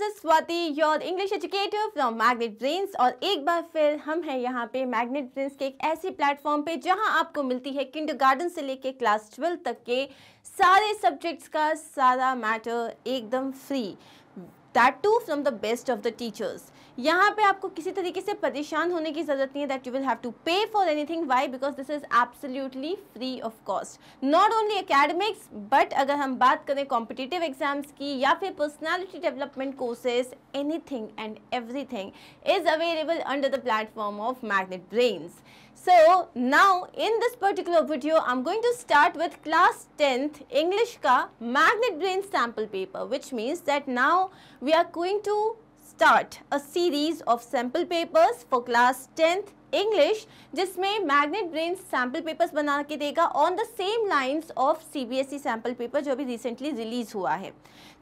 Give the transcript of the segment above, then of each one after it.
This is Swati your English educator from Magnet Brains और एक बार फिर हम हैं यहाँ पे मैग्नेट ब्रेन्स के एक ऐसे प्लेटफॉर्म पे जहाँ आपको मिलती है गार्डन से लेके क्लास ट्वेल्व तक के सारे सब्जेक्ट्स का सारा मैटर एकदम free that too from the best of the teachers यहाँ पे आपको किसी तरीके से परेशान होने की ज़रूरत नहीं है that you will have to pay for anything why because this is absolutely free of cost not only academics but अगर हम बात करें कॉम्पिटिटिव एग्जाम्स की या फिर personality development courses anything and everything is available under the platform of Magnet Brains now in this particular video I am going to start with class tenth English का Magnet Brain sample paper which means that now we are going to start a series of sample papers for class 10th English जिसमें Magnet Brain sample papers बना के देगा on the same lines of ई sample paper जो अभी recently release हुआ है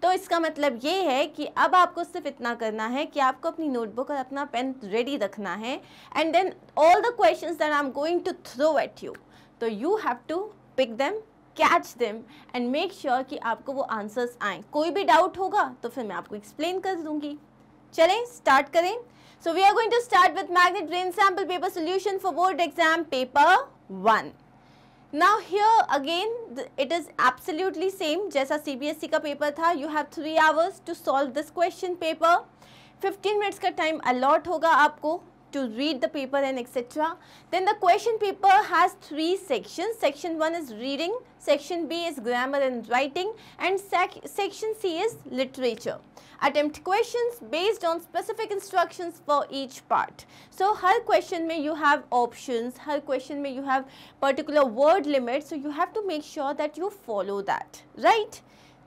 तो इसका मतलब ये है कि अब आपको सिर्फ इतना करना है कि आपको अपनी नोटबुक और अपना पेन रेडी रखना है and then all the question that I am going to throw at you तो you have to pick them catch them and make sure कि आपको वो आंसर्स आएँ कोई भी डाउट होगा तो फिर मैं आपको एक्सप्लेन कर दूँगी चलें स्टार्ट करें so we are going to start with Magnet Brain sample paper solution for board exam paper one now here again it is absolutely same जैसा सी बी एस ई का पेपर था you have three hours to solve this question paper fifteen minutes का time allot होगा आपको to read the paper and etcetera then the question paper has three section section one is reading section B is grammar and writing and section C is literature attempt questions based on specific instructions for each part. So her question may you have options, her question may you have particular word limits. So you have to make sure that you follow that, right?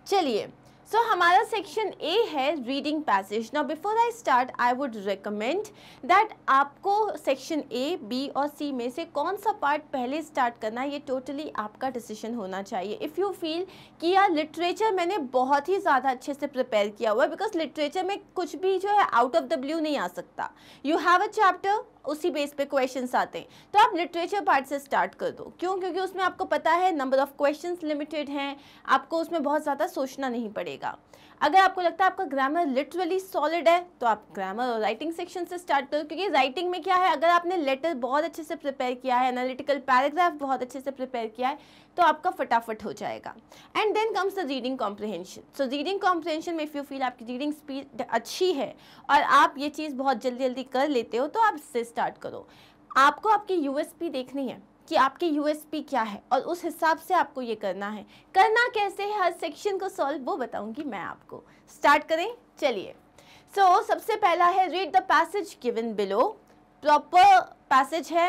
चलिए सो so, हमारा section A है reading passage now before I start I would recommend that आपको section A B और C में से कौन सा part पहले स्टार्ट करना है ये टोटली totally आपका डिसीजन होना चाहिए इफ़ यू फील कि यार लिटरेचर मैंने बहुत ही ज़्यादा अच्छे से प्रिपेयर किया हुआ है बिकॉज लिटरेचर में कुछ भी जो है आउट ऑफ द ब्ल्यू नहीं आ सकता यू हैव अ चैप्टर उसी बेस पे क्वेश्चंस आते हैं तो आप लिटरेचर पार्ट से स्टार्ट कर दो क्यों क्योंकि उसमें आपको पता है नंबर ऑफ़ क्वेश्चंस लिमिटेड हैं आपको उसमें बहुत ज़्यादा सोचना नहीं पड़ेगा अगर आपको लगता है आपका ग्रामर लिटरली सॉलिड है तो आप ग्रामर और राइटिंग सेक्शन से स्टार्ट करो क्योंकि राइटिंग में क्या है अगर आपने लेटर बहुत अच्छे से प्रिपेयर किया है एनालिटिकल पैराग्राफ बहुत अच्छे से प्रिपेयर किया है तो आपका फटाफट हो जाएगा and then comes the reading comprehension so reading comprehension में इफ़ यू फील आपकी रीडिंग स्पीड अच्छी है और आप ये चीज़ बहुत जल्दी जल्दी कर लेते हो तो आप इससे स्टार्ट करो आपको आपकी यूएसपी देखनी है कि आपके यूएसपी क्या है और उस हिसाब से आपको ये करना है करना कैसे है हर सेक्शन को सॉल्व वो बताऊंगी मैं आपको स्टार्ट करें चलिए सो so, सबसे पहला है read the passage given below proper passage है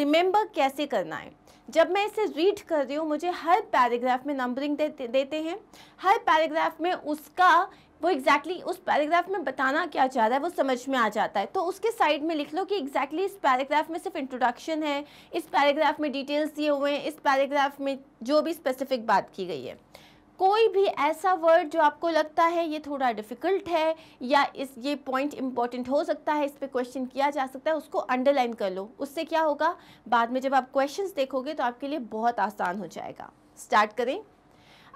रिमेंबर कैसे करना है जब मैं इसे रीड कर रही हूँ मुझे हर पैराग्राफ में नंबरिंग देते देते हैं हर पैराग्राफ में उसका वो एग्जैक्टली exactly उस पैराग्राफ में बताना क्या चाह रहा है वो समझ में आ जाता है तो उसके साइड में लिख लो कि एग्जैक्टली exactly इस पैराग्राफ में सिर्फ इंट्रोडक्शन है इस पैराग्राफ में डिटेल्स दिए हुए हैं इस पैराग्राफ में जो भी स्पेसिफिक बात की गई है कोई भी ऐसा वर्ड जो आपको लगता है ये थोड़ा डिफ़िकल्ट है या इस ये पॉइंट इंपॉर्टेंट हो सकता है इस पर क्वेश्चन किया जा सकता है उसको अंडरलाइन कर लो उससे क्या होगा बाद में जब आप क्वेश्चंस देखोगे तो आपके लिए बहुत आसान हो जाएगा स्टार्ट करें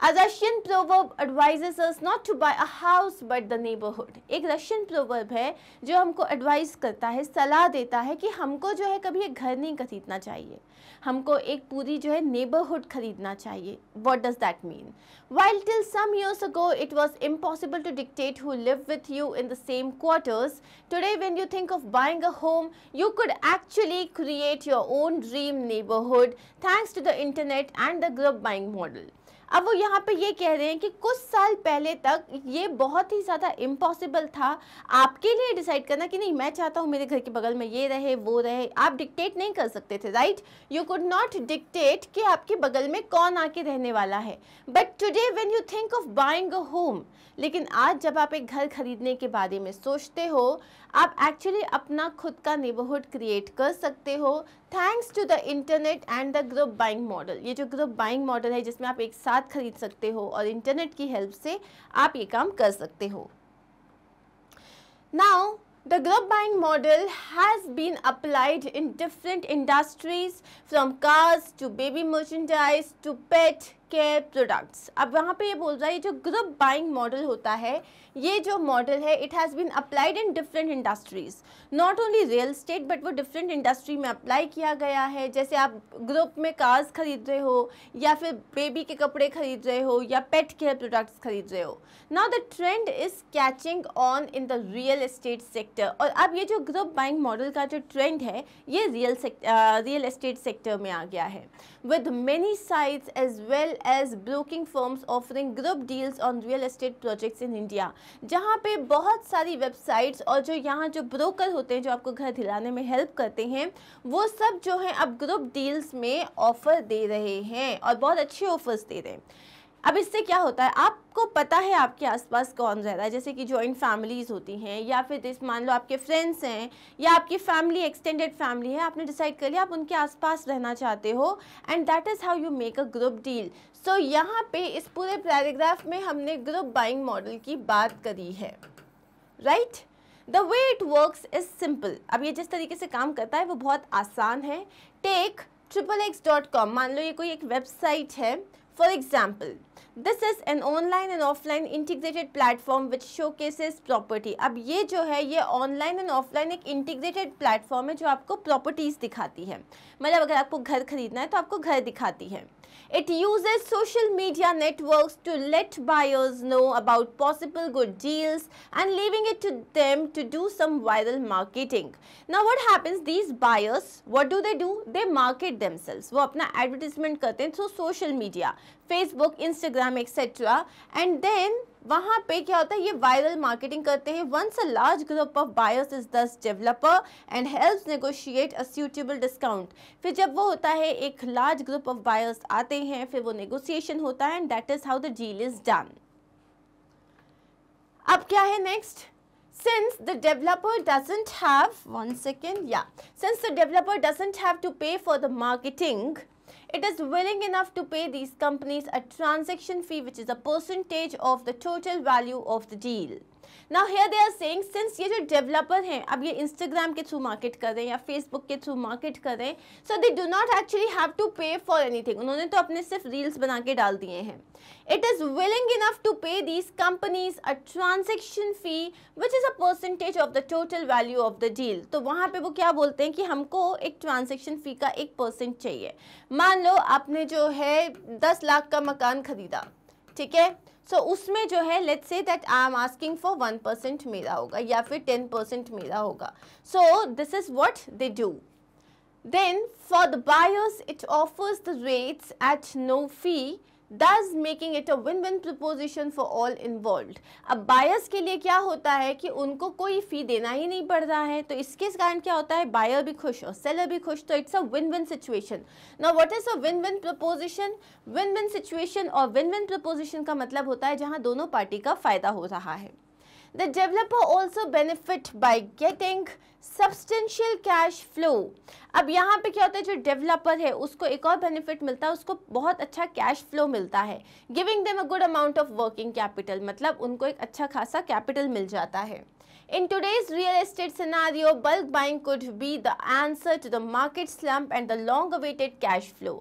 A Russian proverb advises us not to buy a house but the neighborhood. एक Russian proverb है जो हमको advice करता है सलाह देता है कि हमको जो है कभी एक घर नहीं खरीदना चाहिए हमको एक पूरी जो है neighborhood खरीदना चाहिए What does that mean? While till some years ago it was impossible to dictate who lived with you in the same quarters, today when you think of buying a home, you could actually create your own dream neighborhood thanks to the internet and the group buying model. अब वो यहाँ पे ये कह रहे हैं कि कुछ साल पहले तक ये बहुत ही ज़्यादा इम्पॉसिबल था आपके लिए डिसाइड करना कि नहीं मैं चाहता हूँ मेरे घर के बगल में ये रहे वो रहे आप डिक्टेट नहीं कर सकते थे right you could not dictate कि आपके बगल में कौन आके रहने वाला है but today when you think of buying a home लेकिन आज जब आप एक घर खरीदने के बारे में सोचते हो आप एक्चुअली अपना खुद का नेबरहुड क्रिएट कर सकते हो thanks to the internet and the group buying model ये जो ग्रुप बाइंग मॉडल है जिसमें आप एक साथ खरीद सकते हो और इंटरनेट की हेल्प से आप ये काम कर सकते हो now the group buying model has been applied in different industries from cars to baby merchandise to pet के प्रोडक्ट्स अब वहाँ पे ये बोल रहा है जो ग्रुप बाइंग मॉडल होता है ये जो मॉडल है it has been applied in different industries not only real state but वो डिफरेंट इंडस्ट्री में अप्लाई किया गया है जैसे आप ग्रुप में कार्स खरीद रहे हो या फिर बेबी के कपड़े खरीद रहे हो या पेट केयर प्रोडक्ट्स खरीद रहे हो now the trend is catching on in the real estate sector और अब ये जो ग्रुप बाइंग मॉडल का जो ट्रेंड है ये रियल रियल इस्टेट सेक्टर में आ गया है with many sites as well as broking firms offering group deals on real estate projects in India जहाँ पे बहुत सारी वेबसाइट्स और जो यहाँ जो ब्रोकर होते हैं जो आपको घर दिलाने में हेल्प करते हैं वो सब जो है अब ग्रुप डील्स में ऑफ़र दे रहे हैं और बहुत अच्छे ऑफर्स दे रहे हैं अब इससे क्या होता है आपको पता है आपके आसपास कौन रह रहा है जैसे कि जॉइंट फैमिलीज़ होती हैं या फिर जिस मान लो आपके फ्रेंड्स हैं या आपकी फैमिली एक्सटेंडेड फैमिली है आपने डिसाइड कर लिया आप उनके आसपास रहना चाहते हो and that is how you make a group deal so यहाँ पे इस पूरे पैराग्राफ में हमने ग्रुप बाइंग मॉडल की बात करी है right right? The way it works is simple अब ये जिस तरीके से काम करता है वो बहुत आसान है take triple X dot com मान लो ये कोई एक वेबसाइट है For example, this is an online and offline integrated platform which showcases property अब ये जो है ये ऑनलाइन एंड ऑफलाइन एक इंटीग्रेटेड प्लेटफॉर्म है जो आपको प्रॉपर्टीज़ दिखाती है मतलब अगर आपको घर खरीदना है तो आपको घर दिखाती है It uses social media networks to let buyers know about possible good deals and leaving it to them to do some viral marketing. Now what happens these buyers, what do they do? They market themselves. वो अपना advertisement करते हैं through social media, Facebook, Instagram etc. And then वहाँ पे क्या होता है ये वायरल मार्केटिंग करते हैं once a large group of buyers is thus developer and help negotiate a suitable discount फिर जब वो होता है एक लार्ज ग्रुप ऑफ बायर्स आते हैं फिर वो नेगोशिएशन होता है and that is how the deal is done अब क्या है next since the developer doesn't have one second yeah since the developer doesn't have to pay for the marketing It is willing enough to pay these companies a transaction fee which is a percentage of the total value of the deal. ना here they are saying since ये जो developer हैं अब ये Instagram के through market कर रहे हैं या फेसबुक के थ्रू मार्केट कर रहे हैं so they do not actually have to pay for anything उन्होंने तो अपने सिर्फ रील्स बना के डाल दिए हैं it is willing enough to pay these companies a transaction fee which is a percentage of the total value of the deal तो वहाँ पर वो क्या बोलते हैं कि हमको एक ट्रांजेक्शन फ़ी का एक परसेंट चाहिए मान लो आपने जो है दस लाख का मकान खरीदा ठीक है सो so, उसमें जो है let's say that I am asking for one percent मेरा होगा या फिर टेन परसेंट मेरा होगा so this is what they do then for the buyers it offers the rates at no fee thus making it a win win proposition for all involve अब बायर्स के लिए क्या होता है कि उनको कोई फ़ी देना ही नहीं पड़ रहा है तो इसके कारण क्या होता है बायर भी खुश और सेलर भी खुश तो it's a win win situation ना what is a win win proposition win win situation और विन विन प्रपोजिशन का मतलब होता है जहाँ दोनों पार्टी का फ़ायदा हो रहा है The developer also benefit by getting substantial cash flow अब यहाँ पे क्या होता है जो डेवलपर है उसको एक और बेनिफिट मिलता है उसको बहुत अच्छा कैश फ्लो मिलता है giving them a good amount of working capital मतलब उनको एक अच्छा खासा कैपिटल मिल जाता है in today's real estate scenario bulk buying could be the answer to the market slump and the long awaited cash flow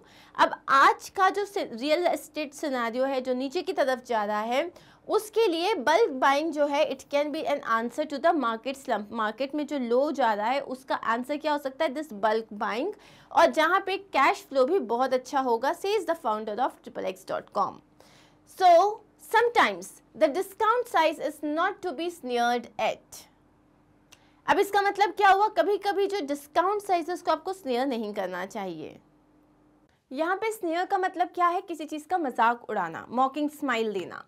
अब आज का जो रियल एस्टेट सिनारियो है जो नीचे की तरफ जा रहा है उसके लिए बल्क बाइंग जो है it can be an answer to the market slump market में जो लो जा रहा है उसका आंसर क्या हो सकता है दिस बल्क बाइंग और जहाँ पे कैश फ्लो भी बहुत अच्छा होगा से is the founder of triple X dot com so sometimes the discount size is not to be sneered at अब इसका मतलब क्या हुआ कभी कभी जो डिस्काउंट साइज है उसको आपको स्नेयर नहीं करना चाहिए यहाँ पे स्नेयर का मतलब क्या है किसी चीज़ का मजाक उड़ाना मॉकिंग स्माइल देना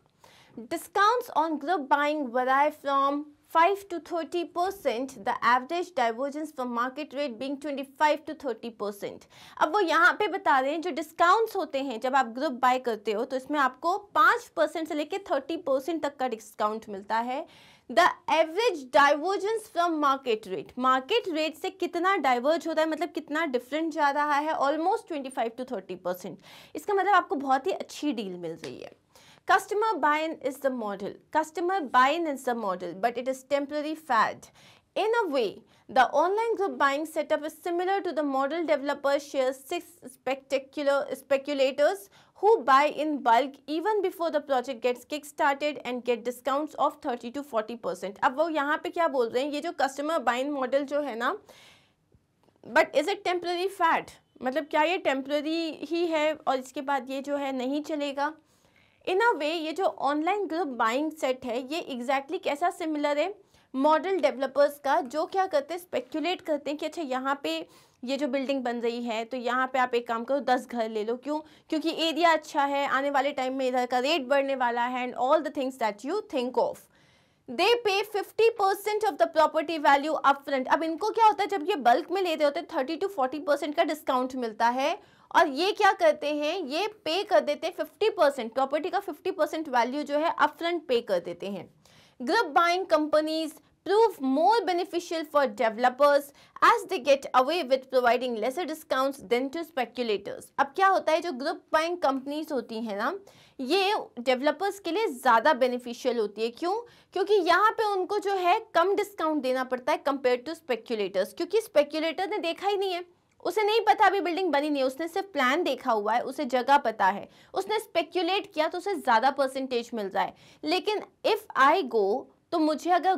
Discounts on group buying vary from 5 to 30 percent the average divergence from market rate being 25 to 30 percent अब वो यहाँ पे बता रहे हैं जो डिस्काउंट्स होते हैं जब आप ग्रुप buy करते हो तो इसमें आपको 5 परसेंट से लेकर 30 परसेंट तक का डिस्काउंट मिलता है the average divergence from market rate market rate से कितना डाइवर्ज होता है मतलब कितना डिफरेंट जा रहा है almost twenty five to thirty percent इसका मतलब आपको बहुत ही अच्छी डील मिल रही है Customer buy-in is the model. Customer buy-in is the model, but it is temporary fad. In a way, the online group buying setup is similar to the model developer shares six spectacular speculators who buy in bulk even before the project gets kickstarted and get discounts of 30 to 40 percent. अब वो यहाँ पे क्या बोल रहे हैं ये जो customer buying model जो है ना but is it temporary fad? मतलब क्या ये temporary ही है और इसके बाद ये जो है नहीं चलेगा इन अ वे ये जो ऑनलाइन ग्रुप बाइंग सेट है ये एग्जैक्टली exactly कैसा सिमिलर है मॉडल डेवलपर्स का जो क्या करते हैं स्पेक्यूलेट करते हैं कि अच्छा यहाँ पे ये जो बिल्डिंग बन रही है तो यहाँ पे आप एक काम करो दस घर ले लो क्यों क्योंकि एरिया अच्छा है आने वाले टाइम में इधर का रेट बढ़ने वाला है and all the things that you think of they pay fifty percent of the property value upfront अब इनको क्या होता है जब ये बल्क में लेते होते हैं थर्टी टू फोर्टी परसेंट का डिस्काउंट मिलता है और ये क्या करते हैं ये पे कर देते हैं फिफ्टी परसेंट प्रॉपर्टी का फिफ्टी परसेंट वैल्यू जो है अपफ्रंट पे कर देते हैं group buying companies prove more beneficial for developers as they get away with providing lesser discounts than to speculators अब क्या होता है जो ग्रुप बाइंग कंपनीज होती हैं ना ये डेवलपर्स के लिए ज़्यादा बेनिफिशियल होती है क्यों क्योंकि यहाँ पे उनको जो है कम डिस्काउंट देना पड़ता है कंपेयर टू स्पेक्यूलेटर्स क्योंकि स्पेक्यूलेटर ने देखा ही नहीं है उसे नहीं पता अभी बिल्डिंग बनी नहीं है उसने सिर्फ प्लान देखा हुआ है उसे जगह पता है उसने स्पेक्यूलेट किया तो उसे ज़्यादा परसेंटेज मिल जाए लेकिन इफ़ आई गो तो मुझे अगर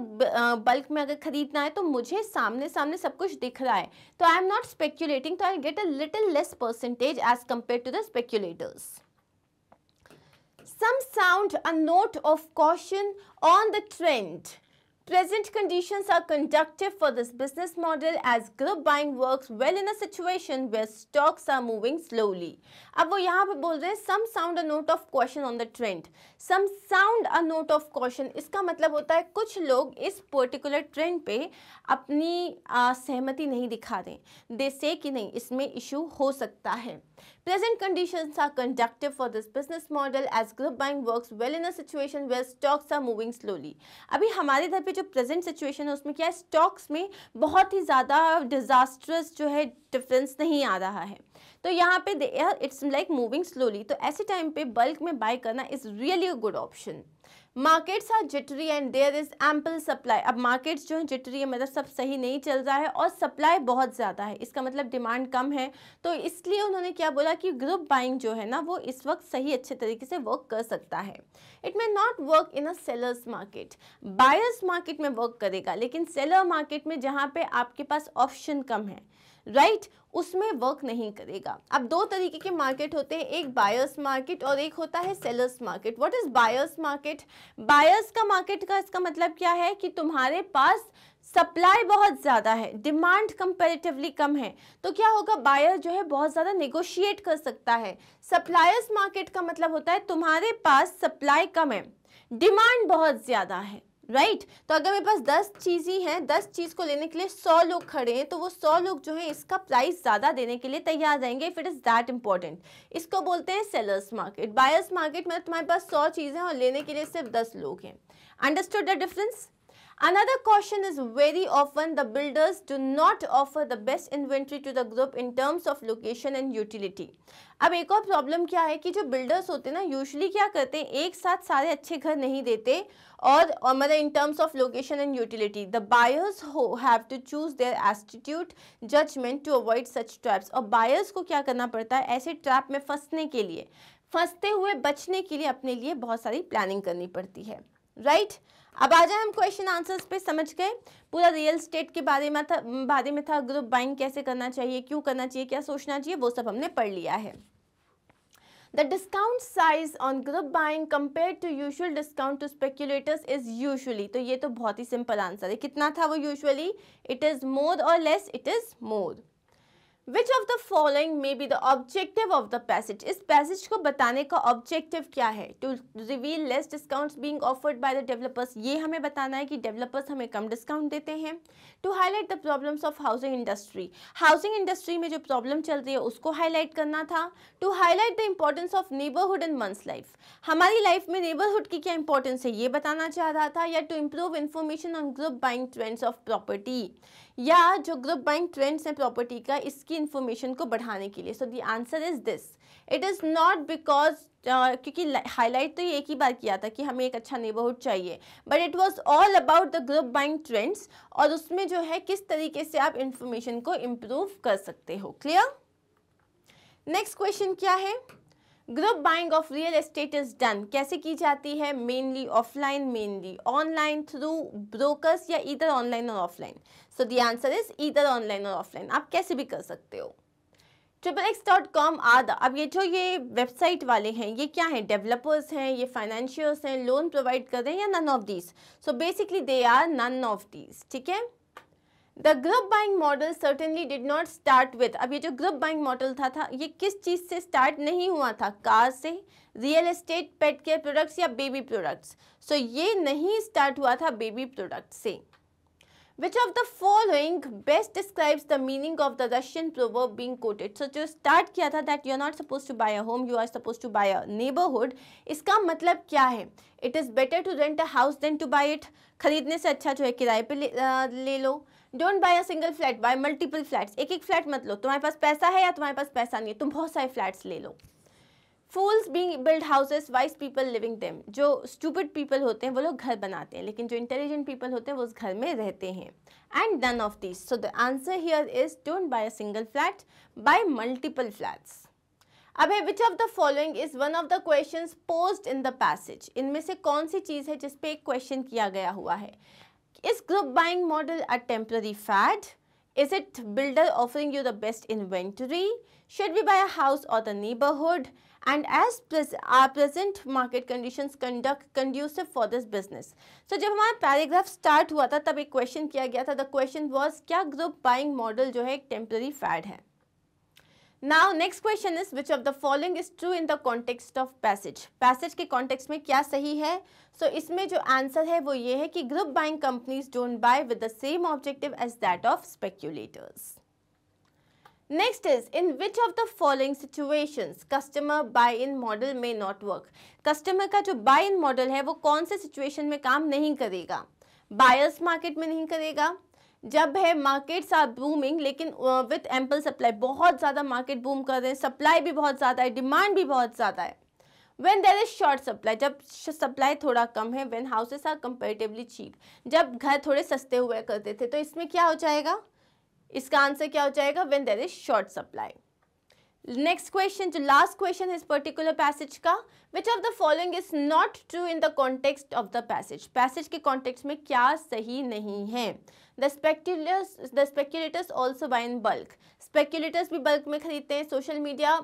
बल्क में अगर खरीदना है तो मुझे सामने सामने सब कुछ दिख रहा है तो आई एम नॉट स्पेक्यूलेटिंग तो I get a little less percentage as compare to the speculators some sound a note of caution on the trend Present conditions are conductive for this business model as group buying works well in a situation where stocks are moving slowly. Now, वो यहाँ पे some sound a note of caution on the trend. Some sound a note of caution इसका मतलब होता है कुछ लोग इस पर्टिकुलर ट्रेंड पे अपनी आ, सहमति नहीं दिखा दें दे से कि नहीं इसमें इशू हो सकता है present condition are conductive for this business model as group buying work well in situation well stocks are moving slowly अभी हमारे इधर पर जो प्रेजेंट सिचुएशन है उसमें क्या है स्टॉक्स में बहुत ही ज़्यादा डिज़ास्ट्रस जो है डिफरेंस नहीं आ रहा है तो यहाँ पे इट्स लाइक मूविंग स्लोली तो ऐसे टाइम पे बल्क में बाय करना is really a good option markets are jittery and there is ample supply अब मार्केट्स जो है जिटरी है मतलब सब सही नहीं चल रहा है और सप्लाई बहुत ज़्यादा है इसका मतलब डिमांड कम है तो इसलिए उन्होंने क्या बोला कि ग्रुप बाइंग जो है ना वो इस वक्त सही अच्छे तरीके से वर्क कर सकता है it may not work in a sellers market buyers market में वर्क करेगा लेकिन सेलर मार्केट में जहाँ पे आपके पास ऑप्शन कम है राइट right? उसमें वर्क नहीं करेगा अब दो तरीके के मार्केट होते हैं एक बायर्स मार्केट और एक होता है sellers market what is buyers market buyers का मार्केट का इसका मतलब क्या है कि तुम्हारे पास सप्लाई बहुत ज़्यादा है डिमांड कंपेरेटिवली कम है तो क्या होगा बायर जो है बहुत ज़्यादा नेगोशिएट कर सकता है सप्लायर्स मार्केट का मतलब होता है तुम्हारे पास सप्लाई कम है डिमांड बहुत ज़्यादा है राइट right? तो अगर मेरे पास दस चीज़ ही हैं दस चीज़ को लेने के लिए सौ लोग खड़े हैं तो वो सौ लोग जो है इसका प्राइस ज़्यादा देने के लिए तैयार रहेंगे if it is that important इसको बोलते हैं सेलर्स मार्केट बायर्स मार्केट में तुम्हारे पास सौ चीज़ें और लेने के लिए सिर्फ दस लोग हैं understood the difference Another caution is very often the builders do not offer the best inventory to the group in terms of location and utility. अब एक और प्रॉब्लम क्या है कि जो बिल्डर्स होते हैं ना यूजुअली क्या करते हैं एक साथ सारे अच्छे घर नहीं देते और, मतलब in terms of location and utility the buyers who have to choose their astute judgement to avoid such traps और बायर्स को क्या करना पड़ता है ऐसे ट्रैप में फंसने के लिए फंसते हुए बचने के लिए अपने लिए बहुत सारी प्लानिंग करनी पड़ती है राइट right? अब आ जाए हम क्वेश्चन आंसर्स पे समझ गए पूरा रियल स्टेट के बारे में था बारे में था ग्रुप बाइंग कैसे करना चाहिए क्यों करना चाहिए क्या सोचना चाहिए वो सब हमने पढ़ लिया है the discount size on group buying compare to usual discount to speculators is usually तो ये तो बहुत ही सिंपल आंसर है कितना था वो यूजअली इट इज़ मोर और less it is more which of the following may be the objective of the passage इस पैसेज को बताने का ऑब्जेक्टिव क्या है to reveal less discounts being offered by the developers ये हमें बताना है कि डेवलपर्स हमें कम डिस्काउंट देते हैं to highlight the problems of housing industry housing industry में जो प्रॉब्लम चल रही है उसको हाईलाइट करना था to highlight the importance of neighbourhood in man's life हमारी लाइफ में नेबरहुड की क्या इंपॉर्टेंस है ये बताना चाह रहा था या to improve information on group buying trends of property या जो ग्रुप बाइंग ट्रेंड्स हैं प्रॉपर्टी का इसकी इन्फॉर्मेशन को बढ़ाने के लिए so the answer is this it is not because क्योंकि हाईलाइट तो ये एक ही बार किया था कि हमें एक अच्छा नेबरहुड चाहिए but it was all about the group buying trends और उसमें जो है किस तरीके से आप इन्फॉर्मेशन को इम्प्रूव कर सकते हो क्लियर नेक्स्ट क्वेश्चन क्या है group buying of real estate is done कैसे की जाती है mainly offline mainly online through brokers या इधर ऑनलाइन और offline so the answer is इधर ऑनलाइन और ऑफलाइन आप कैसे भी कर सकते हो ट्रिपल एक्स डॉट कॉम आदा अब ये जो ये वेबसाइट वाले हैं ये क्या हैं डेवलपर्स हैं ये फाइनेंशियर्स हैं लोन प्रोवाइड कर रहे हैं या none of these so basically they are none of these ठीक है the group buying model certainly did not start with अब ये जो ग्रुप बाइंग मॉडल था था ये किस चीज़ से स्टार्ट नहीं हुआ था कार से real estate pet care products या बेबी प्रोडक्ट्स सो ये नहीं स्टार्ट हुआ था बेबी प्रोडक्ट से which of the following best describes the meaning of the Russian proverb being quoted so जो स्टार्ट किया था that you are not suppose to buy a home you are suppose to buy a neighbourhood इसका मतलब क्या है it is better to rent a house than to bye it खरीदने से अच्छा जो है किराए पर ले, ले लो don't buy a single flat buy multiple flats एक एक फ्लैट मत लो तुम्हारे पास पैसा है या तुम्हारे पास पैसा नहीं है तुम बहुत सारे फ्लैट्स ले लो fools being build houses wise people living them जो स्टूपिड पीपल होते हैं वो लोग घर बनाते हैं लेकिन जो इंटेलिजेंट पीपल होते हैं वो उस घर में रहते हैं and done of this so the answer here is don't buy a single flat buy multiple flats अब है which of the following is one of the question posed in the passage इनमें से कौन सी चीज़ है जिसपे एक क्वेश्चन किया गया हुआ है Is group buying model a temporary fad? Is it builder offering you the best inventory? Should we buy a house or the neighborhood? And as our present market conditions conduct conducive for this business. So जब हमारा paragraph start हुआ था तब एक question किया गया था the question was क्या ग्रुप बाइंग मॉडल जो है एक टेम्प्रेरी फैड है now next question is which of the following is true in the context of passage passage के कॉन्टेक्स्ट में क्या सही है सो so, इसमें जो आंसर है वो ये है कि group buying companies don't buy with the same objective as that of speculators next is in which of the following situations customer buy in model में नॉट वर्क कस्टमर का जो बाय इन मॉडल है वो कौन से situation में काम नहीं करेगा बायर्स मार्केट में नहीं करेगा जब है मार्केट्स आर बूमिंग लेकिन विथ एम्पल सप्लाई बहुत ज़्यादा मार्केट बूम कर रहे हैं सप्लाई भी बहुत ज़्यादा है डिमांड भी बहुत ज़्यादा है when there is short supply जब सप्लाई थोड़ा कम है when houses are comparatively cheap जब घर थोड़े सस्ते हुए करते थे तो इसमें क्या हो जाएगा इसका आंसर क्या हो जाएगा when there is short supply next question जो लास्ट क्वेश्चन है इस पर्टिकुलर पैसेज का which of the following is not true in the context of the passage passage के कॉन्टेक्स्ट में क्या सही नहीं है the speculators the speculators also buy in bulk speculators भी बल्क में खरीदते हैं social media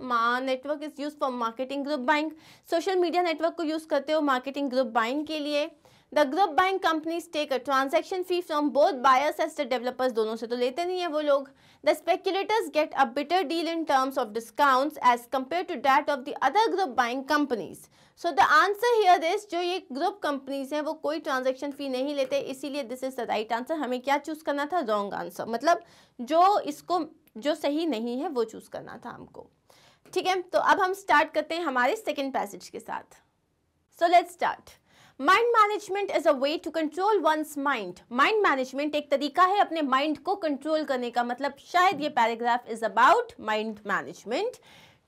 network is use for marketing group buying social media network को यूज़ करते हो मार्केटिंग ग्रुप बाइंग के लिए the group buying companies take a transaction fee from both buyers as the developers दोनों से तो लेते नहीं है वो लोग the speculators get a better deal in terms of discounts as compare to that of the other group buying companies so the answer here this जो ये ग्रुप कंपनीज हैं वो कोई ट्रांजेक्शन फ़ी नहीं लेते इसीलिए this is the right answer हमें क्या चूज़ करना था रॉन्ग आंसर मतलब जो इसको जो सही नहीं है वो चूज़ करना था हमको ठीक है तो अब हम स्टार्ट करते हैं हमारे सेकेंड पैसेज के साथ so let start mind management is a way to control one's mind mind management एक तरीका है अपने माइंड को कंट्रोल करने का मतलब शायद ये paragraph is about mind management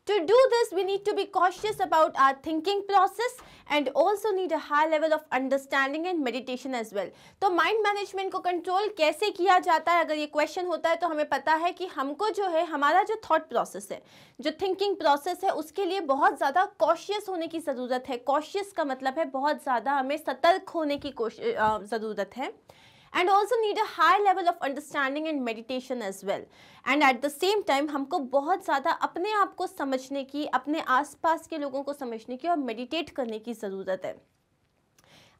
To do this, we need to be cautious about our thinking process and also need a high level of understanding and meditation as well. to mind management ko control kaise kiya jata hai agar ye question hota hai to hame pata hai ki humko jo hai hamara jo thought process hai jo thinking process hai uske liye bahut zyada cautious hone ki zarurat hai cautious का मतलब है बहुत ज़्यादा हमें सतर्क होने की ज़रूरत है and also need a high level of understanding and meditation as well and at the same time हमको बहुत ज़्यादा अपने आप को समझने की अपने आसपास के लोगों को समझने की और मेडिटेट करने की ज़रूरत है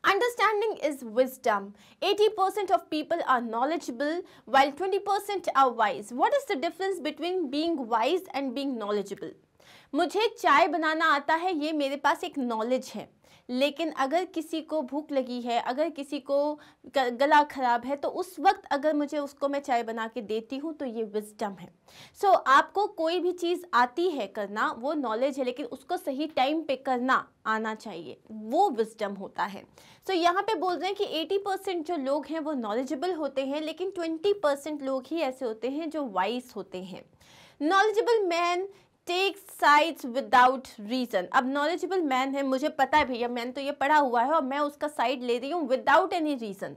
Understanding is wisdom. 80% of people are knowledgeable while 20% are wise. What is the difference between being wise and being knowledgeable? मुझे चाय बनाना आता है ये मेरे पास एक नॉलेज है लेकिन अगर किसी को भूख लगी है अगर किसी को गला ख़राब है तो उस वक्त अगर मुझे उसको मैं चाय बना के देती हूँ तो ये विजडम है सो so, आपको कोई भी चीज़ आती है करना वो नॉलेज है लेकिन उसको सही टाइम पे करना आना चाहिए वो विजडम होता है सो so, यहाँ पे बोल रहे हैं कि 80 परसेंट जो लोग हैं वो नॉलेजेबल होते हैं लेकिन 20 परसेंट लोग ही ऐसे होते हैं जो वाइस होते हैं knowledgeable man take sides without reason अब नॉलेजेबल मैन है मुझे पता है भैया मैंने तो ये पढ़ा हुआ है और मैं उसका साइड ले रही हूँ without any reason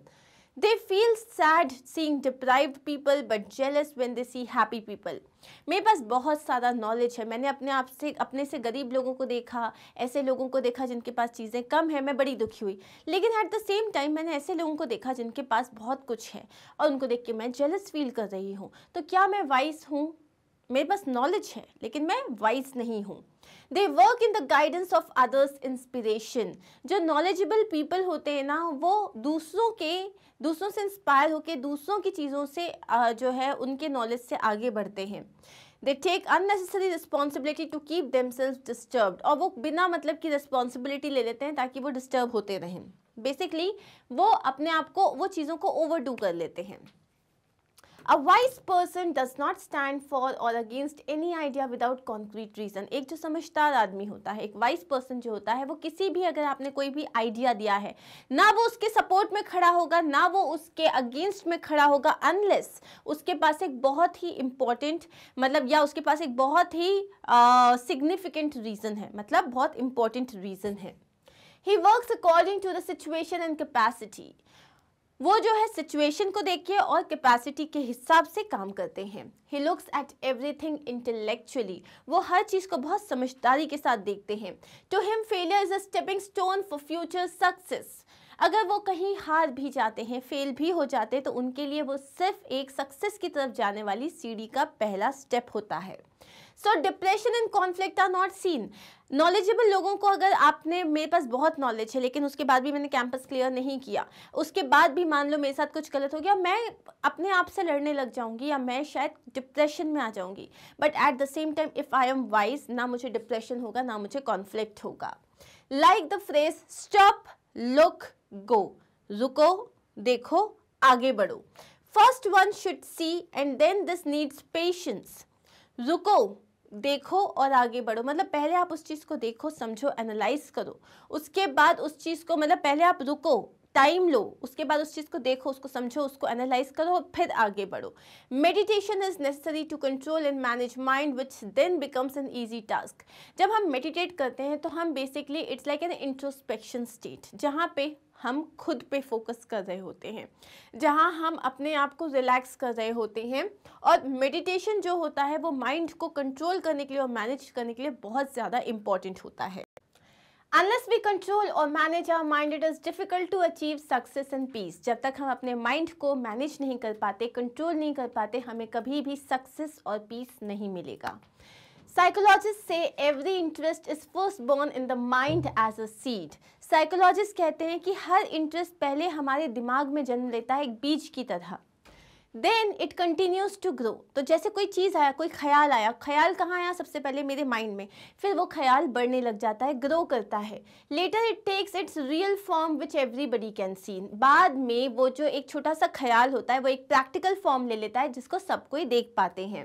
they feel sad seeing deprived people but jealous when they see happy people मेरे पास बहुत सारा नॉलेज है मैंने अपने आप से अपने से गरीब लोगों को देखा ऐसे लोगों को देखा जिनके पास चीज़ें कम है मैं बड़ी दुखी हुई लेकिन एट द सेम टाइम मैंने ऐसे लोगों को देखा जिनके पास बहुत कुछ है और उनको देख के मैं जेलस फील कर रही हूँ तो क्या मैं वाइस हूँ मेरे पास नॉलेज है लेकिन मैं वाइज नहीं हूँ they work in the guidance of others inspiration जो नॉलेजेबल पीपल होते हैं ना वो दूसरों के दूसरों से इंस्पायर होकर दूसरों की चीज़ों से जो है उनके नॉलेज से आगे बढ़ते हैं they take unnecessary responsibility to keep them self disturb और वो बिना मतलब की रिस्पॉन्सिबिलिटी ले लेते हैं ताकि वो डिस्टर्ब होते रहें बेसिकली वो अपने आप को वो चीज़ों को ओवर डू कर लेते हैं a wise person does not stand for or against any idea without concrete reason एक जो समझदार आदमी होता है एक वाइस पर्सन जो होता है वो किसी भी अगर आपने कोई भी आइडिया दिया है ना वो उसके सपोर्ट में खड़ा होगा ना वो उसके अगेंस्ट में खड़ा होगा अनलेस उसके पास एक बहुत ही इम्पोर्टेंट मतलब या उसके पास एक बहुत ही सिग्निफिकेंट uh, रीज़न है मतलब बहुत इंपॉर्टेंट रीज़न है he works according to the situation and capacity वो जो है सिचुएशन को देखिए और कैपेसिटी के हिसाब से काम करते हैं he looks at everything intellectually वो हर चीज़ को बहुत समझदारी के साथ देखते हैं to him failure is a stepping stone for future success अगर वो कहीं हार भी जाते हैं फेल भी हो जाते हैं तो उनके लिए वो सिर्फ एक सक्सेस की तरफ जाने वाली सीढ़ी का पहला स्टेप होता है so depression and conflict are not seen knowledgeable लोगों को अगर आपने मेरे पास बहुत नॉलेज है लेकिन उसके बाद भी मैंने कैंपस क्लियर नहीं किया उसके बाद भी मान लो मेरे साथ कुछ गलत हो गया मैं अपने आप से लड़ने लग जाऊंगी या मैं शायद डिप्रेशन में आ जाऊंगी but at the same time if I am wise ना मुझे डिप्रेशन होगा ना मुझे कॉन्फ्लिक्ट होगा like the phrase stop look go रुको देखो आगे बढ़ो first one should see and then this needs patience रुको देखो और आगे बढ़ो मतलब पहले आप उस चीज़ को देखो समझो एनालाइज करो उसके बाद उस चीज़ को मतलब पहले आप रुको टाइम लो उसके बाद उस चीज़ को देखो उसको समझो उसको एनालाइज करो और फिर आगे बढ़ो meditation is necessary to control and manage mind which then becomes an easy task जब हम मेडिटेट करते हैं तो हम basically it's like an introspection state जहाँ पे हम खुद पे फोकस कर रहे होते हैं जहाँ हम अपने आप को रिलैक्स कर रहे होते हैं और मेडिटेशन जो होता है वो माइंड को कंट्रोल करने के लिए और मैनेज करने के लिए बहुत ज़्यादा इम्पॉर्टेंट होता है अनलेस वी कंट्रोल और manage our mind it is difficult to achieve success and peace जब तक हम अपने माइंड को मैनेज नहीं कर पाते कंट्रोल नहीं कर पाते हमें कभी भी सक्सेस और पीस नहीं मिलेगा साइकोलॉजिस्ट से every interest is first born in the mind as a seed psychologist कहते हैं कि हर इंटरेस्ट पहले हमारे दिमाग में जन्म लेता है एक बीज की तरह then it continues to grow तो जैसे कोई चीज़ आया कोई ख्याल आया ख्याल कहाँ आया सबसे पहले मेरे माइंड में फिर वो ख्याल बढ़ने लग जाता है ग्रो करता है later it takes its real form which everybody can seen बाद में वो जो एक छोटा सा ख्याल होता है वो एक प्रैक्टिकल फॉर्म ले लेता है जिसको सब कोई देख पाते हैं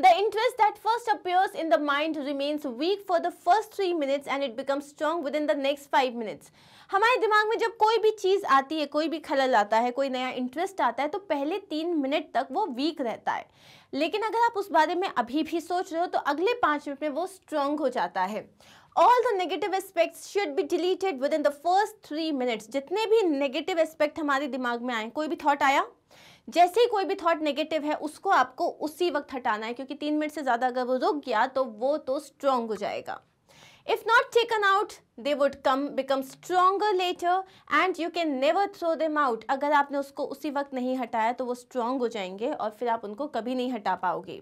the interest that first appears in the mind remains weak for the first three minutes and it becomes strong within the next five minutes हमारे दिमाग में जब कोई भी चीज़ आती है कोई भी खलल आता है कोई नया इंटरेस्ट आता है तो पहले तीन मिनट तक वो वीक रहता है लेकिन अगर आप उस बारे में अभी भी सोच रहे हो तो अगले पाँच मिनट में वो स्ट्रांग हो जाता है all the negative aspects should be deleted within the first three minutes जितने भी नेगेटिव एस्पेक्ट हमारे दिमाग में आए कोई भी थॉट आया जैसे ही कोई भी थॉट नेगेटिव है उसको आपको उसी वक्त हटाना है क्योंकि तीन मिनट से ज़्यादा अगर वो रुक गया तो वो तो स्ट्रांग हो जाएगा If not taken out, they would come become stronger later and you can never throw them out. agar aapne usko usi waqt nahi hataya to wo strong ho jayenge aur fir aap unko kabhi nahi hata paoge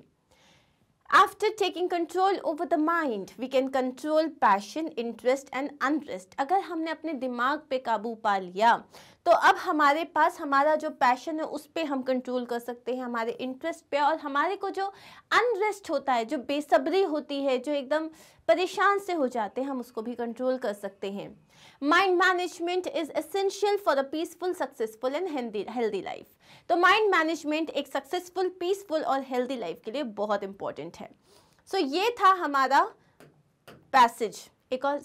After taking control over the mind, we can control passion, interest and unrest. agar humne apne dimag pe kabu pa liya to ab hamare paas hamara jo passion hai us pe hum control kar sakte hain hamare interest pe aur hamare ko jo unrest hota hai jo besabri hoti hai jo ekdam परेशान से हो जाते हैं हम उसको भी control कर सकते हैं mind management is essential for a peaceful successful and healthy life तो माइंड मैनेजमेंट एक सक्सेसफुल पीसफुल और हेल्दी लाइफ के लिए बहुत इंपॉर्टेंट है सो so, ये था हमारा पैसेज एक और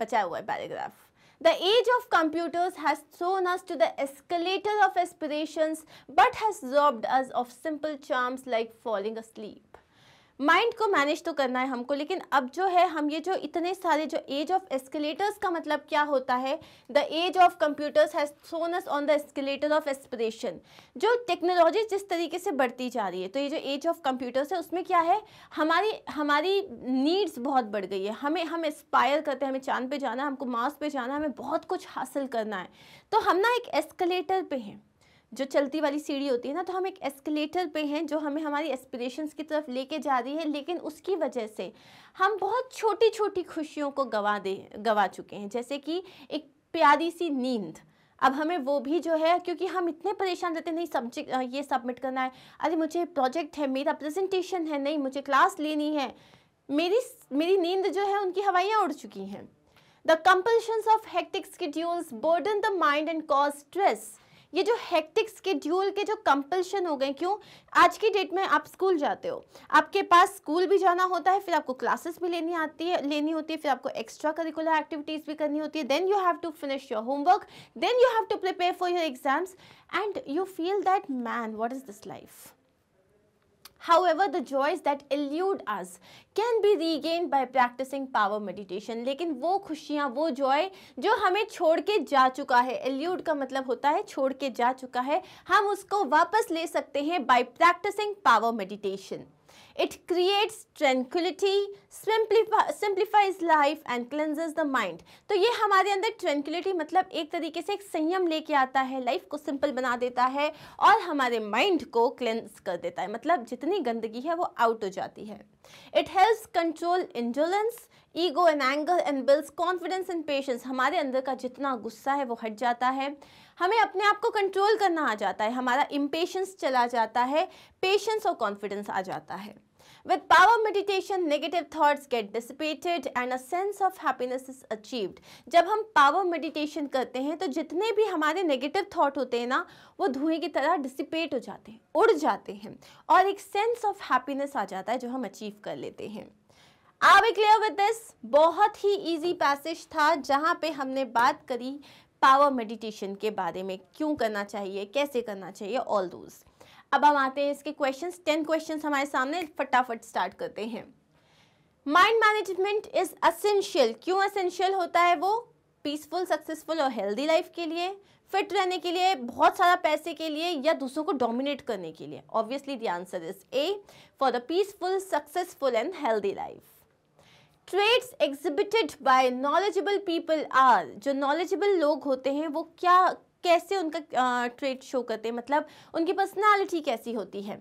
बचा हुआ है paragraph the age of computers has thrown us to the escalator of aspirations but has robbed us of simple charms like falling asleep. Mind को मैनेज तो करना है हमको लेकिन अब जो है हम ये जो इतने सारे जो एज ऑफ एस्केलेटर्स का मतलब क्या होता है the age of computers has thrown us on the escalator of aspiration जो टेक्नोलॉजी जिस तरीके से बढ़ती जा रही है तो ये जो एज ऑफ कंप्यूटर्स है उसमें क्या है हमारी हमारी नीड्स बहुत बढ़ गई है हमें हम एस्पायर करते हैं हमें चांद पर जाना है हमको मार्स पे जाना है हमें बहुत कुछ हासिल करना है तो हम ना एक एस्केलेटर पर हैं जो चलती वाली सीढ़ी होती है ना तो हम एक एस्केलेटर पे हैं जो हमें हमारी एस्पिरेशंस की तरफ लेके जा रही है लेकिन उसकी वजह से हम बहुत छोटी छोटी खुशियों को गवा दे गवा चुके हैं जैसे कि एक प्यारी सी नींद अब हमें वो भी जो है क्योंकि हम इतने परेशान रहते नहीं सब्जेक्ट ये सबमिट करना है अरे मुझे प्रोजेक्ट है मेरा प्रेजेंटेशन है नहीं मुझे क्लास लेनी है मेरी मेरी नींद जो है उनकी हवाइयाँ उड़ चुकी हैं the compulsions of hectic schedules burden the mind and cause stress ये जो हेक्टिक स्केड्यूल के जो कंपल्शन हो गए क्यों आज की डेट में आप स्कूल जाते हो आपके पास स्कूल भी जाना होता है फिर आपको क्लासेस भी लेनी आती है लेनी होती है फिर आपको एक्स्ट्रा करिकुलर एक्टिविटीज़ भी करनी होती है then you have to finish your homework then you have to prepare for your exams and you feel that man what is this life However, the joys that elude us can be regained by practicing power meditation. लेकिन वो खुशियाँ वो joy जो हमें छोड़ के जा चुका है elude का मतलब होता है छोड़ के जा चुका है हम उसको वापस ले सकते हैं by practicing power meditation. It creates tranquility, simplifies life and cleanses the mind. तो ये हमारे अंदर ट्रेंकुलिटी मतलब एक तरीके से एक संयम लेके आता है लाइफ को सिंपल बना देता है और हमारे माइंड को क्लेंस कर देता है मतलब जितनी गंदगी है वो आउट हो जाती है it helps control indolence ego and anger and builds confidence and patience हमारे अंदर का जितना गुस्सा है वो हट जाता है हमें अपने आप को कंट्रोल करना आ जाता है हमारा इम्पेश चला जाता है पेशेंस और कॉन्फिडेंस आ जाता है with power meditation negative thoughts get dissipated and a sense of happiness is achieved जब हम पावर मेडिटेशन करते हैं तो जितने भी हमारे नेगेटिव थाट होते हैं ना वो धुएं की तरह डिसिपेट हो जाते हैं उड़ जाते हैं और एक सेंस ऑफ हैप्पीनेस आ जाता है जो हम अचीव कर लेते हैं I be clear with this बहुत ही ईजी पैसेज था जहाँ पे हमने बात करी पावर मेडिटेशन के बारे में क्यों करना चाहिए कैसे करना चाहिए ऑल दोज अब हम आते हैं इसके क्वेश्चंस टेन क्वेश्चंस हमारे सामने फटाफट स्टार्ट करते हैं माइंड मैनेजमेंट इज असेंशियल क्यों असेंशियल होता है वो पीसफुल सक्सेसफुल और हेल्दी लाइफ के लिए फिट रहने के लिए बहुत सारा पैसे के लिए या दूसरों को डोमिनेट करने के लिए obviously the answer is A for the peaceful successful and healthy life traits exhibited by knowledgeable people are जो नॉलेजेबल लोग होते हैं वो क्या कैसे उनका ट्रेड शो करते हैं मतलब उनकी पर्सनालिटी कैसी होती है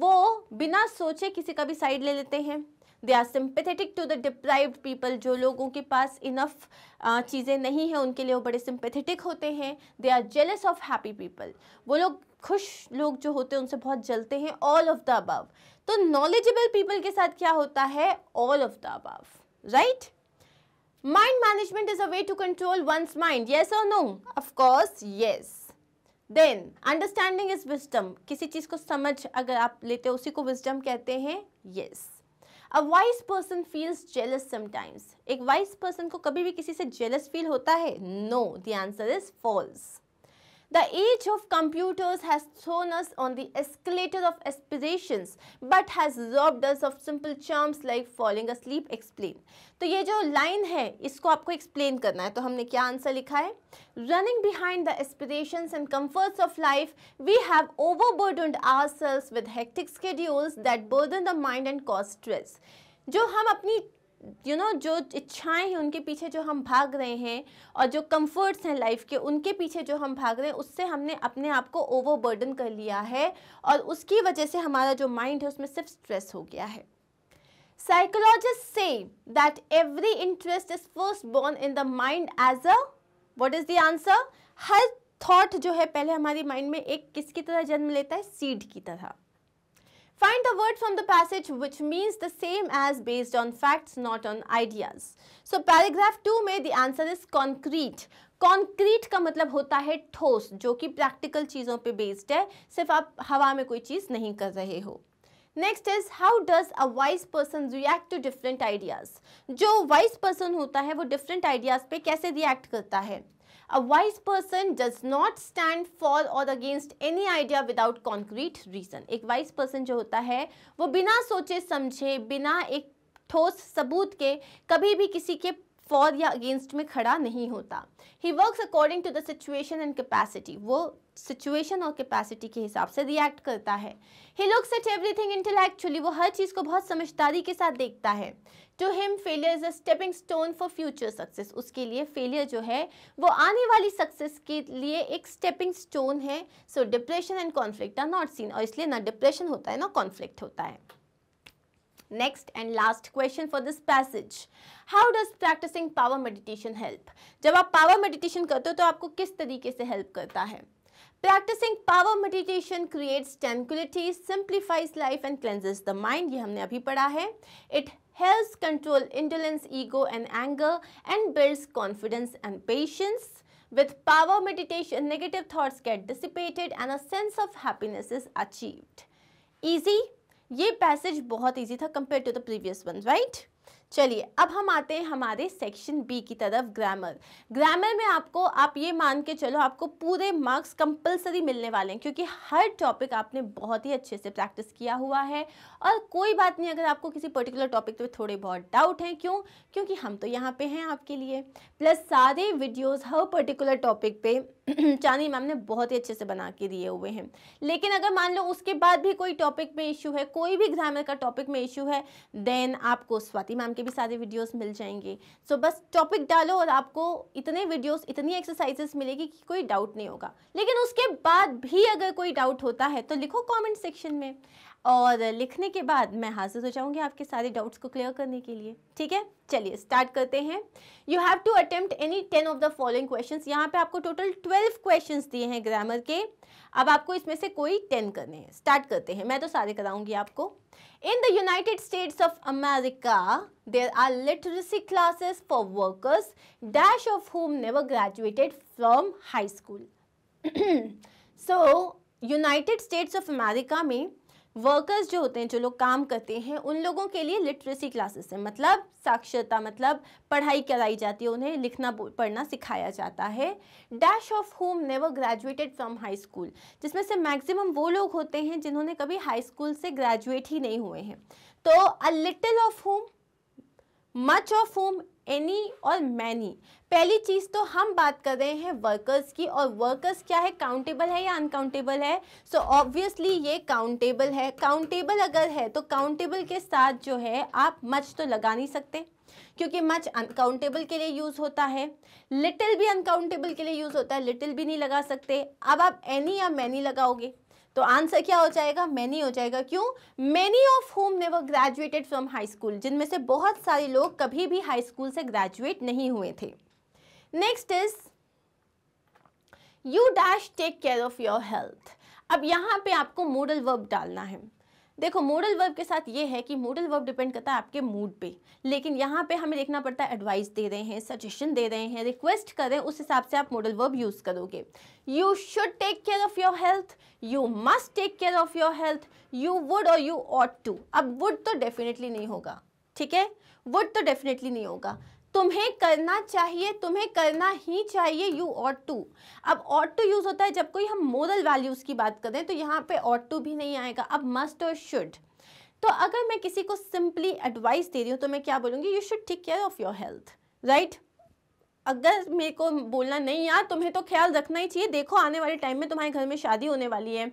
वो बिना सोचे किसी का भी साइड ले लेते हैं they are sympathetic to the deprived people जो लोगों के पास इनफ चीज़ें नहीं हैं उनके लिए वो बड़े सिंपेथेटिक होते हैं they are jealous of happy people वो लोग खुश लोग जो होते हैं उनसे बहुत जलते हैं ऑल ऑफ द अबव तो नॉलेजेबल पीपल के साथ क्या होता है all of the above right mind management is a way to control one's mind yes और no of course yes then understanding is wisdom किसी चीज़ को समझ अगर आप लेते हो उसी को विजडम कहते हैं yes a wise person feels jealous sometimes एक वाइस पर्सन को कभी भी किसी से जेलस फील होता है no the answer is false The age of computers has thrown us on the escalator of aspirations but has robbed us of simple charms like falling asleep, explain. So, this line is to explain. So, what have we written? Running behind the aspirations and comforts of life, we have overburdened ourselves with hectic schedules that burden the mind and cause stress. जो हम अपनी you you no know, जो इच्छाएं हैं उनके पीछे जो हम भाग रहे हैं और जो कंफर्ट्स हैं लाइफ के उनके पीछे जो हम भाग रहे हैं उससे हमने अपने आप को ओवरबर्डन कर लिया है और उसकी वजह से हमारा जो माइंड है उसमें सिर्फ स्ट्रेस हो गया है साइकोलॉजिस्ट से that every interest is first born in the mind as a what is the answer हर थॉट जो है पहले हमारी माइंड में एक किसकी तरह जन्म लेता है सीड की तरह Find the word from the passage which means the same as based on facts not on ideas. So paragraph two में the answer is concrete. Concrete का मतलब होता है ठोस जो कि प्रैक्टिकल चीज़ों पे बेस्ड है सिर्फ आप हवा में कोई चीज़ नहीं कर रहे हो next is how does a wise person react to different ideas जो वाइज पर्सन होता है वो डिफरेंट आइडियाज़ पे कैसे रिएक्ट करता है A wise person does not stand for or against any idea without concrete reason. ek wise person jo hota hai wo bina soche samjhe bina ek ठोस सबूत के कभी भी किसी के फॉर या अगेंस्ट में खड़ा नहीं होता ही works according to the situation and capacity वो सिचुएशन और कैपेसिटी के हिसाब से रिएक्ट करता है he looks at everything intellectually वो हर चीज़ को बहुत समझदारी के साथ देखता है to him failure is a stepping stone for future success उसके लिए फेलियर जो है वो आने वाली सक्सेस के लिए एक स्टेपिंग स्टोन है so depression and conflict are not seen और इसलिए ना डिप्रेशन होता है ना कॉन्फ्लिक्ट होता है next and last question for this passage how does practising power meditation help जब आप पावर मेडिटेशन करते हो तो आपको किस तरीके से हेल्प करता है practising power meditation creates tranquility simplifies life and cleanses the mind ये हमने अभी पढ़ा है it helps control indolence, ego and anger and builds confidence and patience. With power meditation, negative thoughts get dissipated and a sense of happiness is achieved. Easy? This passage very easy compared to the previous ones, right? चलिए अब हम आते हैं हमारे section B की तरफ grammar grammar में आपको आप ये मान के चलो आपको पूरे मार्क्स कंपलसरी मिलने वाले हैं क्योंकि हर टॉपिक आपने बहुत ही अच्छे से प्रैक्टिस किया हुआ है और कोई बात नहीं अगर आपको किसी पर्टिकुलर टॉपिक पे थोड़े बहुत डाउट हैं क्यों क्योंकि हम तो यहाँ पे हैं आपके लिए प्लस सारे वीडियोज़ हर पर्टिकुलर टॉपिक पे चांदी मैम ने बहुत ही अच्छे से बना के दिए हुए हैं लेकिन अगर मान लो उसके बाद भी कोई टॉपिक में इशू है कोई भी ग्रामर का टॉपिक में इशू है देन आपको स्वाति मैम के भी सारे वीडियोस मिल जाएंगे सो so, बस टॉपिक डालो और आपको इतने वीडियोस इतनी एक्सरसाइजेस मिलेगी कि कोई डाउट नहीं होगा लेकिन उसके बाद भी अगर कोई डाउट होता है तो लिखो कमेंट सेक्शन में और लिखने के बाद मैं हाजिर हो जाऊंगी आपके सारे डाउट्स को क्लियर करने के लिए ठीक है चलिए स्टार्ट करते हैं you have to attempt any ten of the following questions यहाँ पे आपको टोटल ट्वेल्व क्वेश्चंस दिए हैं ग्रामर के अब आपको इसमें से कोई टेन करने हैं स्टार्ट करते हैं मैं तो सारे कराऊंगी आपको in the United States of America there are literacy classes for workers dash of whom never graduated from high school so United States of America में वर्कर्स जो होते हैं जो लोग काम करते हैं उन लोगों के लिए लिटरेसी क्लासेस है मतलब साक्षरता मतलब पढ़ाई कराई जाती है उन्हें लिखना पढ़ना सिखाया जाता है dash of whom never graduated from high school जिसमें से मैक्सिमम वो लोग होते हैं जिन्होंने कभी हाई स्कूल से ग्रेजुएट ही नहीं हुए हैं तो a little of whom much of whom any और मैनी पहली चीज़ तो हम बात कर रहे हैं वर्कर्स की और वर्कर्स क्या है काउंटेबल है या अनकाउंटेबल है सो so, ऑब्वियसली ये काउंटेबल है काउंटेबल अगर है तो काउंटेबल के साथ जो है आप मच तो लगा नहीं सकते क्योंकि मच अनकाउंटेबल के लिए यूज़ होता है लिटिल भी अनकाउंटेबल के लिए यूज़ होता है लिटिल भी नहीं लगा सकते अब आप एनी या मैनी लगाओगे तो आंसर क्या हो जाएगा मैनी हो जाएगा क्यों many of whom never graduated from high school जिनमें से बहुत सारे लोग कभी भी हाई स्कूल से ग्रेजुएट नहीं हुए थे next is you dash take care of your health अब यहाँ पे आपको मोडल वर्ब डालना है देखो मोडल वर्ब के साथ ये है कि मोडल वर्ब डिपेंड करता है आपके मूड पे लेकिन यहाँ पे हमें देखना पड़ता है एडवाइस दे रहे हैं सजेशन दे रहे हैं रिक्वेस्ट कर रहे हैं उस हिसाब से आप मोडल वर्ब यूज़ करोगे you should take care of your health you must take care of your health you would और यू ऑट टू अब वुड तो डेफिनेटली नहीं होगा ठीक है वुड तो डेफिनेटली नहीं होगा तुम्हें करना चाहिए तुम्हें करना ही चाहिए यू ऑट टू अब ऑट टू यूज़ होता है जब कोई हम मोरल वैल्यूज़ की बात करें तो यहाँ पे ऑट टू भी नहीं आएगा अब मस्ट और शुड तो अगर मैं किसी को सिंपली एडवाइस दे रही हूँ तो मैं क्या बोलूँगी you should take care of your health right अगर मेरे को बोलना नहीं यार तुम्हें तो ख्याल रखना ही चाहिए देखो आने वाले टाइम में तुम्हारे घर में शादी होने वाली है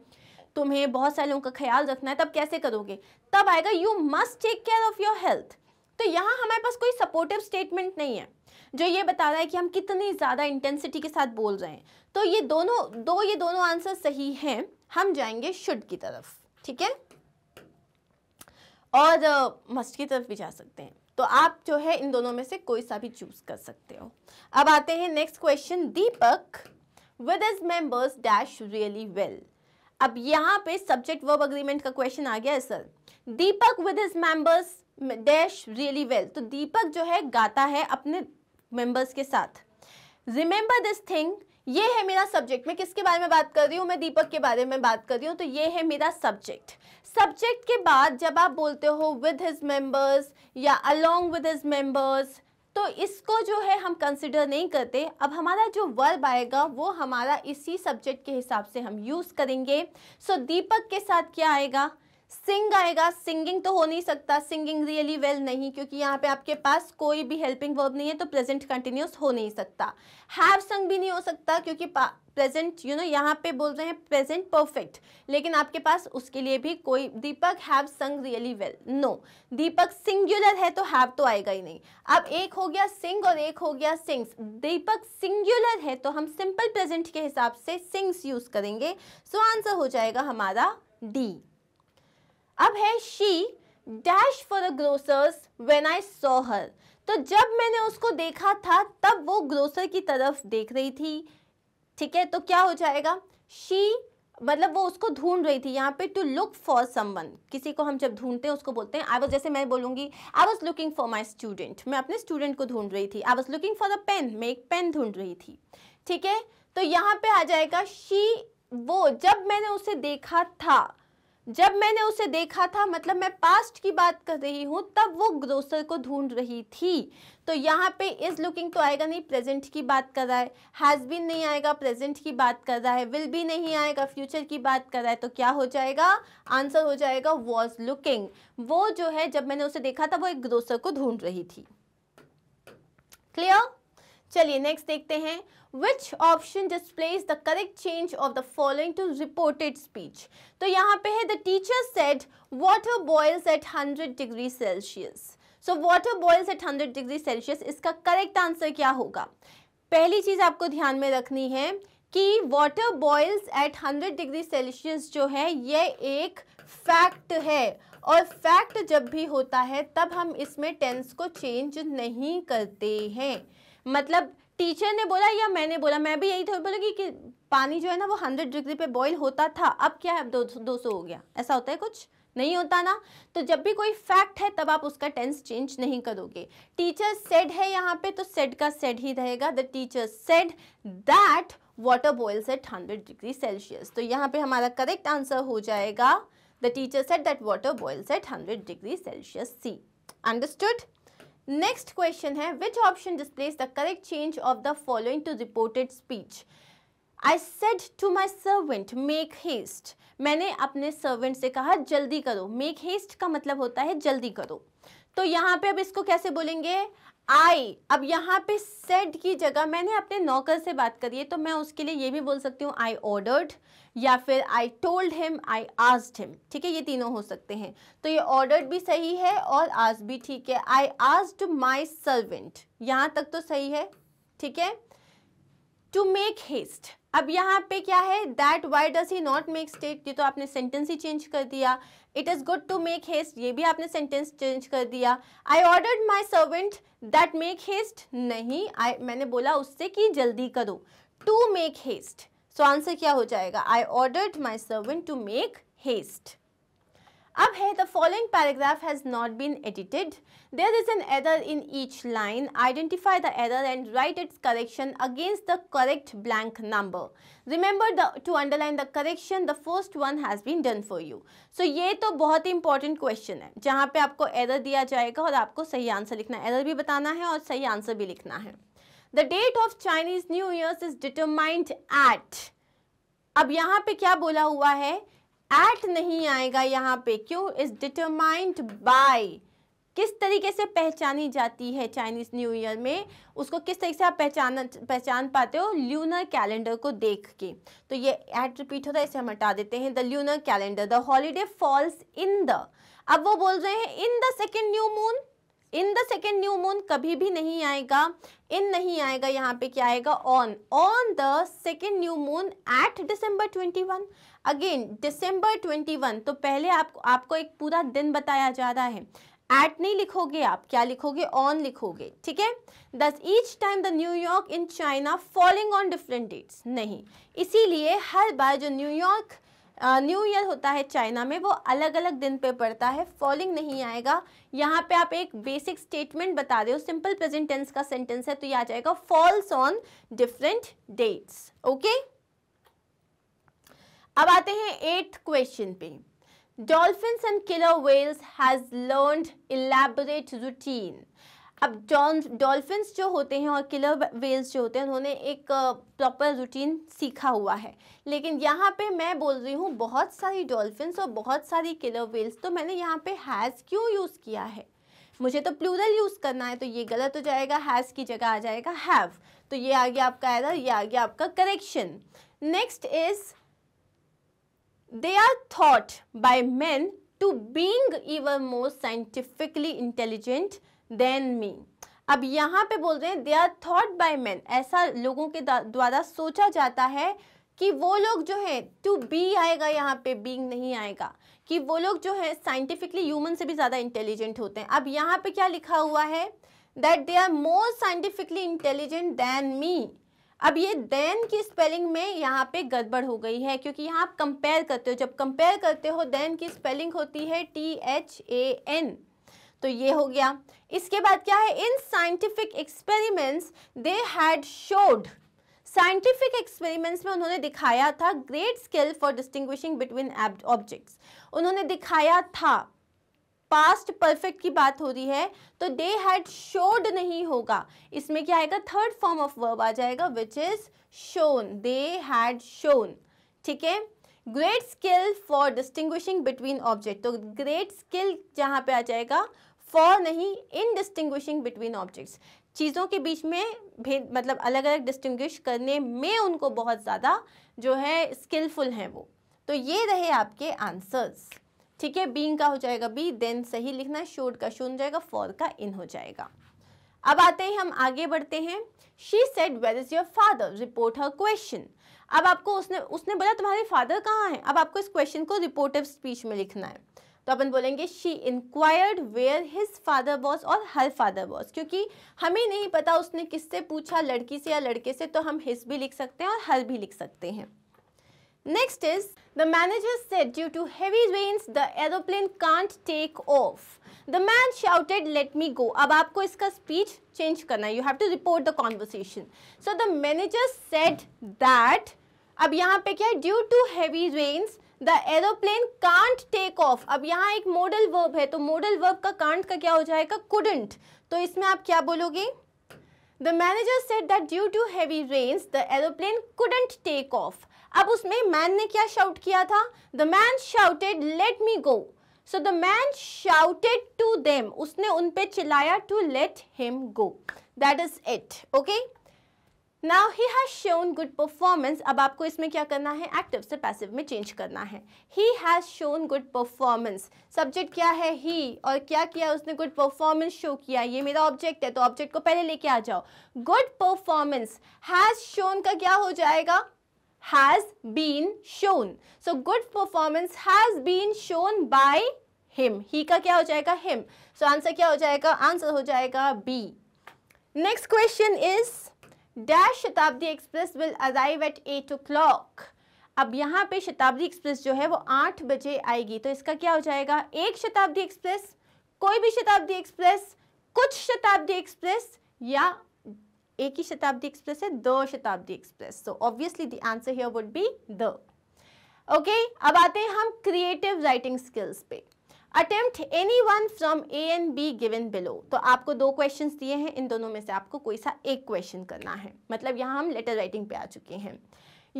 तुम्हें बहुत सारे लोगों का ख्याल रखना है तब कैसे करोगे तब आएगा you must take care of your health तो यहाँ हमारे पास कोई सपोर्टिव स्टेटमेंट नहीं है जो ये बता रहा है कि हम कितनी ज़्यादा इंटेंसिटी के साथ बोल रहे हैं तो ये दोनों दो ये दोनों आंसर सही हैं हम जाएंगे शुड की तरफ ठीक है और मस्ट की तरफ भी जा सकते हैं तो आप जो है इन दोनों में से कोई सा भी चूज कर सकते हो अब आते हैं next question Deepak with his members dash really well अब यहाँ पे सब्जेक्ट वर्ब अग्रीमेंट का क्वेश्चन आ गया है sir Deepak with his members dash really well तो दीपक जो है गाता है अपने मेंबर्स के साथ रिमेंबर दिस थिंग ये है मेरा सब्जेक्ट मैं किसके बारे में बात कर रही हूँ मैं दीपक के बारे में बात कर रही हूँ तो ये है मेरा सब्जेक्ट सब्जेक्ट के बाद जब आप बोलते हो विद हिज मेंबर्स या अलोंग विद हिज मेंबर्स तो इसको जो है हम कंसिडर नहीं करते अब हमारा जो वर्ब आएगा वो हमारा इसी सब्जेक्ट के हिसाब से हम यूज़ करेंगे सो so, दीपक के साथ क्या आएगा सिंग आएगा सिंगिंग तो हो नहीं सकता सिंगिंग रियली वेल नहीं क्योंकि यहाँ पे आपके पास कोई भी हेल्पिंग वर्ब नहीं है तो प्रेजेंट कंटिन्यूस हो नहीं सकता हैव संग भी नहीं हो सकता क्योंकि प्रेजेंट यू नो यहाँ पे बोल रहे हैं प्रेजेंट परफेक्ट लेकिन आपके पास उसके लिए भी कोई Deepak have sung really well no Deepak singular है तो हैव तो आएगा ही नहीं अब एक हो गया सिंग और एक हो गया सिंग्स दीपक सिंगुलर है तो हम सिंपल प्रेजेंट के हिसाब से सिंग्स यूज करेंगे सो so आंसर हो जाएगा हमारा डी अब है she dash for the grocers when I saw her तो जब मैंने उसको देखा था तब वो ग्रोसर की तरफ देख रही थी ठीक है तो क्या हो जाएगा शी मतलब वो उसको ढूंढ रही थी यहाँ पे टू लुक फॉर समवन किसी को हम जब ढूंढते हैं उसको बोलते हैं आई वॉज जैसे मैं बोलूंगी I was looking for my student मैं अपने स्टूडेंट को ढूंढ रही थी I was looking for a pen मैं एक पेन ढूंढ रही थी ठीक है तो यहाँ पे आ जाएगा शी वो जब मैंने उसे देखा था जब मैंने उसे देखा था मतलब मैं पास्ट की बात कर रही हूँ तब वो ग्रोसर को ढूंढ रही थी तो यहाँ पे इज़ लुकिंग तो आएगा नहीं प्रेजेंट की बात कर रहा है हैज़ बीन नहीं आएगा प्रेजेंट की बात कर रहा है विल भी नहीं आएगा फ्यूचर की बात कर रहा है तो क्या हो जाएगा आंसर हो जाएगा वॉज लुकिंग वो जो है जब मैंने उसे देखा था वो एक ग्रोसर को ढूंढ रही थी क्लियर चलिए नेक्स्ट देखते हैं which option displays the correct change of the following to reported speech तो यहाँ पे है the teacher said water boils at hundred degree Celsius so water boils at hundred degree Celsius इसका करेक्ट आंसर क्या होगा पहली चीज़ आपको ध्यान में रखनी है कि water boils at 100 degree Celsius जो है ये एक फैक्ट है और फैक्ट जब भी होता है तब हम इसमें टेंस को चेंज नहीं करते हैं मतलब टीचर ने बोला या मैंने बोला मैं भी यही थोड़ी बोलूँगी कि पानी जो है ना वो हंड्रेड डिग्री पे बॉईल होता था अब क्या है दो, सौ हो गया ऐसा होता है कुछ नहीं होता ना तो जब भी कोई फैक्ट है तब आप उसका टेंस चेंज नहीं करोगे टीचर सेड है यहाँ पे तो सेड का सेड ही रहेगा the teacher said that water boils at hundred degree Celsius तो यहाँ पे हमारा करेक्ट आंसर हो जाएगा the teacher said that water boils at hundred degree Celsius see understood next question है which option displays the correct change of the following to reported speech I said to my servant make haste मैंने अपने servant से कहा जल्दी करो make haste का मतलब होता है जल्दी करो तो यहाँ पे अब इसको कैसे बोलेंगे आई अब यहाँ पे सेड की जगह मैंने अपने नौकर से बात करी है तो मैं उसके लिए ये भी बोल सकती हूँ आई ऑर्डर्ड या फिर I told him I asked him ठीक है ये तीनों हो सकते हैं तो ये ऑर्डर्ड भी सही है और आज भी ठीक है आई आस्ड माई सर्वेंट यहाँ तक तो सही है ठीक है टू मेक हेस्ट अब यहाँ पे क्या है that why does he not make state ये तो आपने सेंटेंस ही चेंज कर दिया it is good to make haste ये भी आपने सेंटेंस चेंज कर दिया I ordered my servant that make haste नहीं आई मैंने बोला उससे कि जल्दी करो to make haste so answer क्या हो जाएगा I ordered my servant to make haste अब है the following paragraph has not been edited there is an error in each line identify the error and write its correction against the correct blank number remember the to underline the correction the first one has been done for you so ये तो बहुत ही important question है जहाँ पे आपको error दिया जाएगा और आपको सही आंसर लिखना है एरर भी बताना है और सही आंसर भी लिखना है the date of Chinese New Year's is determined at अब यहाँ पे क्या बोला हुआ है एट नहीं आएगा यहाँ पे क्यों इज डिटरमाइंड बाय किस तरीके से पहचानी जाती है चाइनीज़ न्यू ईयर में उसको किस तरीके से आप पहचान पहचान पाते हो ल्यूनर कैलेंडर को देख के तो ये एट रिपीट होता है इसे हम हटा देते हैं the lunar calendar the holiday falls in the अब वो बोल रहे हैं in the second new moon in the second new moon कभी भी नहीं आएगा इन नहीं आएगा यहाँ पे क्या आएगा on on the second new moon at December twenty one again दिसंबर 21 तो पहले आपको आपको एक पूरा दिन बताया जा रहा है एट नहीं लिखोगे आप क्या लिखोगे ऑन लिखोगे ठीक है thus each time the New Year in China following on different dates नहीं इसीलिए हर बार जो न्यूयॉर्क न्यू ईयर होता है चाइना में वो अलग अलग दिन पे पड़ता है फॉलिंग नहीं आएगा यहाँ पे आप एक बेसिक स्टेटमेंट बता रहे हो सिंपल प्रेजेंट टेंस का सेंटेंस है तो ये आ जाएगा falls on different dates okay अब आते हैं एट्थ क्वेश्चन पे dolphins and killer whales has learned elaborate routine अब डॉन डॉल्फिन्स जो होते हैं और किलर वेल्स जो होते हैं उन्होंने एक प्रॉपर रूटीन सीखा हुआ है लेकिन यहाँ पे मैं बोल रही हूँ बहुत सारी डॉल्फिन्स और बहुत सारी किलर वेल्स तो मैंने यहाँ पे हैज़ क्यों यूज़ किया है मुझे तो प्लूरल यूज़ करना है तो ये गलत हो जाएगा हैज़ की जगह आ जाएगा हैव तो ये आ गया आपका एरर ये आ गया आपका correction next is they are thought by men to being even more scientifically intelligent than me. अब यहाँ पे बोल रहे हैं they are thought by man ऐसा लोगों के द्वारा सोचा जाता है कि वो लोग जो हैं टू बी आएगा यहाँ पे बींग नहीं आएगा कि वो लोग जो है साइंटिफिकली ह्यूमन से भी ज़्यादा इंटेलिजेंट होते हैं अब यहाँ पे क्या लिखा हुआ है that they are more scientifically intelligent than me अब ये देन की स्पेलिंग में यहाँ पे गड़बड़ हो गई है क्योंकि यहाँ आप कंपेयर करते हो जब कंपेयर करते हो देन की स्पेलिंग होती है टी एच ए एन तो ये हो गया इसके बाद क्या है in scientific experiments they had showed scientific experiments में उन्होंने दिखाया था great skill for distinguishing between objects उन्होंने दिखाया था पास्ट परफेक्ट की बात हो रही है तो दे हैड शोड नहीं होगा इसमें क्या आएगा थर्ड फॉर्म ऑफ वर्ब आ जाएगा which is shown they had shown ठीक है great skill for distinguishing between object तो ग्रेट स्किल जहाँ पे आ जाएगा फॉर नहीं इन डिस्टिंग्विशिंग बिटवीन ऑब्जेक्ट्स चीज़ों के बीच में भेद मतलब अलग अलग डिस्टिंग्विश करने में उनको बहुत ज़्यादा जो है स्किलफुल हैं वो तो ये रहे आपके आंसर्स ठीक है बींग का हो जाएगा बी देन सही लिखना शोड का हो जाएगा फॉर का इन हो जाएगा अब आते हैं हम आगे बढ़ते हैं she said where is your father report her question अब आपको उसने उसने बोला तुम्हारे फादर कहाँ हैं अब आपको इस क्वेश्चन को रिपोर्टिव स्पीच में लिखना है तो अपन बोलेंगे she inquired where his father was और हर फादर वॉज क्योंकि हमें नहीं पता उसने किससे पूछा लड़की से या लड़के से तो हम हिज भी लिख सकते हैं और हर भी लिख सकते हैं next is The manager said due to heavy rains the aeroplane can't take off. The man shouted let me go. अब आपको इसका स्पीच चेंज करना है you have to report the conversation so the manager said that अब यहाँ पे क्या है due to heavy rains the aeroplane can't take off अब यहाँ एक मॉडल वर्ब है तो मॉडल वर्ब का कांट का क्या हो जाएगा कुडंट तो इसमें आप क्या बोलोगे the manager said that due to heavy rains the aeroplane couldn't take off अब उसमें मैन ने क्या शाउट किया था the man shouted let me go so the man shouted to them उसने उन पे चिल्लाया to let him go that is it okay now he has shown good performance अब आपको इसमें क्या करना है एक्टिव से पैसिव में चेंज करना है he has shown good performance subject क्या है ही और क्या किया उसने गुड परफॉर्मेंस शो किया ये मेरा ऑब्जेक्ट है तो ऑब्जेक्ट को पहले लेके आ जाओ गुड परफॉर्मेंस हैज़ शोन का क्या हो जाएगा has been shown. So good performance has been shown by him. He का क्या हो जाएगा him. So answer क्या हो जाएगा Answer हो जाएगा B. Next question is Dash Shatabdi Express will arrive at eight o'clock. अब यहाँ पे शताब्दी एक्सप्रेस जो है वो आठ बजे आएगी तो इसका क्या हो जाएगा एक शताब्दी एक्सप्रेस कोई भी शताब्दी एक्सप्रेस कुछ शताब्दी एक्सप्रेस या एक ही शताब्दी एक्सप्रेस है द शताब्दी एक्सप्रेस तो obviously the answer here would be the okay अब आते हैं हम क्रिएटिव राइटिंग स्किल्स पे attempt any one from A and B given below तो आपको दो क्वेश्चन दिए हैं इन दोनों में से आपको कोई सा एक क्वेश्चन करना है मतलब यहाँ हम लेटर राइटिंग पे आ चुके हैं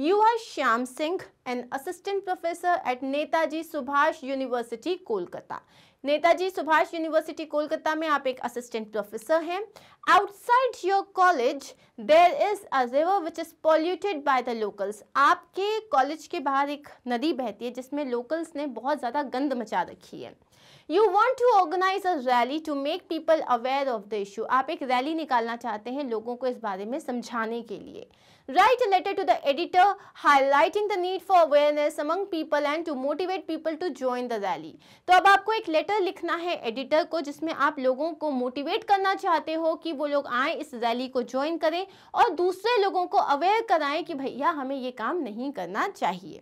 you are Shyam Singh an assistant professor at Netaji Subhash University Kolkata Netaji Subhash University Kolkata में आप एक असिस्टेंट प्रोफेसर हैं outside your college there is a river which is polluted by the locals आपके कॉलेज के बाहर एक नदी बहती है जिसमें लोकल्स ने बहुत ज़्यादा गंद मचा रखी है you want to organise a rally to make people aware of the issue आप एक रैली निकालना चाहते हैं लोगों को इस बारे में समझाने के लिए write a letter to the editor highlighting the need for awareness among people and to motivate people to join the rally तो अब आपको एक लेटर लिखना है एडिटर को जिसमें आप लोगों को मोटिवेट करना चाहते हो कि वो लोग आए इस रैली को ज्वाइन करें और दूसरे लोगों को अवेयर कराएं कि भैया हमें ये काम नहीं करना चाहिए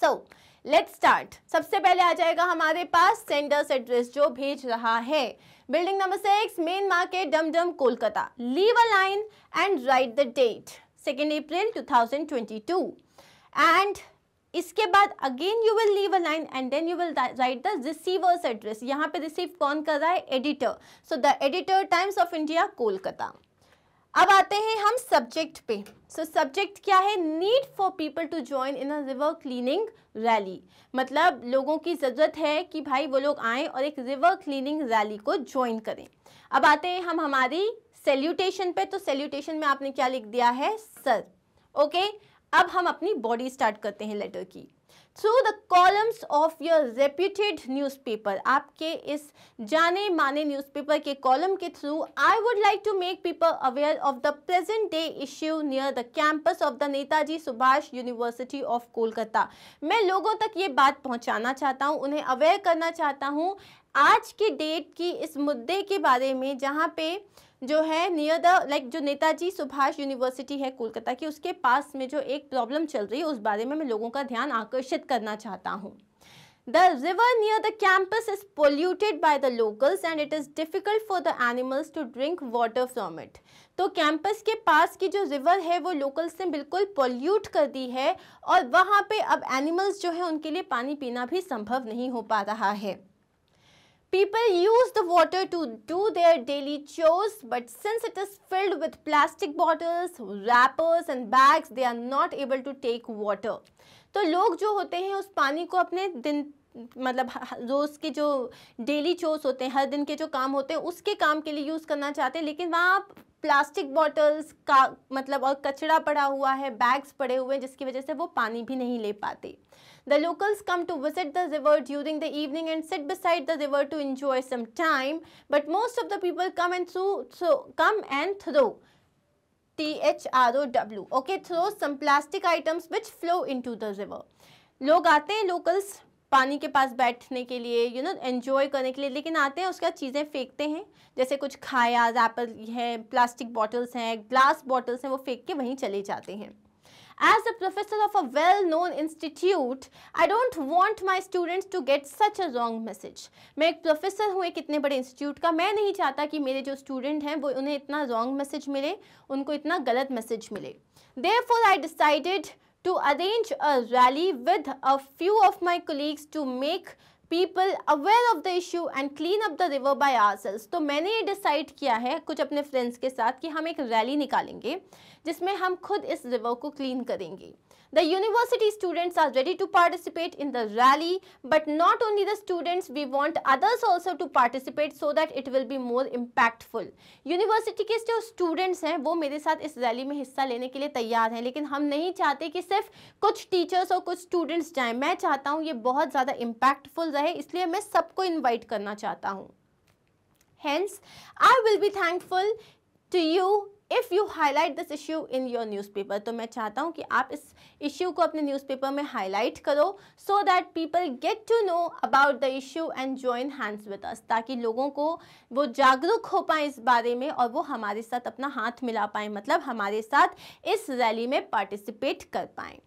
सो so, लेट स्टार्ट सबसे पहले आ जाएगा हमारे पास सेंडर्स एड्रेस जो भेज रहा है building number six main market Dumdum Kolkata leave a line and write the date second April 2022 and इसके बाद again you will leave a line and then you will write the receiver's address यहाँ पे receive कौन कर रहा है editor so the editor Times of India Kolkata अब आते हैं हम सब्जेक्ट पे सो so, सब्जेक्ट क्या है need for people to join in a river cleaning rally मतलब लोगों की ज़रूरत है कि भाई वो लोग आएँ और एक रिवर क्लीनिंग रैली को ज्वाइन करें अब आते हैं हम हमारी सेल्यूटेशन पे तो सेल्यूटेशन में आपने क्या लिख दिया है सर ओके okay? अब हम अपनी बॉडी स्टार्ट करते हैं लेटर की through the columns of your reputed newspaper आपके इस जाने माने न्यूज़पेपर के कॉलम के through I would like to make people aware of the present day issue near the campus of the Netaji Subhash University of Kolkata मैं लोगों तक ये बात पहुँचाना चाहता हूँ उन्हें अवेयर करना चाहता हूँ आज की डेट की इस मुद्दे के बारे में जहाँ पे जो है नियर द लाइक जो नेताजी सुभाष यूनिवर्सिटी है कोलकाता की उसके पास में जो एक प्रॉब्लम चल रही है उस बारे में मैं लोगों का ध्यान आकर्षित करना चाहता हूँ the river near the campus is polluted by the locals and it is difficult for the animals to drink water from it तो कैंपस के पास की जो रिवर है वो लोकल्स ने बिल्कुल पोल्यूट कर दी है और वहाँ पे अब एनिमल्स जो है उनके लिए पानी पीना भी संभव नहीं हो पा रहा है People use the water to do their daily chores, but since it is filled with plastic bottles, wrappers and bags, they are not able to take water. तो लोग जो होते हैं उस पानी को अपने दिन मतलब रोज़ के जो डेली चोर्स होते हैं हर दिन के जो काम होते हैं उसके काम के लिए यूज़ करना चाहते हैं लेकिन वहाँ प्लास्टिक बॉटल्स का मतलब और कचरा पड़ा हुआ है बैग्स पड़े हुए हैं जिसकी वजह से वो पानी भी नहीं ले पाते The locals come to visit the river during the evening and sit beside the river to enjoy some time. But most of the people come and through, so come and throw. T-H-R-O-W. Okay, throw some plastic items which flow into the river. log aate hain locals पानी के पास बैठने के लिए you know enjoy करने के लिए लेकिन आते हैं उसके बाद चीज़ें फेंकते हैं जैसे कुछ खाया एप्पल है प्लास्टिक बॉटल्स हैं ग्लास बॉटल्स हैं वो फेंक के वहीं चले जाते हैं As a professor of a well-known institute, I don't want my students to get such a wrong message. main ek professor hu ek itne bade institute ka main nahi chahta ki mere jo student hain wo unhe itna wrong message mile unko itna galat message mile therefore i decided to arrange a rally with a few of my colleagues to make people aware of the issue and clean up the river by our तो मैंने ये decide किया है कुछ अपने friends के साथ कि हम एक रैली निकालेंगे जिसमें हम खुद इस रिवर को क्लीन करेंगे The university students are ready to participate in the rally but not only the students we want others also to participate so that it will be more impactful. university ke jo students hain wo mere sath is rally mein hissa lene ke liye taiyar hain lekin hum nahi chahte ki sirf kuch teachers aur kuch students jaye main chahta hu ye bahut zyada impactful rahe isliye main sabko invite karna chahta hu Hence, I will be thankful to you if you highlight this issue in your newspaper. तो मैं चाहता हूँ कि आप इस issue को अपने newspaper में हाईलाइट करो so that people get to know about the issue and join hands with us ताकि लोगों को वो जागरूक हो पाए इस बारे में और वो हमारे साथ अपना हाथ मिला पाएँ मतलब हमारे साथ इस रैली में पार्टिसिपेट कर पाएँ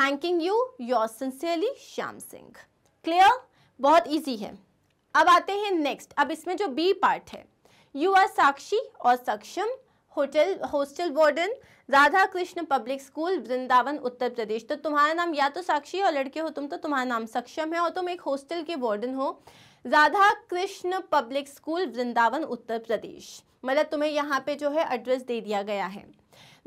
thanking you yours sincerely Shyam Singh clear बहुत ईजी है अब आते हैं नेक्स्ट अब इसमें जो बी पार्ट है you are Sakshi or Saksham hotel hostel warden Radha Krishna public school Vrindavan Uttar Pradesh तो तुम्हारा नाम या तो साक्षी और लड़के हो तुम तो तुम्हारा नाम सक्षम है और तुम एक हॉस्टल के वार्डन हो राधा कृष्ण पब्लिक स्कूल वृंदावन उत्तर प्रदेश मतलब तुम्हें यहाँ पे जो है एड्रेस दे दिया गया है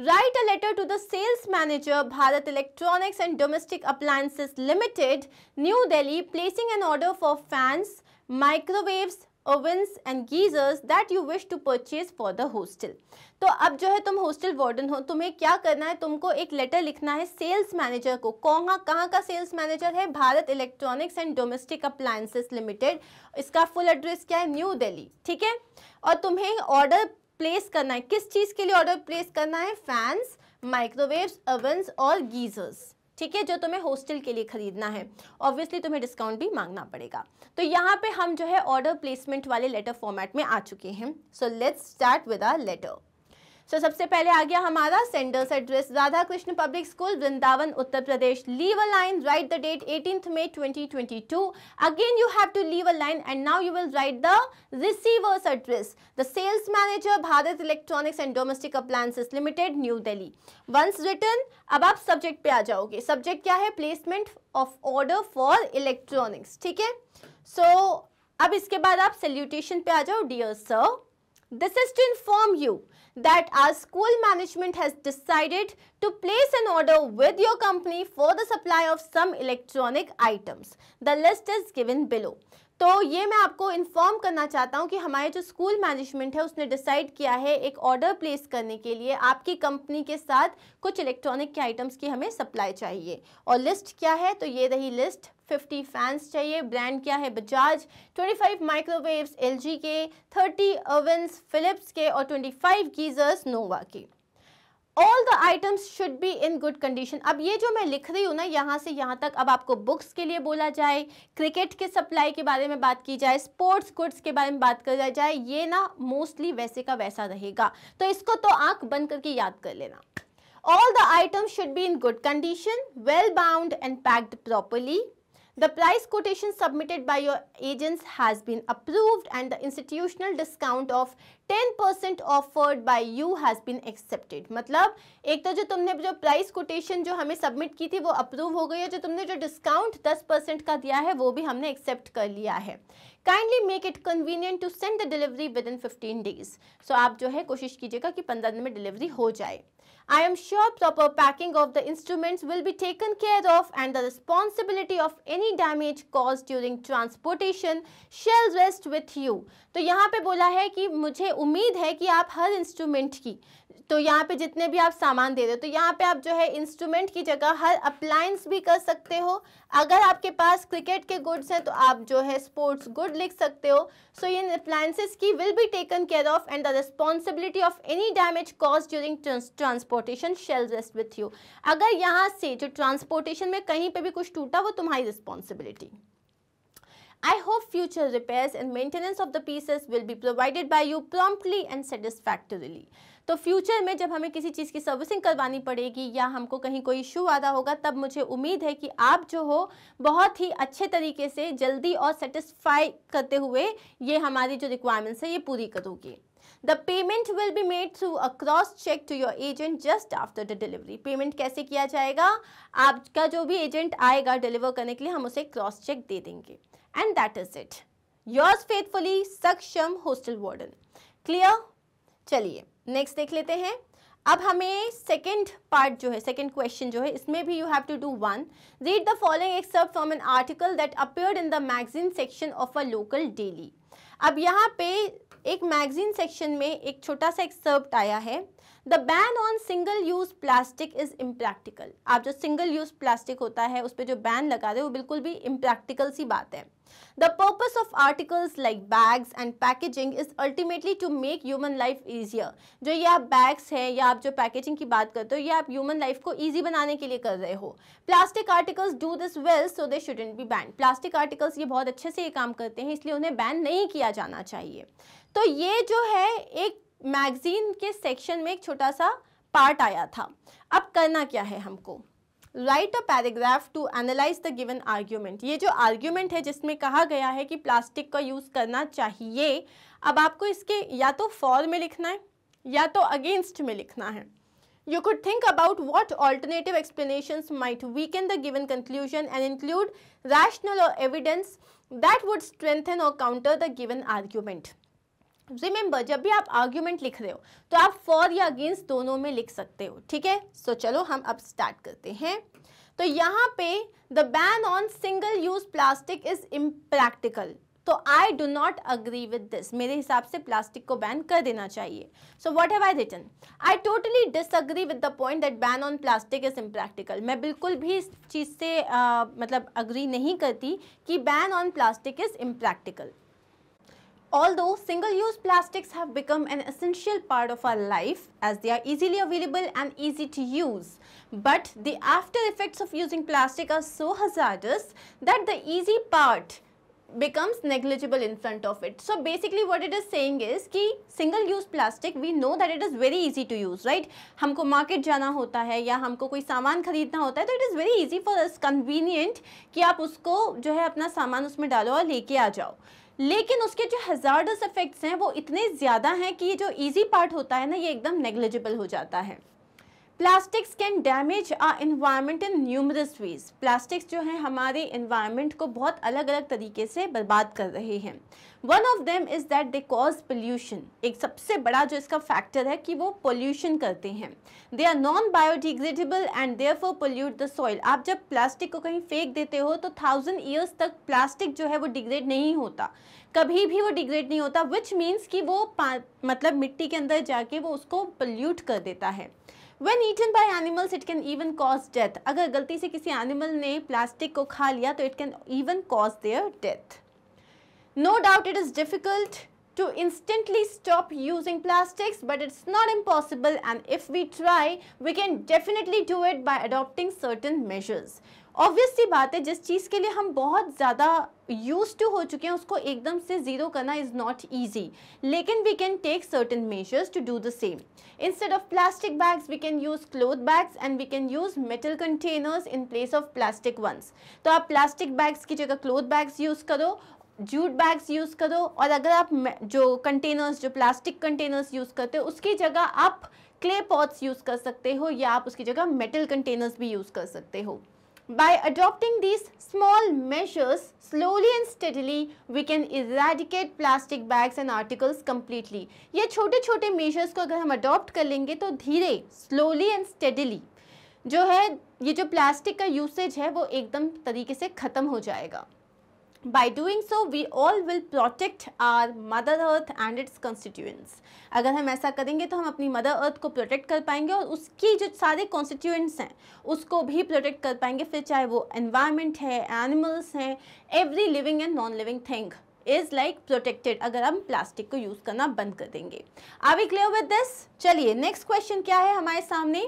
write a letter to the sales manager Bharat Electronics and Domestic Appliances Limited New Delhi placing an order for fans microwaves ovens and geysers that you wish to purchase for the hostel तो अब जो है तुम hostel warden हो तुम्हें क्या करना है तुमको एक लेटर लिखना है सेल्स मैनेजर को कहाँ कहाँ का सेल्स मैनेजर है Bharat Electronics and Domestic Appliances Limited इसका फुल एड्रेस क्या है न्यू दिल्ली ठीक है और तुम्हें ऑर्डर प्लेस करना है किस चीज़ के लिए ऑर्डर प्लेस करना है फैंस माइक्रोवेव्स ओवन्स और गीजर्स ठीक है जो तुम्हें हॉस्टल के लिए खरीदना है ऑब्वियसली तुम्हें डिस्काउंट भी मांगना पड़ेगा तो यहाँ पे हम जो है ऑर्डर प्लेसमेंट वाले लेटर फॉर्मेट में आ चुके हैं so let's start with our letter so so, सबसे पहले आ गया हमारा sender's address Radha Krishna public school Vrindavan Uttar Pradesh leave a line write the date eighteen May 2022 again you have to leave a line and now you will write the receiver's address the sales manager Bharat Electronics and Domestic Appliances Limited New Delhi once written अब आप subject पे आ जाओगे subject क्या है placement of order for electronics ठीक है सो अब इसके बाद आप सेल्यूटेशन पे आ जाओ dear sir This is to inform you that our school management has decided to place an order with your company for the supply of some electronic items. The list is given below. तो ये मैं आपको inform करना चाहता हूँ कि हमारे जो स्कूल मैनेजमेंट है उसने डिसाइड किया है एक ऑर्डर प्लेस करने के लिए आपकी कंपनी के साथ कुछ इलेक्ट्रॉनिक के आइटम्स की हमें सप्लाई चाहिए और लिस्ट क्या है तो ये रही लिस्ट 50 फैंस चाहिए ब्रांड क्या है बजाज 25 माइक्रोवेव्स एलजी के 30 ओवन्स फिलिप्स के और 25 गीजर्स नोवा के all the items should be in good condition अब ये जो मैं लिख रही हूँ ना यहाँ से यहाँ तक अब आपको बुक्स के लिए बोला जाए क्रिकेट के सप्लाई के बारे में बात की जाए स्पोर्ट्स गुड्स के बारे में बात कर जाए ये ना मोस्टली वैसे का वैसा रहेगा तो इसको तो आँख बंद करके याद कर लेना All the items should be in good condition, well bound and packed properly. The price quotation submitted by your agents has been approved and the institutional discount of 10% offered by you has been accepted. मतलब एक तो जो तुमने जो price quotation जो हमें submit की थी वो approve हो गई है जो तुमने जो discount 10% का दिया है वो भी हमने accept कर लिया है kindly make it convenient to send the delivery within 15 days so सो आप जो है कोशिश कीजिएगा कि पंद्रह दिन में डिलीवरी हो जाए I am sure proper packing of the instruments will be taken care of and the responsibility of any damage caused during transportation shall rest with you. to yahan pe bola hai ki mujhe ummeed hai ki aap har instrument ki तो यहाँ पे जितने भी आप सामान दे रहे हो तो यहाँ पे आप जो है इंस्ट्रूमेंट की जगह हर अप्लायंस भी कर सकते हो अगर आपके पास क्रिकेट के गुड्स हैं तो आप जो है स्पोर्ट्स गुड लिख सकते हो सो इन अप्लायंसेस की will be taken care of and the responsibility of any damage caused during transportation shall rest with you अगर यहाँ से जो ट्रांसपोर्टेशन में कहीं पर भी कुछ टूटा वो तुम्हारी responsibility I hope future repairs and maintenance of the pieces will be provided by you promptly and satisfactorily. तो फ्यूचर में जब हमें किसी चीज़ की सर्विसिंग करवानी पड़ेगी या हमको कहीं कोई इशू आ रहा होगा तब मुझे उम्मीद है कि आप जो हो बहुत ही अच्छे तरीके से जल्दी और सेटिस्फाई करते हुए ये हमारी जो रिक्वायरमेंट्स है ये पूरी करोगे the payment will be made through a cross cheque to your agent just after the delivery payment कैसे किया जाएगा आपका जो भी एजेंट आएगा डिलीवर करने के लिए हम उसे क्रॉस चेक दे देंगे and that is it yours faithfully Saksham hostel warden clear चलिए नेक्स्ट देख लेते हैं अब हमें सेकंड पार्ट जो है सेकंड क्वेश्चन जो है इसमें भी you have to do one read the following except from an article that appear in the magazine section of a local daily अब यहाँ पे एक मैगजीन सेक्शन में एक छोटा सा एक्सर्प्ट आया है the ban on single use plastic is impractical आप जो सिंगल यूज प्लास्टिक होता है उस पर जो बैन लगा हो वो बिल्कुल भी इम्प्रैक्टिकल सी बात है The purpose of articles like bags and packaging is ultimately to make human life easier. जो ये आप bags हैं या आप जो packaging की बात करते हो ये आप human life को easy बनाने के लिए कर रहे हो Plastic articles do this well so they shouldn't be banned. Plastic articles ये बहुत अच्छे से ये काम करते हैं इसलिए उन्हें बैन नहीं किया जाना चाहिए तो ये जो है एक मैगज़ीन के सेक्शन में एक छोटा सा पार्ट आया था अब करना क्या है हमको write a paragraph to analyse the given argument ये जो आर्ग्यूमेंट है जिसमें कहा गया है कि प्लास्टिक का यूज करना चाहिए अब आपको इसके या तो फॉर में लिखना है या तो अगेंस्ट में लिखना है you could think about what alternative explanation might weaken the given conclusion and include rational or evidence that would strengthen or counter the given argument remember जब भी आप आर्ग्यूमेंट लिख रहे हो तो आप फॉर या अगेंस्ट दोनों में लिख सकते हो ठीक है सो चलो हम अब स्टार्ट करते हैं तो यहाँ पे the ban on single use plastic is impractical so I do not agree with this मेरे हिसाब से प्लास्टिक को बैन कर देना चाहिए so what have I written I totally disagree with the point that ban on plastic is impractical मैं बिल्कुल भी इस चीज़ से uh, मतलब अग्री नहीं करती कि ban on plastic is impractical Although single-use plastics have become an essential part of our life as they are easily available and easy to use, but the after effects of using plastic are so hazardous that the easy part becomes negligible in front of it. So basically what it is saying is कि single use plastic we know that it is very easy to use right हमको market जाना होता है या हमको कोई सामान खरीदना होता है तो it is very easy for us convenient कि आप उसको जो है अपना सामान उसमें डालो और लेके आ जाओ लेकिन उसके जो हजार्डस इफेक्ट्स हैं वो इतने ज़्यादा हैं कि ये जो ईजी पार्ट होता है ना ये एकदम नेग्लिजिबल हो जाता है plastics can damage a environment in numerous ways plastics जो है हमारे इन्वायरमेंट को बहुत अलग अलग तरीके से बर्बाद कर रहे हैं one of them is that they cause pollution एक सबसे बड़ा जो इसका फैक्टर है कि वो पोल्यूशन करते हैं they are non biodegradable and therefore pollute the soil आप जब प्लास्टिक को कहीं फेंक देते हो तो थाउजेंड ईयर्स तक प्लास्टिक जो है वो डिग्रेड नहीं होता कभी भी वो डिग्रेड नहीं होता विच मीन्स कि वो मतलब मिट्टी के अंदर जाके वो उसको पोल्यूट कर देता है when eaten by animals it can even cause death अगर गलती से किसी एनिमल ने प्लास्टिक को खा लिया तो it can even cause their death No doubt it is difficult to instantly stop using plastics, but it's not impossible and if we try, we can definitely do it by adopting certain measures. Obviously, बात है जिस चीज़ के लिए हम बहुत ज़्यादा used to हो चुके हैं उसको एकदम से zero करना is not easy. लेकिन we can take certain measures to do the same. Instead of plastic bags, we can use cloth bags and we can use metal containers in place of plastic ones. तो आप plastic bags की जगह cloth bags use करो jute bags use करो और अगर आप जो कंटेनर्स जो प्लास्टिक कंटेनर्स यूज़ करते हो उसकी जगह आप क्ले पॉट्स यूज़ कर सकते हो या आप उसकी जगह मेटल कंटेनर्स भी यूज़ कर सकते हो By adopting these small measures slowly and steadily, we can eradicate plastic bags and articles completely. ये छोटे छोटे measures को अगर हम adopt कर लेंगे तो धीरे slowly and steadily जो है ये जो प्लास्टिक का यूसेज है वो एकदम तरीके से ख़त्म हो जाएगा by doing so we all will protect our mother earth and its constituents. अगर हम ऐसा करेंगे तो हम अपनी मदर अर्थ को प्रोटेक्ट कर पाएंगे और उसकी जो सारे कॉन्स्टिट्यूएंट्स हैं उसको भी प्रोटेक्ट कर पाएंगे फिर चाहे वो एनवायरमेंट है एनिमल्स हैं every living and non living thing is like protected अगर हम प्लास्टिक को यूज करना बंद कर देंगे आर क्लियर विद दिस चलिए नेक्स्ट क्वेश्चन क्या है हमारे सामने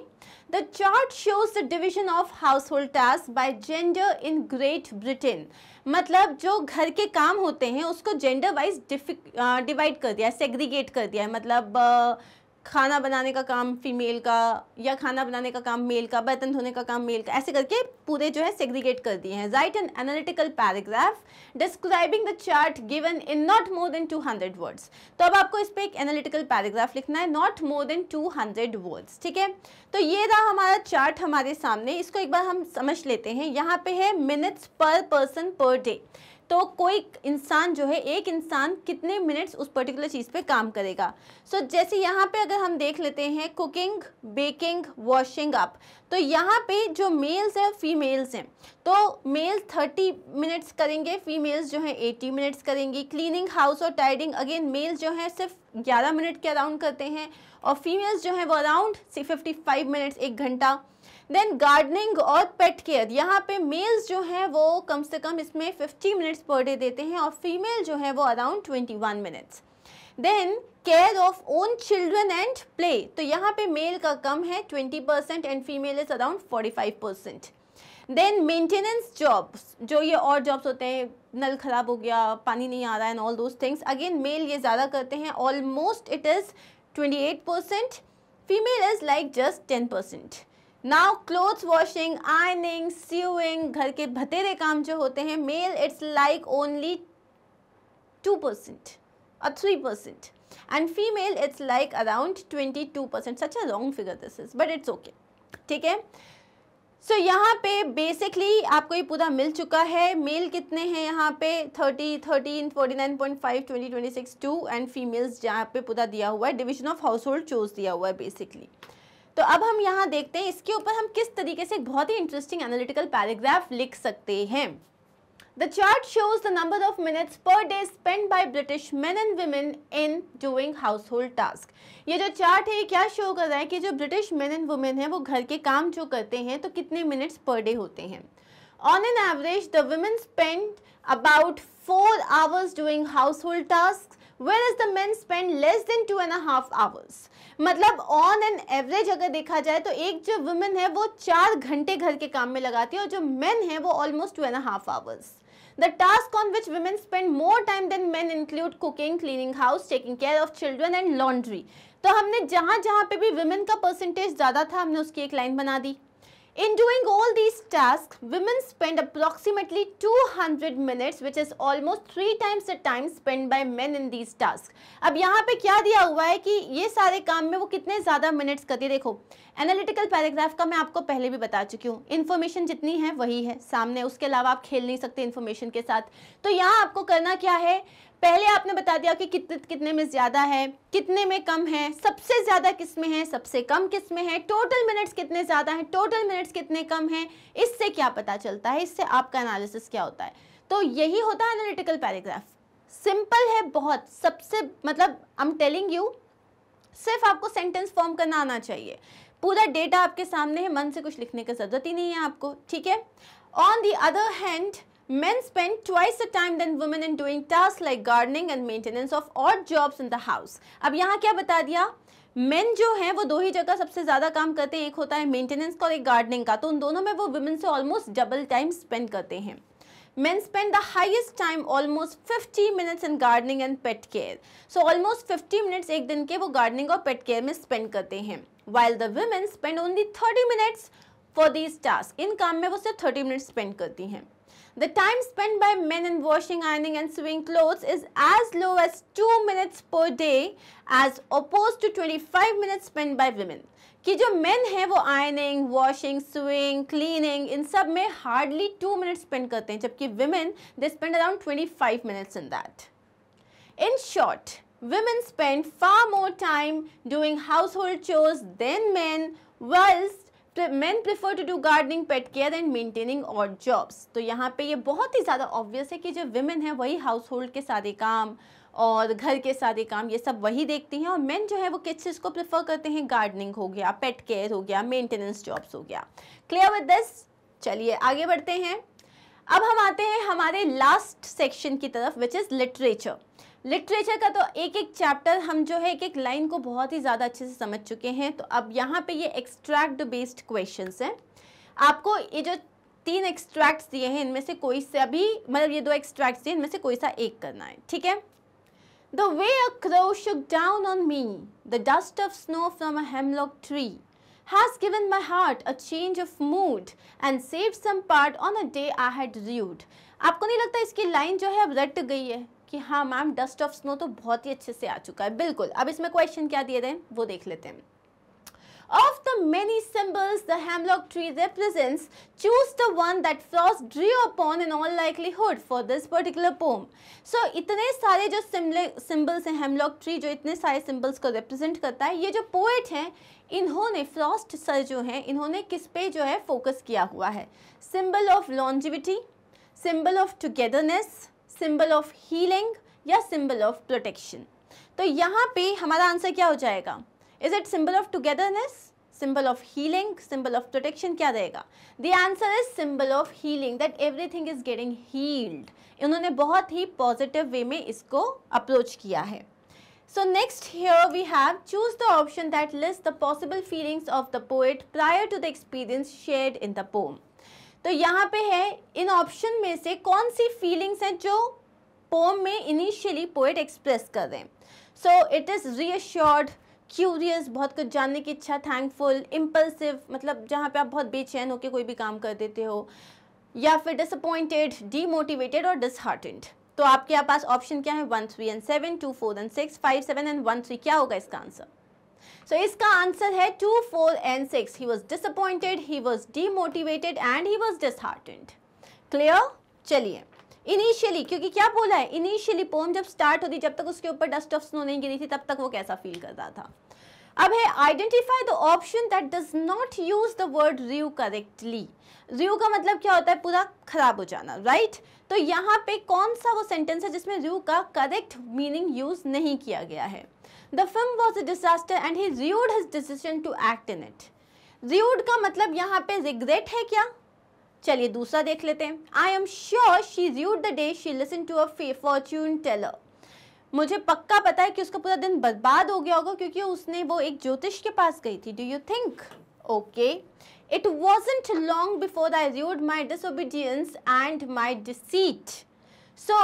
the chart shows the division of household task by gender in Great Britain मतलब जो घर के काम होते हैं उसको जेंडर वाइज डिफिक डिवाइड कर दिया सेग्रीगेट कर दिया है मतलब uh, खाना बनाने का काम फीमेल का या खाना बनाने का काम मेल का बर्तन धोने का काम मेल का ऐसे करके पूरे जो है सेग्रीगेट कर दिए हैं right an analytical paragraph describing the chart given in not more than 200 words तो अब आपको इस पर एक एनालिटिकल पैराग्राफ लिखना है नॉट मोर देन 200 वर्ड्स ठीक है तो ये रहा हमारा चार्ट हमारे सामने इसको एक बार हम समझ लेते हैं यहाँ पे है मिनट्स पर पर्सन पर डे तो कोई इंसान जो है एक इंसान कितने मिनट्स उस पर्टिकुलर चीज़ पे काम करेगा सो so, जैसे यहाँ पे अगर हम देख लेते हैं कुकिंग बेकिंग वॉशिंग अप तो यहाँ पे जो मेल्स हैं फीमेल्स हैं तो मेल्स 30 मिनट्स करेंगे फीमेल्स जो हैं 80 मिनट्स करेंगी क्लीनिंग हाउस और टाइडिंग अगेन मेल्स जो हैं सिर्फ 11 मिनट के अराउंड करते हैं और फीमेल्स जो हैं वो अराउंड फाइव मिनट्स एक घंटा देन गार्डनिंग और पेट केयर यहाँ पे मेल्स जो हैं वो कम से कम इसमें 50 मिनट्स पर डे देते हैं और फीमेल जो है वो around 21 minutes then care of own children and play तो यहाँ पे मेल का कम है 20 percent and female is around 45 percent then maintenance jobs जो ये और जॉब्स होते हैं नल ख़राब हो गया पानी नहीं आ रहा है and all those things again male ये ज़्यादा करते हैं almost it is twenty eight percent female is like just ten percent now clothes washing ironing sewing घर के भतेरे काम जो होते हैं male it's like only two percent और three percent and female it's like around twenty two percent such a wrong figure this is but it's okay ठीक है सो so, यहाँ पे बेसिकली आपको ये पूरा मिल चुका है मेल कितने हैं यहाँ पे thirty thirteen forty nine point five twenty twenty six two and females जहाँ पे पूरा दिया हुआ है डिविजन ऑफ हाउस होल्ड चोज दिया हुआ है बेसिकली तो अब हम यहाँ देखते हैं इसके ऊपर हम किस तरीके से एक बहुत ही इंटरेस्टिंग एनालिटिकल पैराग्राफ लिख सकते हैं the chart shows the number of minutes per day spend by British man and women in doing household task ये जो चार्ट है ये क्या शो कर रहा है कि जो ब्रिटिश मैन एंड वुमेन है वो घर के काम जो करते हैं तो कितने मिनट्स पर डे होते हैं on an average the women spend about four hours doing household task whereas the man spend less than two and half hours मतलब ऑन एन एवरेज अगर देखा जाए तो एक जो वुमेन है वो चार घंटे घर के काम में लगाती है और जो मैन है वो almost two and half hours The task on which women spend more time than men include cooking, cleaning house, taking care of children and laundry. तो हमने जहां जहां पे भी वुमेन का परसेंटेज ज़्यादा था हमने उसकी एक लाइन बना दी In doing all these tasks, women spend approximately 200 minutes, which is almost three times the time spent by men in these tasks. अब यहाँ पे क्या दिया हुआ है कि ये सारे काम में वो कितने ज़्यादा minutes करती है देखो Analytical paragraph का मैं आपको पहले भी बता चुकी हूँ Information जितनी है वही है सामने उसके अलावा आप खेल नहीं सकते information के साथ तो यहाँ आपको करना क्या है पहले आपने बता दिया कि कितने कितने में ज़्यादा है कितने में कम है सबसे ज़्यादा किस में है सबसे कम किस में है टोटल मिनट्स कितने ज़्यादा हैं टोटल मिनट्स कितने कम है इससे क्या पता चलता है इससे आपका एनालिसिस क्या होता है तो यही होता है एनालिटिकल पैराग्राफ सिंपल है बहुत सबसे मतलब आई एम टेलिंग यू सिर्फ आपको सेंटेंस फॉर्म करना आना चाहिए पूरा डेटा आपके सामने है मन से कुछ लिखने की ज़रूरत ही नहीं है आपको ठीक है on the other hand men spend twice the time than women in doing tasks like gardening and maintenance of odd jobs in the house ab yahan kya bata diya men जो हैं वो दो ही जगह सबसे ज्यादा काम करते हैं एक होता है मेंटेनेंस का और एक गार्डनिंग का तो उन दोनों में वो वुमेन से ऑलमोस्ट डबल टाइम स्पेंड करते हैं men spend the highest time almost 50 minutes in gardening and pet care so almost 50 minutes एक दिन के वो गार्डनिंग और पेट केयर में स्पेंड करते हैं while the women spend only thirty minutes for these task इन काम में वो सिर्फ थर्टी मिनट्स स्पेंड करती हैं The time spent by men in washing, ironing and sewing clothes is as low as 2 minutes per day as opposed to 25 minutes spent by women. कि जो men हैं वो आयनिंग वॉशिंग स्विंग क्लीनिंग इन सब में hardly two minute spend करते हैं जबकि women they spend around twenty five minutes in that in women spend far more time doing household chores than men whilst man prefer to do gardening pet care and maintaining और jobs तो यहाँ पे ये बहुत ही ज़्यादा obvious है कि जो वुमेन है वही हाउस होल्ड के सारे काम और घर के सारे काम ये सब वही देखती हैं और मेन जो है वो किस चीज़ को प्रेफर करते हैं गार्डनिंग हो गया पेट केयर हो गया मेंटेनेंस जॉब्स हो गया क्लियर विद दिस चलिए आगे बढ़ते हैं अब हम आते हैं हमारे लास्ट सेक्शन की तरफ विच इज़ लिटरेचर लिटरेचर का तो एक एक चैप्टर हम जो है एक एक लाइन को बहुत ही ज़्यादा अच्छे से समझ चुके हैं तो अब यहाँ पे ये एक्सट्रैक्ट बेस्ड क्वेश्चंस हैं आपको ये जो तीन एक्सट्रैक्ट्स दिए हैं इनमें से कोई से अभी मतलब ये दो एक्सट्रैक्ट्स दिए इनमें से कोई सा एक करना है ठीक है the way a crow shook down on me the dust of snow from a hemlock tree has given my heart a change of mood and saved some part on a day I had rued. आपको नहीं लगता इसकी line जो है अब रट गई है कि हाँ मैम डस्ट ऑफ स्नो तो बहुत ही अच्छे से आ चुका है बिल्कुल अब इसमें क्वेश्चन क्या दिए थे वो देख लेते हैं Of the many symbols the hemlock tree represents, choose the one that Frost drew upon in all likelihood for this particular poem. So, इतने सारे जो symbols हैं hemlock tree जो इतने सारे symbols को represent करता है ये जो poet हैं इन्होंने Frost सर जो हैं इन्होंने किस पे जो है focus किया हुआ है Symbol of longevity, symbol of togetherness, symbol of healing या सिंबल ऑफ प्रोटेक्शन तो यहाँ पे हमारा आंसर क्या हो जाएगा is it symbol of togetherness symbol of healing symbol of protection क्या रहेगा the answer is symbol of healing that everything is getting healed इन्होंने बहुत ही पॉजिटिव वे में इसको अप्रोच किया है so next here we have choose the option that list the possible feelings of the poet prior to the experience share in the poem तो यहाँ पे है इन ऑप्शन में से कौन सी फीलिंग्स हैं जो पोम में इनिशियली पोएट एक्सप्रेस कर रहे हैं so it is reassured curious बहुत कुछ जानने की इच्छा थैंकफुल इम्पल्सिव मतलब जहाँ पे आप बहुत बेचैन होकर कोई भी काम कर देते हो या फिर डिसअपॉइंटेड डीमोटिवेटेड और डिसहार्टेंड तो आपके पास ऑप्शन क्या है one three and seven two four and six five seven and one three क्या होगा इसका आंसर सो इसका आंसर है two four and six he was disappointed he was demotivated and he was disheartened clear चलिए initially क्योंकि क्या बोला है इनिशियली पोम जब स्टार्ट होती जब तक उसके ऊपर डस्ट ऑफ स्नो नहीं गिरी थी तब तक वो कैसा फील करता था अब है identify the option that does not use the word rue correctly rue का मतलब क्या होता है पूरा खराब हो जाना राइट right? तो यहाँ पे कौन सा वो सेंटेंस है जिसमें रीव का करेक्ट मीनिंग यूज नहीं किया गया है the film was a disaster and he rued his decision to act in it rued का मतलब यहाँ पे रिग्रेट है क्या चलिए दूसरा देख लेते हैं I am sure she rued the day she listen to a fortune teller मुझे पक्का पता है कि उसका पूरा दिन बर्बाद हो गया होगा क्योंकि उसने वो एक ज्योतिष के पास गई थी do you think okay it wasn't long before I rued my disobedience and my deceit so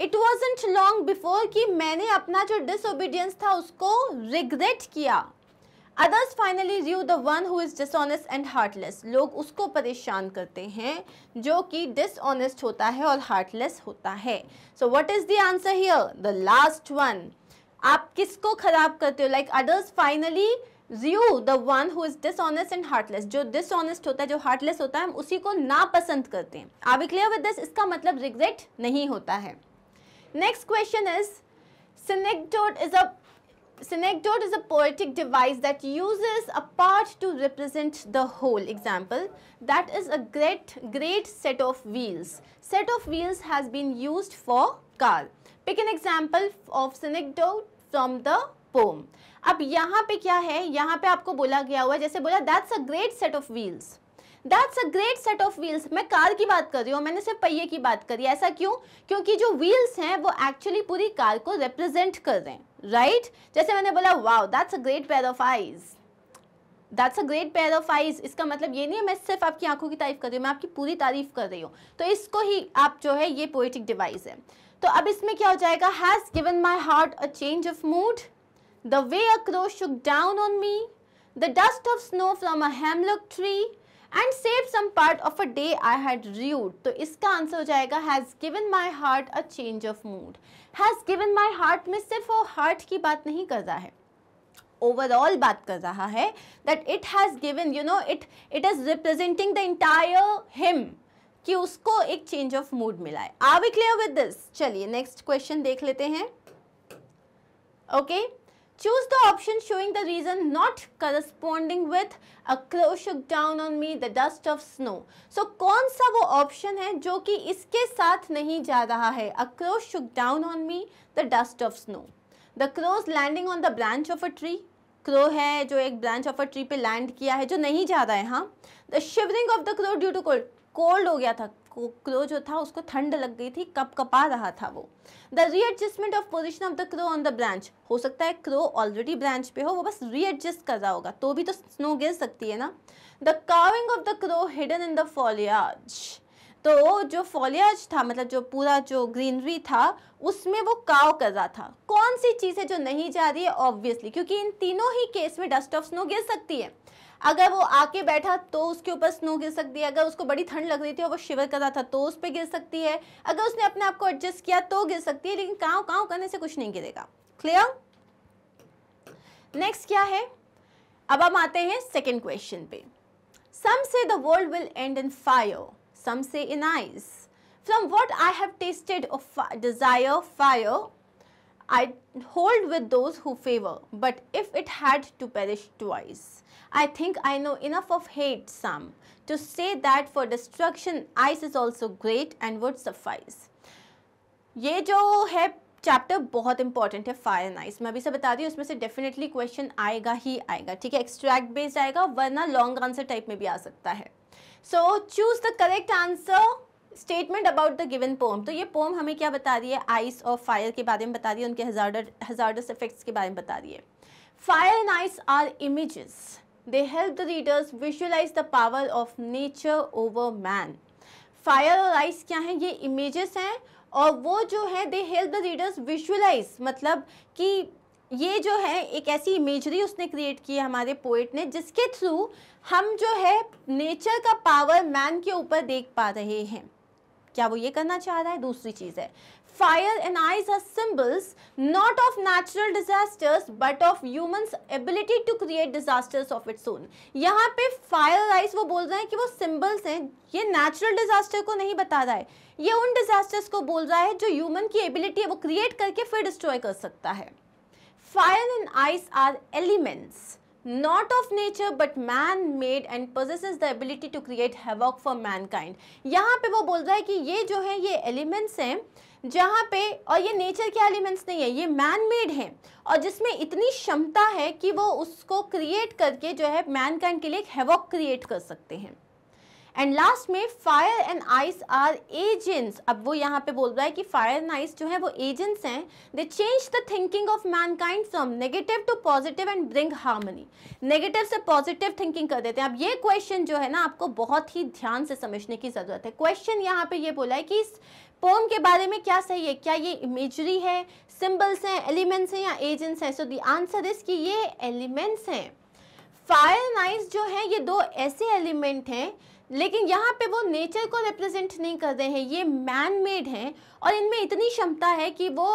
it wasn't long before कि मैंने अपना जो डिसोबीडियंस था उसको रिग्रेट किया others finally rue the one who is dishonest and heartless लोग उसको परेशान करते हैं जो कि डिसऑनेस्ट होता है और हार्टलेस होता है so what is the answer here the last one आप किसको खराब करते हो like others finally You, the one who is dishonest and heartless जो डिसऑनेस्ट होता है जो हार्टलेस होता है हम उसी को नापसंद करते हैं आप क्लियर विद दिस इसका मतलब रिग्रेट नहीं होता है Next question is, synecdoche is a synecdoche is a poetic device that uses a part to represent the whole example that is a great great set of wheels set of wheels has been used for car pick an example of synecdoche from the poem अब यहाँ पे क्या है यहाँ पे आपको बोला गया हुआ है जैसे बोला that's a great set of wheels that's a great set of wheels मैं कार की बात कर रही हूँ मैंने सिर्फ पहिए की बात करी ऐसा क्यों क्योंकि जो व्हील्स हैं वो एक्चुअली पूरी कार को रिप्रेजेंट कर रहे हैं राइट right? जैसे मैंने बोला wow that's a great pair of eyes that's a great pair of eyes इसका मतलब ये नहीं है मैं सिर्फ आपकी आंखों की तारीफ कर रही हूँ मैं आपकी पूरी तारीफ कर रही हूँ तो इसको ही आप जो है ये पोइटिक डिवाइस है तो अब इसमें क्या हो जाएगा has given my heart a change of mood the way a crow shook down on me the dust of snow from a hemlock tree and save some part of a day I had rued तो इसका answer हो जाएगा has given my heart a change of mood has given my heart में सिर्फ वो heart की बात नहीं कर रहा है ओवरऑल बात कर रहा है that it has given you know it it is representing the entire him कि उसको एक चेंज ऑफ मूड मिला है are we clear with this चलिए नेक्स्ट क्वेश्चन देख लेते हैं okay okay? Choose the option showing the reason not corresponding with a crow shook down on me the dust of snow. So कौन सा वो option है जो कि इसके साथ नहीं जा रहा है A crow shook down on me the dust of snow. The crow's landing on the branch of a tree. Crow है जो एक ब्रांच ऑफ अ ट्री पे लैंड किया है जो नहीं जा रहा है हाँ the shivering of the crow due to cold cold हो गया था क्रो जो था उसको ठंड लग गई थी कप कपा रहा था वो the readjustment of position of the crow on the branch हो सकता है क्रो ऑलरेडी ब्रांच पे हो वो बस रीएडजस्ट कर रहा होगा तो भी तो स्नो गिर सकती है ना the cawing of the crow hidden in the foliage तो जो फॉलियाज था मतलब जो पूरा जो ग्रीनरी था उसमें वो काव कर रहा था कौन सी चीज़ है जो नहीं जा रही है ऑब्वियसली क्योंकि इन तीनों ही केस में डस्ट ऑफ स्नो गिर सकती है अगर वो आके बैठा तो उसके ऊपर स्नो गिर सकती है अगर उसको बड़ी ठंड लग रही थी और वो शिवर कर रहा था तो उस पर गिर सकती है अगर उसने अपने आप को एडजस्ट किया तो गिर सकती है लेकिन काव काव करने से कुछ नहीं गिरेगा क्लियर नेक्स्ट क्या है अब हम आते हैं सेकेंड क्वेश्चन पे some say the world will end in fire some say in ice from what I have tasted desire fire I hold with those who favor, but if it had to perish I think I know enough of hate some to say that for destruction ice is also great and would suffice. ये जो है chapter बहुत important है fire and ice मैं अभी से बता दी उसमें से डेफिनेटली क्वेश्चन आएगा ही आएगा ठीक है एक्सट्रैक्ट बेस्ड आएगा वरना लॉन्ग आंसर टाइप में भी आ सकता है so choose the correct answer statement about the given poem तो ये पोम हमें क्या बता रही है आइस और फायर के बारे में बता रही है उनके हजार्डस इफेक्ट्स के बारे में बता रही है fire and ice are images They help the readers visualize the power of nature over man. Fire और आइस क्या hai ये इमेजेस हैं और वो जो है they help the readers visualize मतलब कि ये जो है एक ऐसी इमेजरी उसने क्रिएट की है हमारे पोइट ने जिसके थ्रू हम जो है नेचर का पावर मैन के ऊपर देख पा रहे हैं क्या वो ये करना चाह रहा है दूसरी चीज़ है fire and ice are symbols not of natural disasters but of humans ability to create disasters of its own yahan pe fire and ice wo bol rahe hain ki wo symbols hain ye natural disaster ko nahi bata raha hai ये उन disasters को बोल रहा है जो human की ability है वो create करके फिर destroy कर सकता है fire and ice are elements not of nature but man made and possesses the ability to create havoc for mankind यहाँ पे वो बोल रहा है कि ये जो है ये elements हैं जहाँ पे और ये नेचर के एलिमेंट्स नहीं है ये मैन मेड हैं और जिसमें इतनी क्षमता है कि वो उसको क्रिएट करके जो है मैनकाइंड के लिए एक हेवॉक क्रिएट कर सकते हैं एंड लास्ट में fire and ice are agents अब वो यहाँ पे बोल रहा है कि फायर एंड आइस जो है वो एजेंट्स हैं they change the thinking of mankind from negative to positive and bring harmony negative से पॉजिटिव थिंकिंग कर देते हैं अब ये क्वेश्चन जो है ना आपको बहुत ही ध्यान से समझने की ज़रूरत है क्वेश्चन यहाँ पे ये बोला है कि पोम के बारे में क्या सही है क्या ये इमेजरी है सिंबल्स हैं एलिमेंट्स हैं या एजेंट्स हैं सो द आंसर इज कि ये एलिमेंट्स हैं फायर नाइस जो है ये दो ऐसे एलिमेंट हैं लेकिन यहाँ पे वो नेचर को रिप्रेजेंट नहीं कर रहे हैं ये मैन मेड हैं और इनमें इतनी क्षमता है कि वो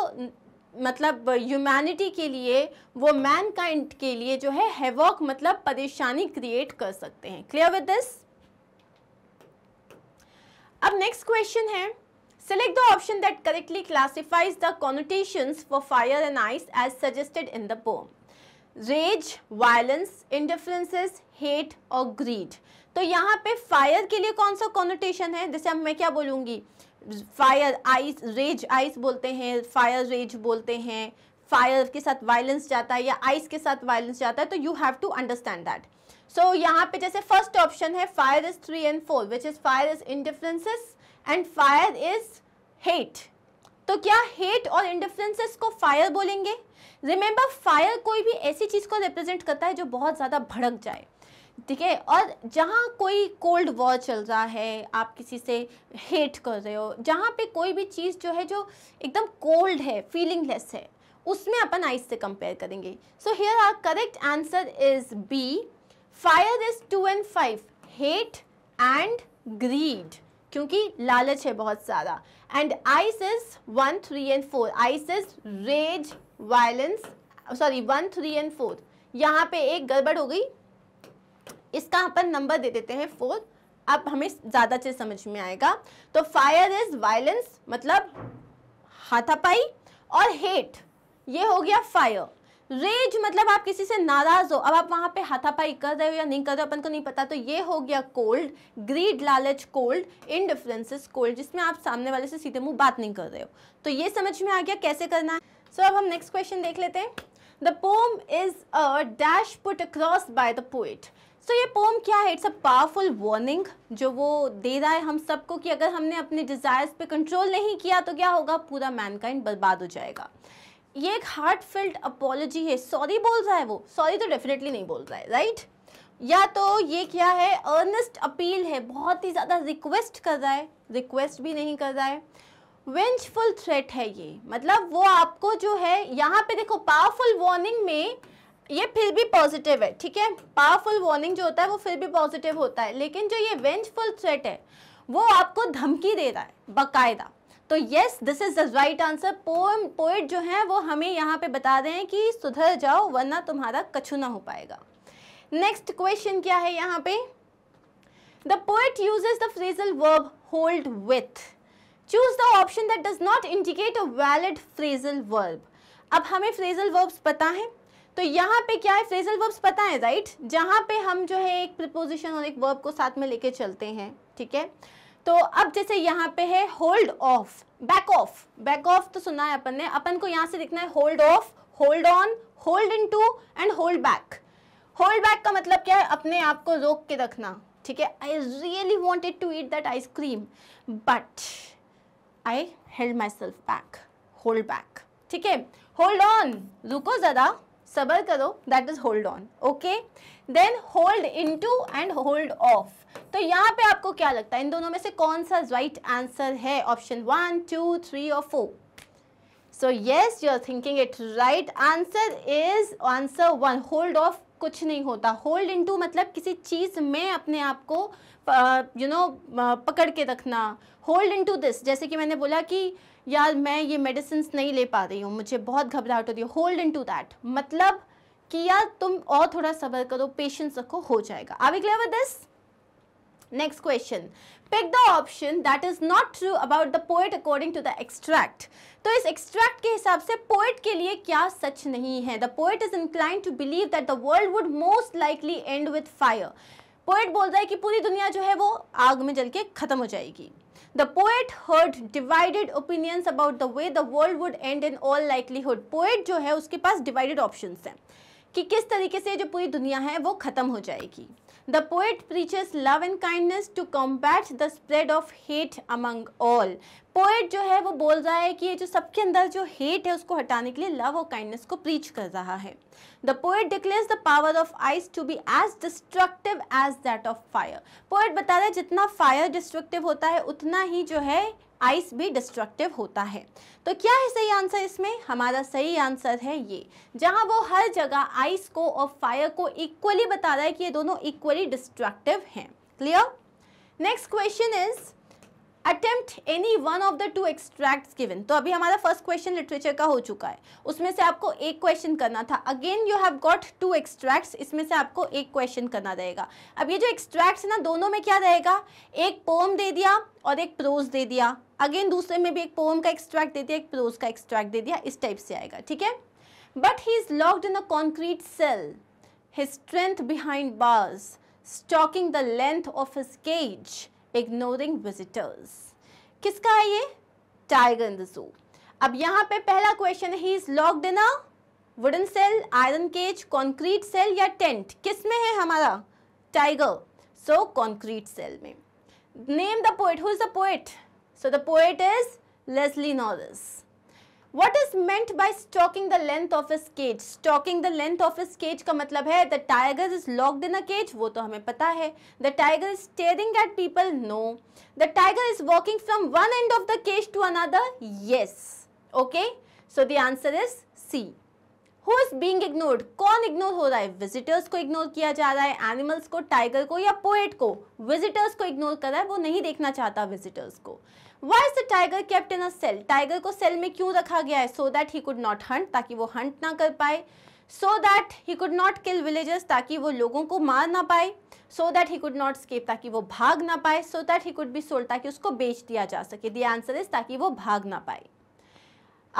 मतलब ह्यूमैनिटी के लिए वो मैन काइंड के लिए जो है हैवॉक मतलब परेशानी क्रिएट कर सकते हैं क्लियर विद दिस अब नेक्स्ट क्वेश्चन है Select the option that correctly classifies the connotations for fire and ice as suggested in the poem. Rage, violence, indifference, hate or greed. तो यहाँ पे fire के लिए कौन सा connotation है जैसे अब मैं क्या बोलूँगी फायर आइस रेज आइस बोलते हैं फायर रेज बोलते हैं फायर के साथ वायलेंस जाता है या आइस के साथ वायलेंस जाता है तो you have to understand that so यहाँ पे जैसे फर्स्ट ऑप्शन है fire is three and four which is fire is indifferences and fire is hate तो क्या हेट और इंडिफ्रेंसेस को फायर बोलेंगे रिमेंबर फायर कोई भी ऐसी चीज़ को रिप्रेजेंट करता है जो बहुत ज़्यादा भड़क जाए ठीक है और जहाँ कोई कोल्ड वॉर चल रहा है आप किसी से हेट कर रहे हो जहाँ पे कोई भी चीज़ जो है जो एकदम कोल्ड है फीलिंगलेस है उसमें अपन आइस से कंपेयर करेंगे so here our correct answer is B fire is two and five hate and greed क्योंकि लालच है बहुत सारा and ice is one three and four ice is rage violence sorry one three and four यहाँ पे एक गड़बड़ हो गई इसका अपन नंबर दे देते हैं फोर अब हमें ज़्यादा चीज़ समझ में आएगा तो फायर इज वायलेंस मतलब हाथापाई और हेट ये हो गया फायर रेज मतलब आप किसी से नाराज हो अब आप वहां पे हाथापाई कर रहे हो या नहीं कर रहे हो अपन को नहीं पता तो ये हो गया कोल्ड ग्रीड लालच कोल्ड इनडिफरेंसेस कोल्ड जिसमें आप सामने वाले से सीधे मुंह बात नहीं कर रहे हो तो ये समझ में आ गया कैसे करना है सो so, अब हम नेक्स्ट क्वेश्चन देख लेते हैं the poem is a dash put across by the poet so ये पोम क्या है इट्स अ पावरफुल वार्निंग जो वो दे रहा है हम सबको कि अगर हमने अपने डिज़ायर्स पे कंट्रोल नहीं किया तो क्या होगा पूरा मैनकाइंड बर्बाद हो जाएगा ये एक हार्ट फिल्ड अपॉलोजी है सॉरी बोल रहा है वो सॉरी तो डेफिनेटली नहीं बोल रहा है राइट या तो ये क्या है अर्नेस्ट अपील है बहुत ही ज़्यादा रिक्वेस्ट कर रहा है रिक्वेस्ट भी नहीं कर रहा है वेंचफुल थ्रेट है ये मतलब वो आपको जो है यहाँ पे देखो पावरफुल वार्निंग में ये फिर भी पॉजिटिव है ठीक है पावरफुल वार्निंग जो होता है वो फिर भी पॉजिटिव होता है लेकिन जो ये वेंचफुल थ्रेट है वो आपको धमकी दे रहा है बाकायदा तो yes this is the right answer poem poet जो है वो हमें यहाँ पे बता दें कि सुधर जाओ वरना तुम्हारा कछु ना हो पाएगा नेक्स्ट क्वेश्चन क्या है यहाँ पे the poet use the phrasal verb hold with choose the option that does not indicate a valid phrasal verb अब हमें फ्रेजल वर्ब्स पता है तो यहाँ पे क्या है फ्रेजल वर्ब्स पता है राइट right? जहाँ पे हम जो है एक प्रिपोजिशन और एक वर्ब को साथ में लेके चलते हैं ठीक है तो अब जैसे यहाँ पे है hold off back off back off तो सुना है अपन ने अपन को यहाँ से दिखना है hold off hold on hold in to and hold back hold back का मतलब क्या है अपने आप को रोक के रखना ठीक है I really wanted to eat that ice cream but I held myself back hold back ठीक है होल्ड ऑन रुको ज़रा सबर करो that is hold on okay then hold in to and hold off तो यहाँ पे आपको क्या लगता है इन दोनों में से कौन सा राइट आंसर है ऑप्शन वन टू थ्री और four so yes you are thinking it right answer is answer one hold off कुछ नहीं होता होल्ड इन टू मतलब किसी चीज़ में अपने आप को यू नो पकड़ के रखना होल्ड इन टू दिस जैसे कि मैंने बोला कि यार मैं ये मेडिसिन नहीं ले पा रही हूँ मुझे बहुत घबराहट होती है होल्ड इन टू दैट मतलब कि यार तुम और थोड़ा सबर करो पेशेंस रखो हो जाएगा are clear with this next question pick the option that is not true about the poet according to the extract तो इस एक्सट्रैक्ट के हिसाब से पोएट के लिए क्या सच नहीं है the poet is incline to believe that the world would most likely end with fire poet बोल रहा है कि पूरी दुनिया जो है वो आग में जल के खत्म हो जाएगी the poet heard divided opinions about the way the world would end in all likelihood poet जो है उसके पास डिवाइडेड ऑप्शन है कि किस तरीके से जो पूरी दुनिया है वो ख़त्म हो जाएगी the poet preachers love and kindness to combat the spread of hate among all poet जो है वो बोल रहा है कि ये जो सबके अंदर जो हेट है उसको हटाने के लिए लव और काइंडनेस को प्रीच कर रहा है the poet declares the power of ice to be as destructive as that of fire poet बता रहा है जितना फायर डिस्ट्रक्टिव होता है उतना ही जो है आइस भी डिस्ट्रक्टिव होता है तो क्या है सही आंसर इसमें हमारा सही आंसर है ये जहां वो हर जगह आइस को और फायर को इक्वली बता रहा है कि ये दोनों इक्वली डिस्ट्रक्टिव हैं clear next question is attempt any one of the two extract given तो अभी हमारा फर्स्ट क्वेश्चन लिटरेचर का हो चुका है उसमें से आपको एक क्वेश्चन करना था again you have got two extracts इसमें से आपको एक क्वेश्चन करना रहेगा अब ये जो एक्सट्रैक्ट्स है ना दोनों में क्या रहेगा एक पोम दे दिया और एक प्रोज दे दिया अगेन दूसरे में भी एक पोम का एक्सट्रैक्ट दे दिया एक प्रोज का एक्सट्रैक्ट दे दिया इस टाइप से आएगा ठीक है but he is locked in a concrete cell his strength behind bars stalking the length of his cage ignoring visitors किसका है ये टाइगर इन द जू अब यहाँ पे पहला question he is locked in a wooden cell iron cage concrete cell या tent किस में है हमारा टाइगर सो कॉन्क्रीट सेल में name the poet who is the poet So the poet is Leslie Norris. What is meant by stalking the length of his cage? Stalking the length of his cage ka matlab hai the tiger is locked in a cage wo to hame pata hai The tiger is staring at people no. The tiger is walking from one end of the cage to another yes. Okay? So the answer is C. Who is being ignored? कौन ignore हो रहा है Visitors को ignore किया जा रहा है animals को tiger को या poet को Visitors को ignore कर रहा है वो नहीं देखना चाहता visitors को why is the tiger kept in a cell tiger को सेल में क्यों रखा गया है so that he could not hunt ताकि वो हंट ना कर पाए so that he could not kill villagers ताकि वो लोगों को मार ना पाए so that he could not escape ताकि वो भाग ना पाए so that he could be sold ताकि उसको बेच दिया जा सके दी आंसर इज ताकि वो भाग ना पाए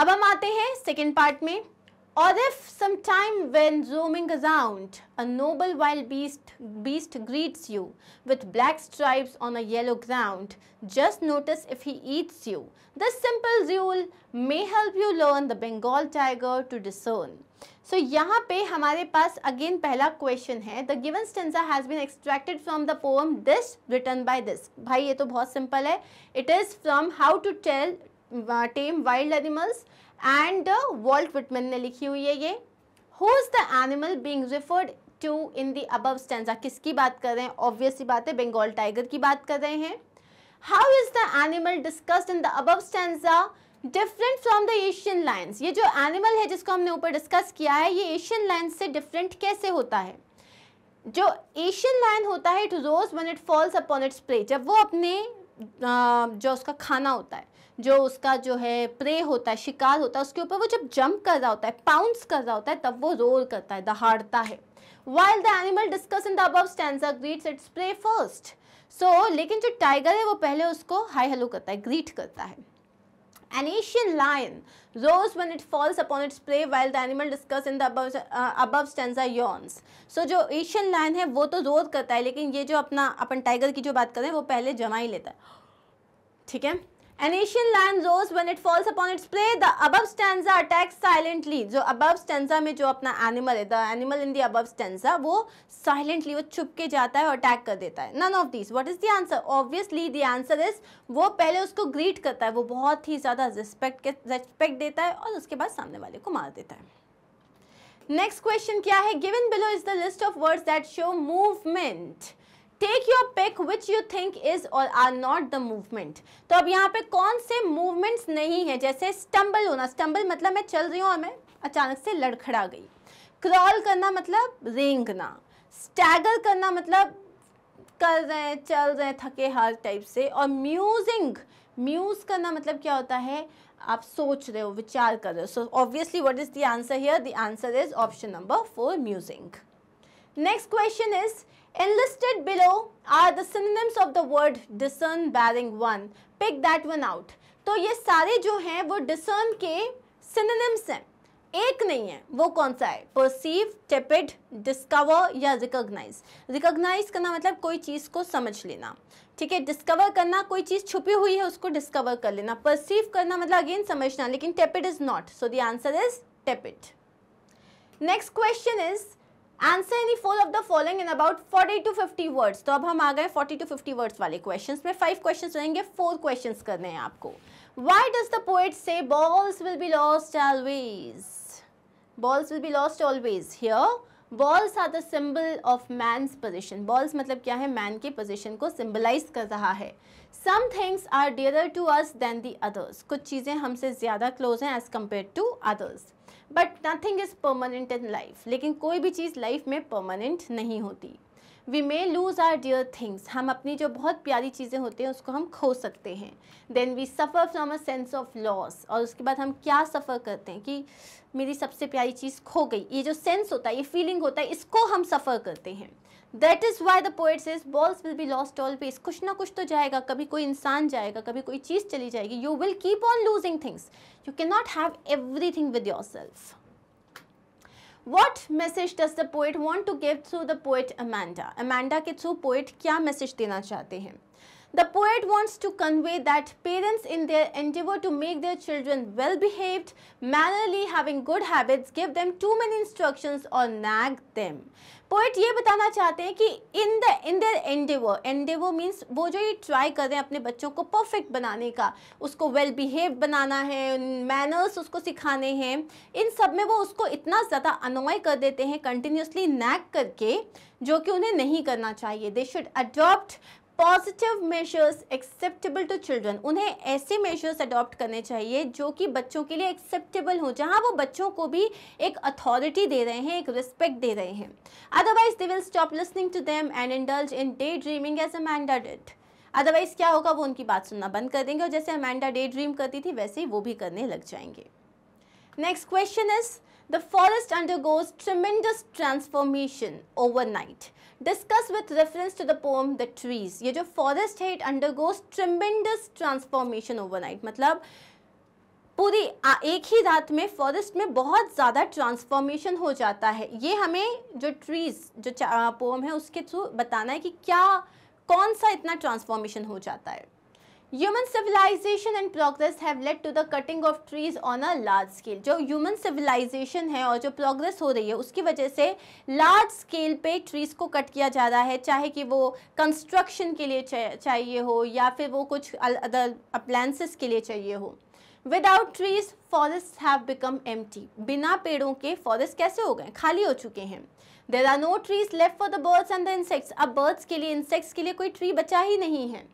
अब हम आते हैं सेकेंड पार्ट में Or if sometime when roaming around, a noble wild beast, beast greets you with black stripes on a yellow ground, just notice if he eats you. This simple rule may help you learn the Bengal tiger to discern. so, यहाँ पे हमारे पास again पहला question The given stanza has been extracted from the poem. This written by this. भाई ये तो बहुत simple है It is from How to Tell tell tame wild and Walt Whitman ने लिखी हुई है ये who is the animal being referred to in the above stanza किसकी बात कर रहे हैं ऑब्वियसली बात है बेंगाल टाइगर की बात कर रहे हैं how is the animal discussed in the above stanza different from the Asian lions ये जो एनिमल है जिसको हमने ऊपर डिस्कस किया है ये एशियन लाइन्स से डिफरेंट कैसे होता है जो एशियन लाइन होता है it roars when it falls upon its prey जब वो अपने जो उसका खाना होता है जो उसका जो है प्रे होता है शिकार होता है उसके ऊपर वो जब जंप कर रहा होता है पाउंस कर रहा होता है तब वो रोल करता है दहाड़ता है while the animal discuss in the above stanza greets its prey first so लेकिन जो टाइगर है वो पहले उसको हाई हेलो करता है ग्रीट करता है An Asian lion roars when it falls upon its prey while the animal discussed in the above, uh, above stanza yawns. So जो Asian lion है वो तो रोर करता है लेकिन ये जो अपना अपन टाइगर की जो बात कर रहे हैं वो पहले जमा ही लेता है ठीक है An Asian lion roars when it falls upon its prey. The above stanza attacks silently. जो above stanza में जो अपना animal है, the animal in the above stanza, वो silently वो छुप के जाता है और attack कर देता है. None of these. What is the answer? Obviously the answer is वो पहले उसको greet करता है, वो बहुत ही ज़्यादा respect के respect देता है और उसके बाद सामने वाले को मार देता है. नेक्स्ट क्वेश्चन क्या है given below is the list of words that show movement take your pick which you think is और आर नॉट द मूवमेंट तो अब यहाँ पे कौन से मूवमेंट्स नहीं है जैसे स्टम्बल होना स्टम्बल मतलब मैं चल रही हूँ और मैं अचानक से लड़खड़ा गई क्रॉल करना मतलब रेंगना स्टैगर करना मतलब कर रहे हैं चल रहे हैं थके हर टाइप से और म्यूजिंग म्यूज़ करना मतलब क्या होता है आप सोच रहे हो विचार कर रहे हो so obviously what is the answer here the answer is option number four musing next question is Enlisted below are the synonyms of the word discern bearing one. Pick that one out. तो ये सारे जो हैं वो discern के synonyms हैं एक नहीं है वो कौन सा है परसीव टेपिड डिस्कवर या रिकोगनाइज रिकोगनाइज करना मतलब कोई चीज़ को समझ लेना ठीक है डिस्कवर करना कोई चीज़ छुपी हुई है उसको डिस्कवर कर लेना परसीव करना मतलब अगेन समझना लेकिन tepid is not so the answer is tepid next question is answer any four of the following in about 40 to 50 words तो अब हम आ गए 40 टू 50 वर्ड्स वाले क्वेश्चंस में फाइव क्वेश्चंस रहेंगे फोर क्वेश्चंस करने हैं आपको why does the poet say balls will be lost always balls will be lost always here balls are the symbol of man's position balls मतलब क्या है man के पोजिशन को सिम्बलाइज कर रहा है some things are dear to us then the others कुछ चीज़ें हमसे ज़्यादा क्लोज हैं as compare to others but nothing is permanent in life लेकिन कोई भी चीज़ लाइफ में परमानेंट नहीं होती we may lose our dear things हम अपनी जो बहुत प्यारी चीज़ें होती हैं उसको हम खो सकते हैं then we suffer from a sense of loss और उसके बाद हम क्या सफ़र करते हैं कि मेरी सबसे प्यारी चीज़ खो गई ये जो सेंस होता है ये फीलिंग होता है इसको हम सफ़र करते हैं that is why the poet is balls will be lost always कुछ ना कुछ तो जाएगा कभी कोई इंसान जाएगा कभी कोई चीज़ चली जाएगी you will keep on losing things you can not have everything with yourself what message does the poet want to give through the poet Amanda Amanda के थ्रू पोइट क्या मैसेज देना चाहते हैं The poet wants to convey that parents in their endeavor to make their children well-behaved, mannerly, having good habits, give them too many instructions or nag them. Poet ये बताना चाहते हैं कि in the in their endeavour endeavour means वो जो ये try कर रहे हैं अपने बच्चों को परफेक्ट बनाने का उसको वेल well बिहेव बनाना है मैनर्स उसको सिखाने हैं इन सब में वो उसको इतना ज़्यादा अनोय कर देते हैं कंटिन्यूसली नैक करके जो कि उन्हें नहीं करना चाहिए they should adopt positive measures acceptable to children उन्हें ऐसे मेजर्स अडॉप्ट करने चाहिए जो कि बच्चों के लिए एक्सेप्टेबल हो जहां वो बच्चों को भी एक अथॉरिटी दे रहे हैं एक रिस्पेक्ट दे रहे हैं otherwise they will stop listening to them and indulge in daydreaming as Amanda did otherwise क्या होगा वो उनकी बात सुनना बंद कर देंगे और जैसे अमेंडा डे ड्रीम करती थी वैसे ही वो भी करने लग जाएंगे next question is the forest undergoes tremendous transformation overnight. Discuss with reference to the poem The Trees. ye jo forest hai it undergoes tremendous transformation overnight. matlab पूरी एक ही रात में फॉरेस्ट में बहुत ज़्यादा ट्रांसफॉर्मेशन हो जाता है ये हमें जो ट्रीज़ जो पोम है उसके थ्रू बताना है कि क्या कौन सा इतना ट्रांसफॉर्मेशन हो जाता है human civilisation and progress have led to the cutting of trees on a large scale जो ह्यूमन सिविलाइजेशन है और जो प्रोग्रेस हो रही है उसकी वजह से लार्ज स्केल पे ट्रीज़ को कट किया जा रहा है चाहे कि वो कंस्ट्रक्शन के लिए चाहिए हो या फिर वो कुछ अदर अप्लायंसेस के लिए चाहिए हो without trees forest have become empty बिना पेड़ों के फॉरेस्ट कैसे हो गए खाली हो चुके हैं there are no trees left for the birds and the insects अब बर्ड्स के लिए इंसेक्ट्स के लिए कोई ट्री बचा ही नहीं है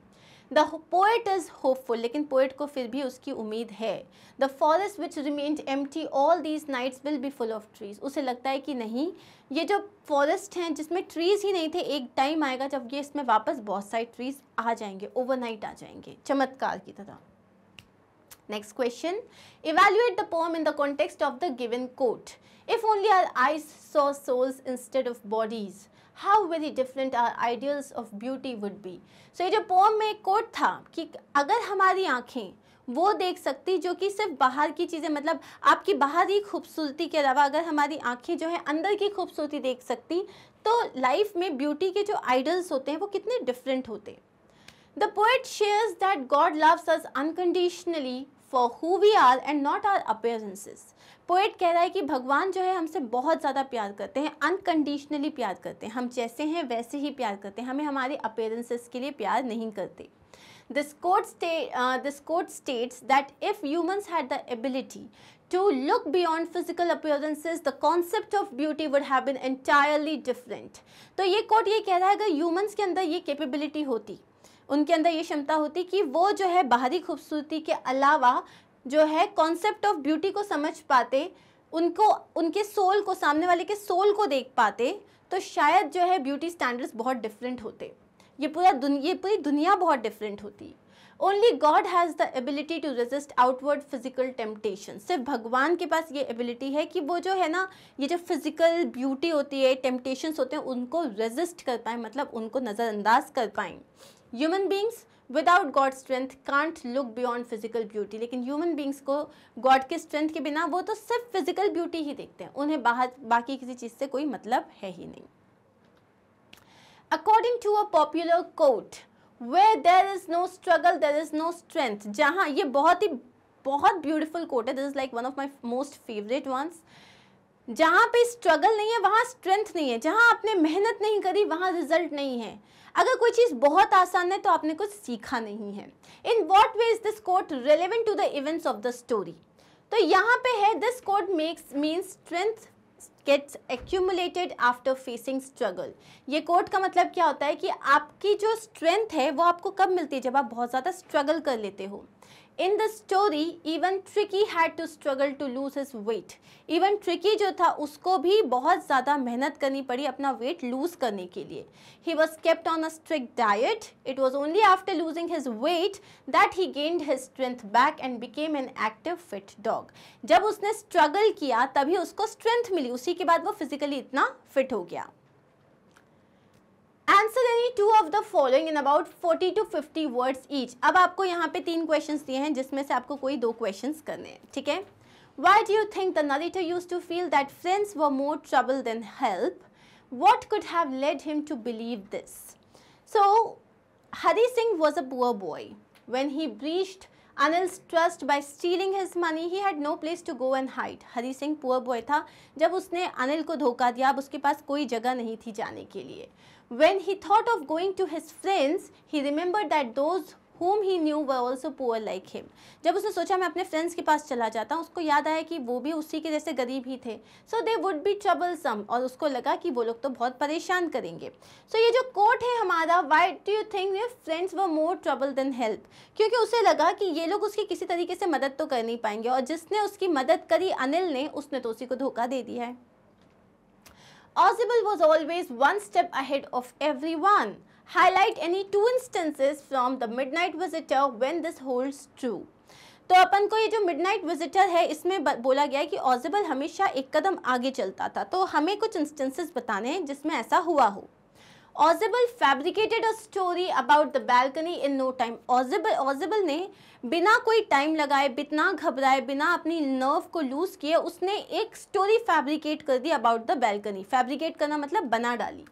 द पोएट इज़ होपफुल लेकिन पोएट को फिर भी उसकी उम्मीद है the forest which remained empty all these nights will be full of trees उसे लगता है कि नहीं ये जो फॉरेस्ट हैं जिसमें ट्रीज़ ही नहीं थे एक टाइम आएगा जब ये इसमें वापस बहुत सारे ट्रीज़ आ जाएंगे ओवरनाइट आ जाएंगे चमत्कार की तरह next question evaluate the poem in the context of the given quote if only our eyes saw souls instead of bodies how very different our ideals of beauty would be so ये जो pome में एक coat था कि अगर हमारी आँखें वो देख सकती जो कि सिर्फ बाहर की चीज़ें मतलब आपकी बाहरी खूबसूरती के अलावा अगर हमारी आँखें जो है अंदर की खूबसूरती देख सकती तो लाइफ में ब्यूटी के जो आइडल्स होते हैं वो कितने डिफरेंट होते the poet shares that God loves us unconditionally for who we are and not our appearances poet कह रहा है कि भगवान जो है हमसे बहुत ज़्यादा प्यार करते हैं अनकंडीशनली प्यार करते हैं हम जैसे हैं वैसे ही प्यार करते हैं हमें हमारे अपेयरेंसेस के लिए प्यार नहीं करते this quote stay this quote states that if humans had the ability to look beyond physical appearances the concept of beauty would have been entirely different तो ये कोट ये कह रहा है अगर ह्यूमन्स के अंदर ये केपेबिलिटी होती उनके अंदर ये क्षमता होती कि वो जो है बाहरी खूबसूरती के अलावा जो है कॉन्सेप्ट ऑफ ब्यूटी को समझ पाते उनको उनके सोल को सामने वाले के सोल को देख पाते तो शायद जो है ब्यूटी स्टैंडर्ड्स बहुत डिफरेंट होते ये पूरा ये पूरी दुनिया बहुत डिफरेंट होती only God has the ability to resist outward physical temptation सिर्फ भगवान के पास ये एबिलिटी है कि वो जो है ना ये जो फिजिकल ब्यूटी होती है टेम्पटेशंस होते हैं उनको रेजिस्ट कर पाएँ मतलब उनको नज़रअंदाज कर पाएँ human beings without God strength can't look beyond physical beauty लेकिन ह्यूमन बींग्स को गॉड के स्ट्रेंथ के बिना वो तो सिर्फ फिजिकल ब्यूटी ही देखते हैं उन्हें बाहर बाकी किसी चीज़ से कोई मतलब है ही नहीं according to a popular quote where there is no struggle there is no strength जहाँ ये बहुत ही बहुत ब्यूटिफुल कोट है this is like one of my most favourite ones जहाँ पे स्ट्रगल नहीं है वहाँ स्ट्रेंथ नहीं है जहाँ आपने मेहनत नहीं करी वहाँ रिजल्ट नहीं है अगर कोई चीज़ बहुत आसान है तो आपने कुछ सीखा नहीं है in what way is this quote relevant to the events of the story तो यहाँ पे है this quote makes means strength gets accumulated after facing struggle ये कोट का मतलब क्या होता है कि आपकी जो स्ट्रेंथ है वो आपको कब मिलती है जब आप बहुत ज़्यादा स्ट्रगल कर लेते हो in the story even Tricki had to struggle to lose his weight even Tricki जो था उसको भी बहुत ज़्यादा मेहनत करनी पड़ी अपना वेट लूज करने के लिए he was kept on a strict diet it was only after losing his weight that he gained his strength back and became an active fit dog जब उसने स्ट्रगल किया तभी उसको स्ट्रेंथ मिली उसी के बाद वो फिजिकली इतना फिट हो गया answer any two of the following in about 40 to 50 words each अब आपको यहाँ पे तीन क्वेश्चंस दिए हैं जिसमें से आपको कोई दो क्वेश्चंस करने हैं ठीक है why do you think the narrator use to feel that friends were more trouble than help what could have led him to believe this so Hari Singh was a poor boy when he breached Anil's trust by stealing his money he had no place to go and hide Hari Singh poor boy था जब उसने अनिल को धोखा दिया अब उसके पास कोई जगह नहीं थी जाने के लिए When he thought of going to his friends, he remembered that those whom he knew were also poor like him. जब उसने सोचा मैं अपने फ्रेंड्स के पास चला जाता हूँ उसको याद आया कि वो भी उसी के जैसे गरीब ही थे so they would be troublesome और उसको लगा कि वो लोग तो बहुत परेशान करेंगे सो so, ये जो कोट है हमारा वाई डू यू थिंक ये friends were more trouble than help क्योंकि उसे लगा कि ये लोग उसकी किसी तरीके से मदद तो कर नहीं पाएंगे और जिसने उसकी मदद करी अनिल ने उसने तो उसी को धोखा दे दिया है Ozebel was always one step ahead of everyone. Highlight any two instances from the Midnight Visitor when this holds true. तो अपन को ये जो मिडनाइट विजिटर है इसमें बोला गया है कि ऑजिबल हमेशा एक कदम आगे चलता था तो हमें कुछ इंस्टेंसेस बताने हैं जिसमें ऐसा हुआ हो Ausable fabricated a story about the balcony in no time Ausable Ausable ने बिना कोई टाइम लगाए बिना घबराए बिना अपनी नर्व को लूज़ किए उसने एक स्टोरी फैब्रिकेट कर दी अबाउट द बैल्कनी फैब्रिकेट करना मतलब बना डाली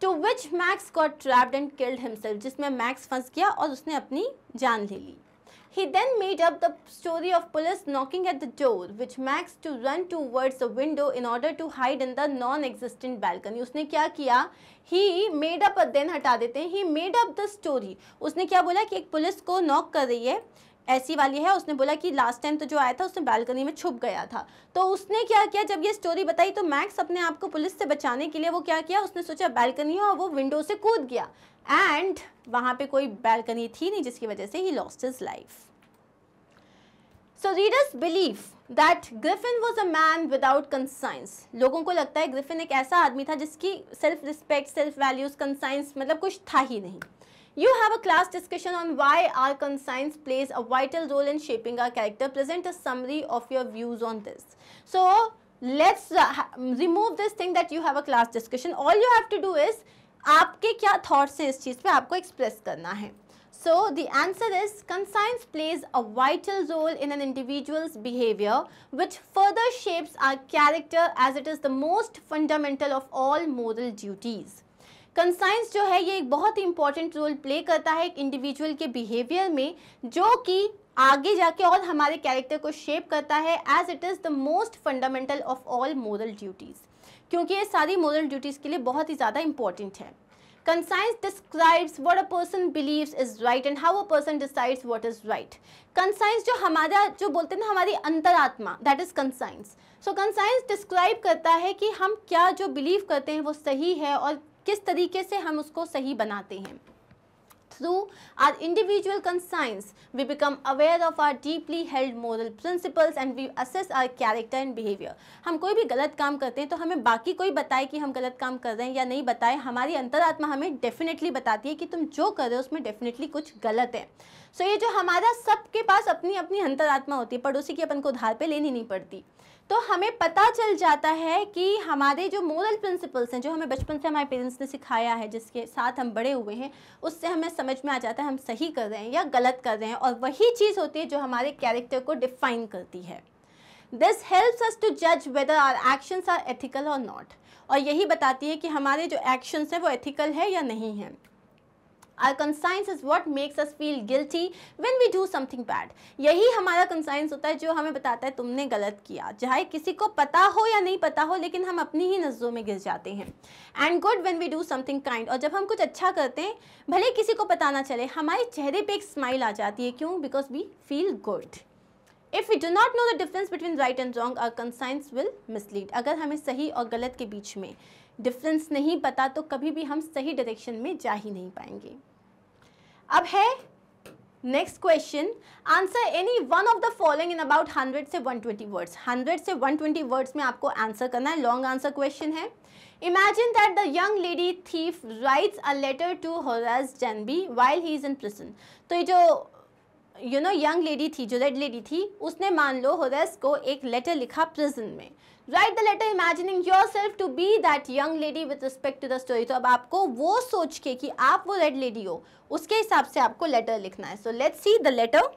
to which Max got trapped and killed himself जिसमें मैक्स फंस गया और उसने अपनी जान ले ली He then made up the story of police knocking at the door, which Max to run towards the window in order to hide in the non-existent balcony. उसने क्या किया ही मेड अप देन हटा देते हैं he made up the story उसने क्या बोला कि एक पुलिस को नॉक कर रही है ऐसी वाली है उसने बोला कि लास्ट टाइम तो जो आया था उसने बालकनी में छुप गया था तो उसने क्या किया जब ये स्टोरी बताई तो मैक्स अपने आप को पुलिस से बचाने के लिए वो क्या किया उसने सोचा बैल्कनी और वो विंडो से कूद गया एंड वहाँ पे कोई बैलकनी थी नहीं जिसकी वजह से he lost his life so readers believe that Griffin was a man without conscience लोगों को लगता है ग्रिफिन एक ऐसा आदमी था जिसकी self respect self values conscience मतलब कुछ था ही नहीं You have a class discussion on why our conscience plays a vital role in shaping our character. Present a summary of your views on this. So let's uh, remove this thing that you have a class discussion. All you have to do is आपके क्या thoughts हैं इस चीज़ पे आपको express करना है So the answer is conscience plays a vital role in an individual's behavior which further shapes our character as it is the most fundamental of all moral duties. Conscience जो है ये एक बहुत ही इंपॉर्टेंट रोल प्ले करता है एक individual के behaviour में जो कि आगे जाके और हमारे कैरेक्टर को शेप करता है as it is the most fundamental of all moral duties क्योंकि ये सारी मोरल ड्यूटीज़ के लिए बहुत ही ज़्यादा इंपॉर्टेंट है Conscience describes what a person believes is right and how a person decides what is right. Conscience जो हमारा जो बोलते हैं ना हमारी अंतरात्मा that is conscience. So conscience describe करता है कि हम क्या जो believe करते हैं वो सही है और किस तरीके से हम उसको सही बनाते हैं Through our individual conscience, we become aware of our deeply held moral principles and we assess our character and behavior. हम कोई भी गलत काम करते हैं तो हमें बाकी कोई बताए कि हम गलत काम कर रहे हैं या नहीं बताए हमारी अंतरात्मा हमें डेफिनेटली बताती है कि तुम जो कर रहे हो उसमें डेफिनेटली कुछ गलत है सो so, ये जो हमारा सबके पास अपनी अपनी अंतरात्मा होती है पड़ोसी की अपन को उधार पे लेनी नहीं पड़ती तो हमें पता चल जाता है कि हमारे जो मोरल प्रिंसिपल्स हैं जो हमें बचपन से हमारे पेरेंट्स ने सिखाया है जिसके साथ हम बड़े हुए हैं उससे हमें समझ में आ जाता है हम सही कर रहे हैं या गलत कर रहे हैं और वही चीज़ होती है जो हमारे कैरेक्टर को डिफाइन करती है दिस हेल्प्स अस टू जज whether our actions are ethical और नॉट और यही बताती है कि हमारे जो एक्शंस हैं वो एथिकल है या नहीं है our conscience is what makes us feel guilty when we do something bad यही हमारा कंसाइंस होता है जो हमें बताता है तुमने गलत किया चाहे किसी को पता हो या नहीं पता हो लेकिन हम अपनी ही नज़रों में गिर जाते हैं and good when we do something kind और जब हम कुछ अच्छा करते हैं भले किसी को पता ना चले हमारे चेहरे पर एक स्माइल आ जाती है क्यों because we feel good if you do not know the difference between right and wrong our conscience will mislead अगर हमें सही और गलत के बीच में डिफरेंस नहीं पता तो कभी भी हम सही डायरेक्शन में जा ही नहीं पाएंगे अब है next question answer any one of the following in about 100 से 120 वर्ड्स 100 से 120 वर्ड्स में आपको आंसर करना है लॉन्ग आंसर क्वेश्चन है imagine that the young lady thief writes a letter to Horace Danby while he is in prison तो ये जो यू नो यंग लेडी थी जो रेड लेडी थी उसने मान लो होरस को एक लेटर लिखा प्रिजन में write the letter imagining yourself to be that young lady with respect to the story तो अब आपको वो सोच के कि आप वो रेड लेडी हो उसके हिसाब से आपको लेटर लिखना है so let see the letter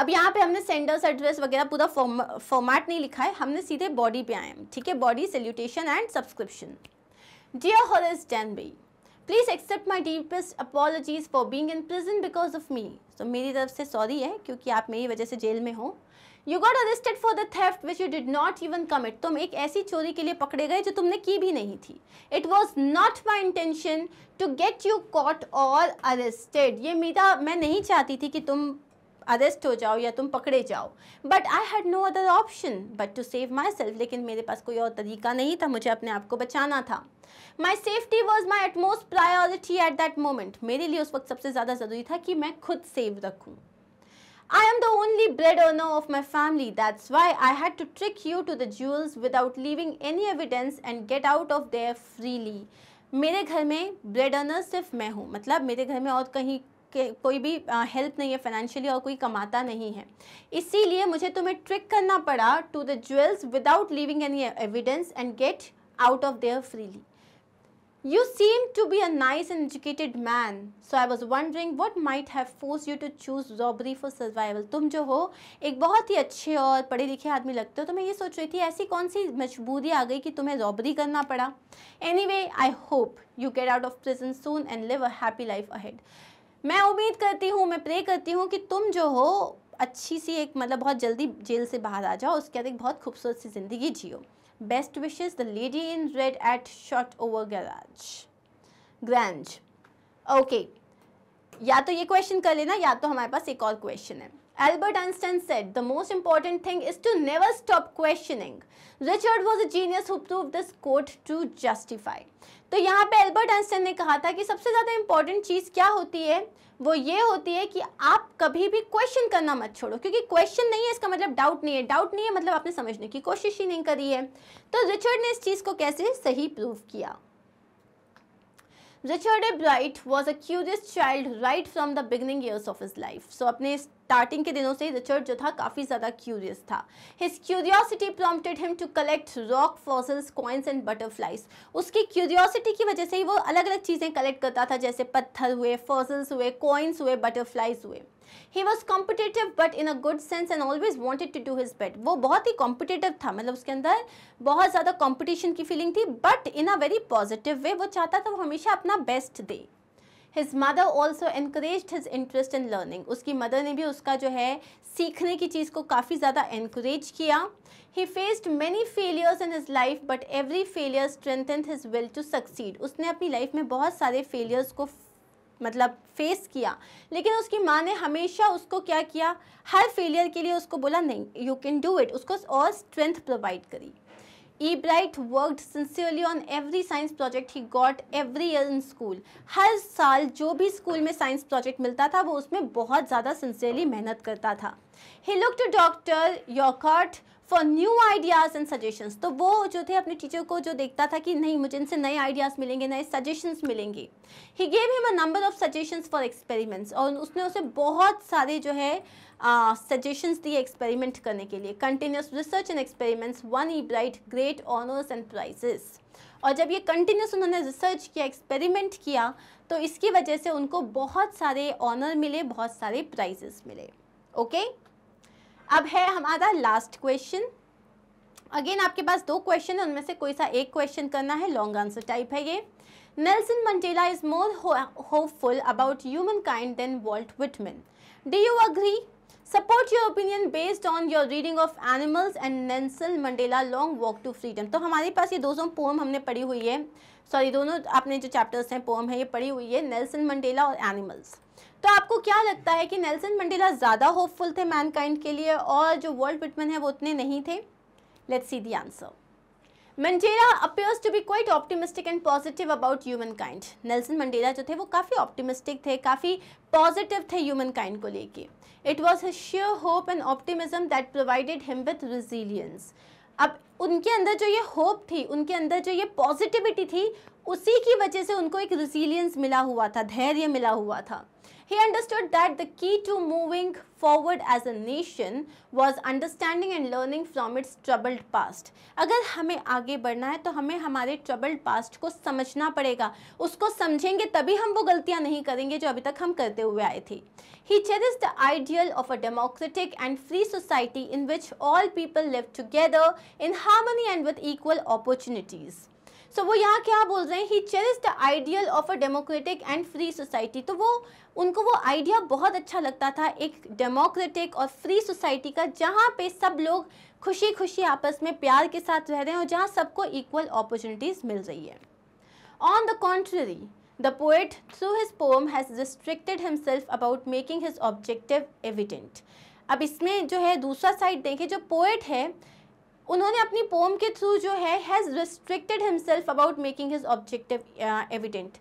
अब यहाँ पे हमने सेंडर्स एड्रेस वगैरह पूरा फॉर्मेट नहीं लिखा है हमने सीधे बॉडी पे आए हैं ठीक है body salutation and subscription dear Danby please accept my deepest apologies for being in prison because of me so मेरी तरफ से सॉरी है क्योंकि आप मेरी वजह से जेल में हो you got arrested for the theft which you did not even commit तुम एक ऐसी चोरी के लिए पकड़े गए जो तुमने की भी नहीं थी it was not my intention to get you caught और अरेस्टेड ये मेरा मैं नहीं चाहती थी कि तुम अरेस्ट हो जाओ या तुम पकड़े जाओ but I had no other option but to save myself लेकिन मेरे पास कोई और तरीका नहीं था मुझे अपने आप को बचाना था my safety was my utmost priority at that moment मेरे लिए उस वक्त सबसे ज़्यादा ज़रूरी था कि मैं खुद सेव रखूँ I am the only bread earner of my family. That's why I had to trick you to the jewels without leaving any evidence and get out of there freely. मेरे घर में ब्रेड अर्नर सिर्फ मैं हूँ मतलब मेरे घर में और कहीं के कोई भी हेल्प नहीं है फाइनेंशियली और कोई कमाता नहीं है इसीलिए मुझे तुम्हें ट्रिक करना पड़ा to the jewels without leaving any evidence and get out of there freely You seem to be a nice and educated man. So I was wondering what might have forced you to choose robbery for survival. तुम जो हो एक बहुत ही अच्छे और पढ़े लिखे आदमी लगते हो तो मैं ये सोच रही थी ऐसी कौन सी मजबूरी आ गई कि तुम्हें रॉबरी करना पड़ा anyway I hope you get out of prison soon and live a happy life ahead मैं उम्मीद करती हूँ मैं प्रे करती हूँ कि तुम जो हो अच्छी सी एक मतलब बहुत जल्दी जेल से बाहर आ जाओ उसके बाद एक बहुत खूबसूरत सी ज़िंदगी जियो best wishes the lady in red at shot over garage grand okay या तो ये क्वेश्चन कर लेना या तो हमारे पास एक और क्वेश्चन है Albert Einstein said the most important thing is to never stop questioning Richard was a genius who prove this quote to justify तो यहाँ पे एल्बर्ट आइंस्टाइन ने कहा था कि सबसे ज्यादा इंपॉर्टेंट चीज क्या होती है वो ये होती है कि आप कभी भी क्वेश्चन करना मत छोड़ो क्योंकि क्वेश्चन नहीं है इसका मतलब डाउट नहीं है डाउट नहीं है मतलब आपने समझने की कोशिश ही नहीं करी है तो रिचर्ड ने इस चीज़ को कैसे सही प्रूव किया Richard Ebright was a curious child right from the beginning years of his life so अपने इस स्टार्टिंग के दिनों से रिचर्ड जो था काफ़ी ज़्यादा क्यूरियस था his curiosity prompted him to collect rock fossils coins and butterflies उसकी क्यूरियोसिटी की वजह से ही वो अलग अलग चीज़ें कलेक्ट करता था जैसे पत्थर हुए फॉसल्स हुए कॉइन्स हुए बटरफ्लाइज हुए he was competitive but in a good sense and always wanted to do his best वो बहुत ही कॉम्पिटेटिव था मतलब उसके अंदर बहुत ज़्यादा कॉम्पिटिशन की फीलिंग थी but in a very positive way वो चाहता था वो हमेशा अपना बेस्ट दे his mother also increase his interest in learning उसकी मदर ने भी उसका जो है सीखने की चीज़ को काफ़ी ज़्यादा इनक्रेज किया he faced many failures in his life but every failure strengthen his will to succeed उसने अपनी लाइफ में बहुत सारे फेलियर्स को मतलब फेस किया लेकिन उसकी माँ ने हमेशा उसको क्या किया हर फेलियर के लिए उसको बोला नहीं यू कैन डू इट उसको और स्ट्रेंथ प्रोवाइड करी Ebright worked sincerely on every science project he got every year in school. हर साल जो भी स्कूल में साइंस प्रोजेक्ट मिलता था वो उसमें बहुत ज़्यादा सिंसियरली मेहनत करता था He looked to Dr. Yocart for new ideas and suggestions तो वो जो थे अपने टीचर को जो देखता था कि नहीं मुझे इनसे नए आइडियाज़ मिलेंगे नए सजेशंस मिलेंगे he gave him a number of suggestions for experiments और उसने उसे बहुत सारे जो है सजेशंस दिए एक्सपेरिमेंट करने के लिए continuous research and experiments won Ebright great honours and prizes और जब ये कंटिन्यूस उन्होंने रिसर्च किया एक्सपेरिमेंट किया तो इसकी वजह से उनको बहुत सारे ऑनर मिले बहुत सारे प्राइजेस मिले ओके okay? अब है हमारा लास्ट क्वेश्चन अगेन आपके पास दो क्वेश्चन है उनमें से कोई सा एक क्वेश्चन करना है लॉन्ग आंसर टाइप है ये Nelson Mandela is more hopeful about humankind than Walt Whitman do you agree support your opinion based on your reading of animals and Nelson Mandela long walk to freedom तो हमारे पास ये दोनों pome हमने पढ़ी हुई है sorry दोनों आपने जो चैप्टर्स हैं पोम है ये पढ़ी हुई है नेल्सन मंडेला और एनिमल्स तो आपको क्या लगता है कि नेल्सन मंडेला ज़्यादा होपफुल थे मैनकाइंड के लिए और जो वर्ल्ड विटमन है वो उतने नहीं थे let's see the answer Mandela appears to be quite optimistic and positive about humankind Nelson Mandela जो थे वो काफ़ी ऑप्टिमिस्टिक थे काफ़ी पॉजिटिव थे ह्यूमन काइंड को लेके it was a sure hope and optimism that provided him with resilience अब उनके अंदर जो ये होप थी उनके अंदर जो ये पॉजिटिविटी थी उसी की वजह से उनको एक रिजिलियंस मिला हुआ था धैर्य मिला हुआ था He understood that the key to moving forward as a nation was understanding and learning from its troubled past. अगर हमें आगे बढ़ना है तो हमें हमारे troubled past को समझना पड़ेगा उसको समझेंगे तभी हम वो गलतियां नहीं करेंगे जो अभी तक हम करते हुए आए थे He cherished the ideal of a democratic and free society in which all people live together in harmony and with equal opportunities. So so, वो यहाँ क्या बोल रहे हैं he cherish the ideal of a democratic and free society तो वो उनको वो आइडिया बहुत अच्छा लगता था एक डेमोक्रेटिक और फ्री सोसाइटी का जहाँ पे सब लोग खुशी खुशी आपस में प्यार के साथ रह रहे हैं और जहाँ सबको इक्वल अपॉर्चुनिटीज़ मिल रही है on the contrary the poet through his poem has restricted himself about making his objective evident अब इसमें जो है दूसरा साइड देखें जो पोएट है उन्होंने अपनी पोम के थ्रू जो है has restricted himself about making his objective evident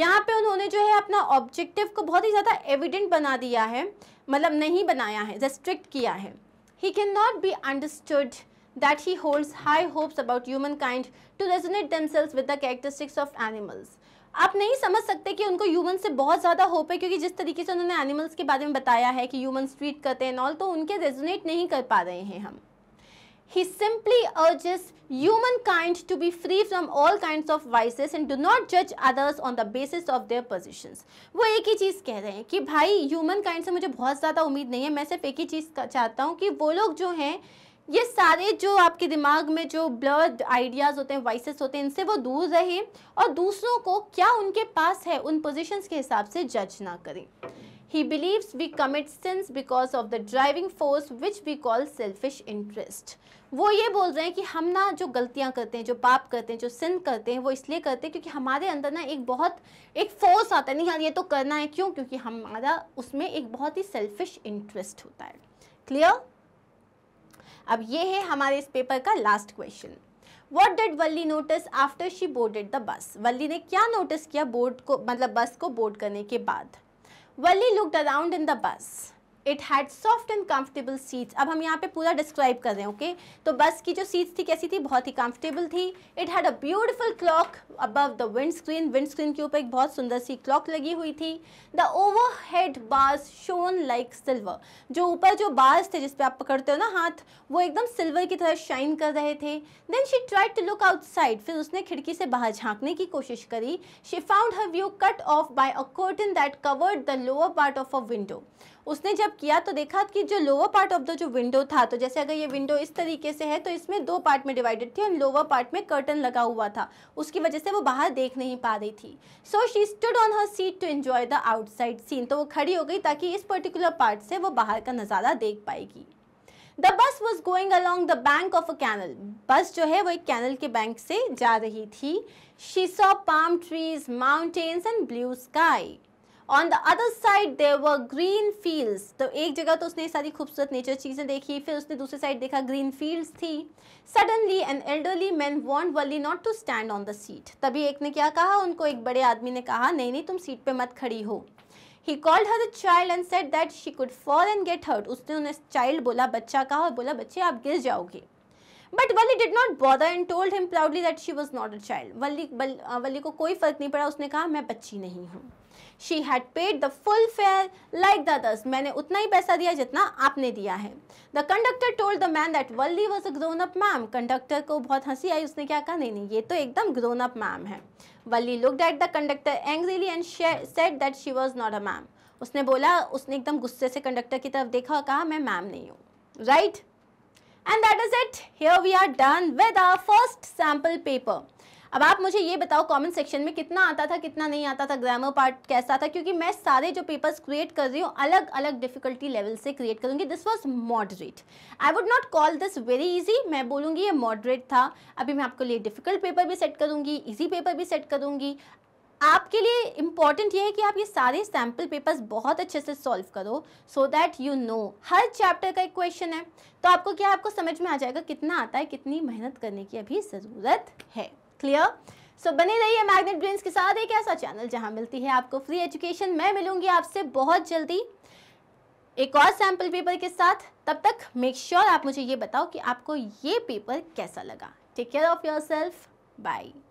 यहाँ पे उन्होंने जो है अपना ऑब्जेक्टिव को बहुत ही ज़्यादा एविडेंट बना दिया है मतलब नहीं बनाया है रेस्ट्रिक्ट किया है he can not be understood he holds high hopes hopes humankind to resonate themselves with the characteristics of animals आप नहीं समझ सकते कि उनको ह्यूमन से बहुत ज़्यादा होप है क्योंकि जिस तरीके से उन्होंने एनिमल्स के बारे में बताया है कि ह्यूमन ट्रीट करते हैं नॉल तो उनके रेजोनेट नहीं कर पा रहे हैं हम he simply urges human kind to be free from all kinds of vices and do not judge others on the basis of their positions. wo ek hi cheez keh rahe hain ki bhai human kind se mujhe bahut zyada ummeed nahi hai main sirf ek hi cheez chahta hu ki wo log jo hain ये सारे जो आपके दिमाग में जो blood ideas होते हैं vices होते हैं इनसे वो दूर रहें और दूसरों को क्या उनके पास है उन पोजीशंस के हिसाब से जज ना करें He believes we commit sins because of the driving force which we call selfish interest. वो ये बोल रहे हैं कि हम ना जो गलतियाँ करते हैं जो पाप करते हैं जो सिन करते हैं वो इसलिए करते हैं क्योंकि हमारे अंदर ना एक बहुत एक फोर्स आता है नहीं यार हाँ, ये तो करना है क्यों क्योंकि हमारा उसमें एक बहुत ही सेल्फिश इंटरेस्ट होता है क्लियर अब ये है हमारे इस पेपर का last question what did Valli notice after she boarded the bus Valli ने क्या नोटिस किया बोर्ड को मतलब बस को बोर्ड करने के बाद Wally looked around in the bus. It had soft and comfortable seats अब हम यहाँ पे पूरा डिस्क्राइब कर रहे हैं ओके okay? तो बस की जो सीट्स थी कैसी थी बहुत ही कंफर्टेबल थी it had a beautiful clock above the windscreen windscreen के ऊपर एक बहुत सुंदर सी क्लॉक लगी हुई थी the overhead bars shone like silver जो ऊपर जो बार्स थे जिसपे आप पकड़ते हो ना हाथ वो एकदम सिल्वर की तरह शाइन कर रहे थे then she tried to look outside फिर उसने खिड़की से बाहर झांकने की कोशिश करी she found her view cut off by a curtain that covered the lower part of a window उसने जब किया तो देखा कि जो लोअर पार्ट ऑफ द जो विंडो था तो जैसे अगर ये विंडो इस तरीके से है तो इसमें दो पार्ट में डिवाइडेड थी और लोअर पार्ट में कर्टन लगा हुआ था उसकी वजह से वो बाहर देख नहीं पा रही थी so she stood on her seat to enjoy the outside scene तो वो खड़ी हो गई ताकि इस पर्टिकुलर पार्ट से वो बाहर का नज़ारा देख पाएगी the bus was going along the bank of a canal bus जो है वो एक कैनल के बैंक से जा रही थी she palm trees mountains and blue sky on the other side there were green fields तो एक जगह तो उसने सारी खूबसूरत नेचर चीज़ें देखी फिर उसने दूसरी साइड देखा ग्रीन फील्ड्स थी suddenly an elderly man want Wally not to stand on the seat तभी एक ने क्या कहा उनको एक बड़े आदमी ने कहा नहीं नहीं तुम सीट पर मत खड़ी हो he called her a child and said that she could fall and get hurt. उसने उन्हें चाइल्ड बोला बच्चा कहा और बोला बच्चे आप गिर जाओगे but Wally did not bother and told him proudly that she was not a child Wally Wally को कोई फर्क नहीं पड़ा उसने कहा मैं बच्ची नहीं हूँ she had paid the full fare like the others मैंने उतना ही पैसा दिया जितना आपने दिया है the conductor told the man that Wally was a grown up ma'am conductor को बहुत हंसी आई उसने क्या कहा नहीं नहीं ये तो एकदम ग्रोन अप मैम है Wally looked at the conductor angrily and said that she was not a ma'am उसने बोला उसने एकदम गुस्से से कंडक्टर की तरफ देखा और कहा मैं मैम नहीं हूँ right and that is it here we are done with our first sample paper अब आप मुझे ये बताओ कमेंट सेक्शन में कितना आता था कितना नहीं आता था ग्रामर पार्ट कैसा था क्योंकि मैं सारे जो पेपर्स क्रिएट कर रही हूँ अलग अलग डिफिकल्टी लेवल से क्रिएट करूँगी this was moderate I would not call this very easy मैं बोलूँगी ये मॉडरेट था अभी मैं आपके लिए डिफिकल्ट पेपर भी सेट करूँगी ईजी पेपर भी सेट करूँगी आपके लिए इम्पॉर्टेंट ये है कि आप ये सारे सैम्पल पेपर्स बहुत अच्छे से सॉल्व करो सो दैट यू नो हर चैप्टर का एक क्वेश्चन है तो आपको क्या आपको समझ में आ जाएगा कितना आता है कितनी मेहनत करने की अभी ज़रूरत है क्लियर सो so, बने रहिए मैग्नेट ब्रेन्स के साथ एक ऐसा चैनल जहां मिलती है आपको फ्री एजुकेशन मैं मिलूंगी आपसे बहुत जल्दी एक और सैम्पल पेपर के साथ तब तक मेक श्योर sure आप मुझे ये बताओ कि आपको ये पेपर कैसा लगा take care of yourself by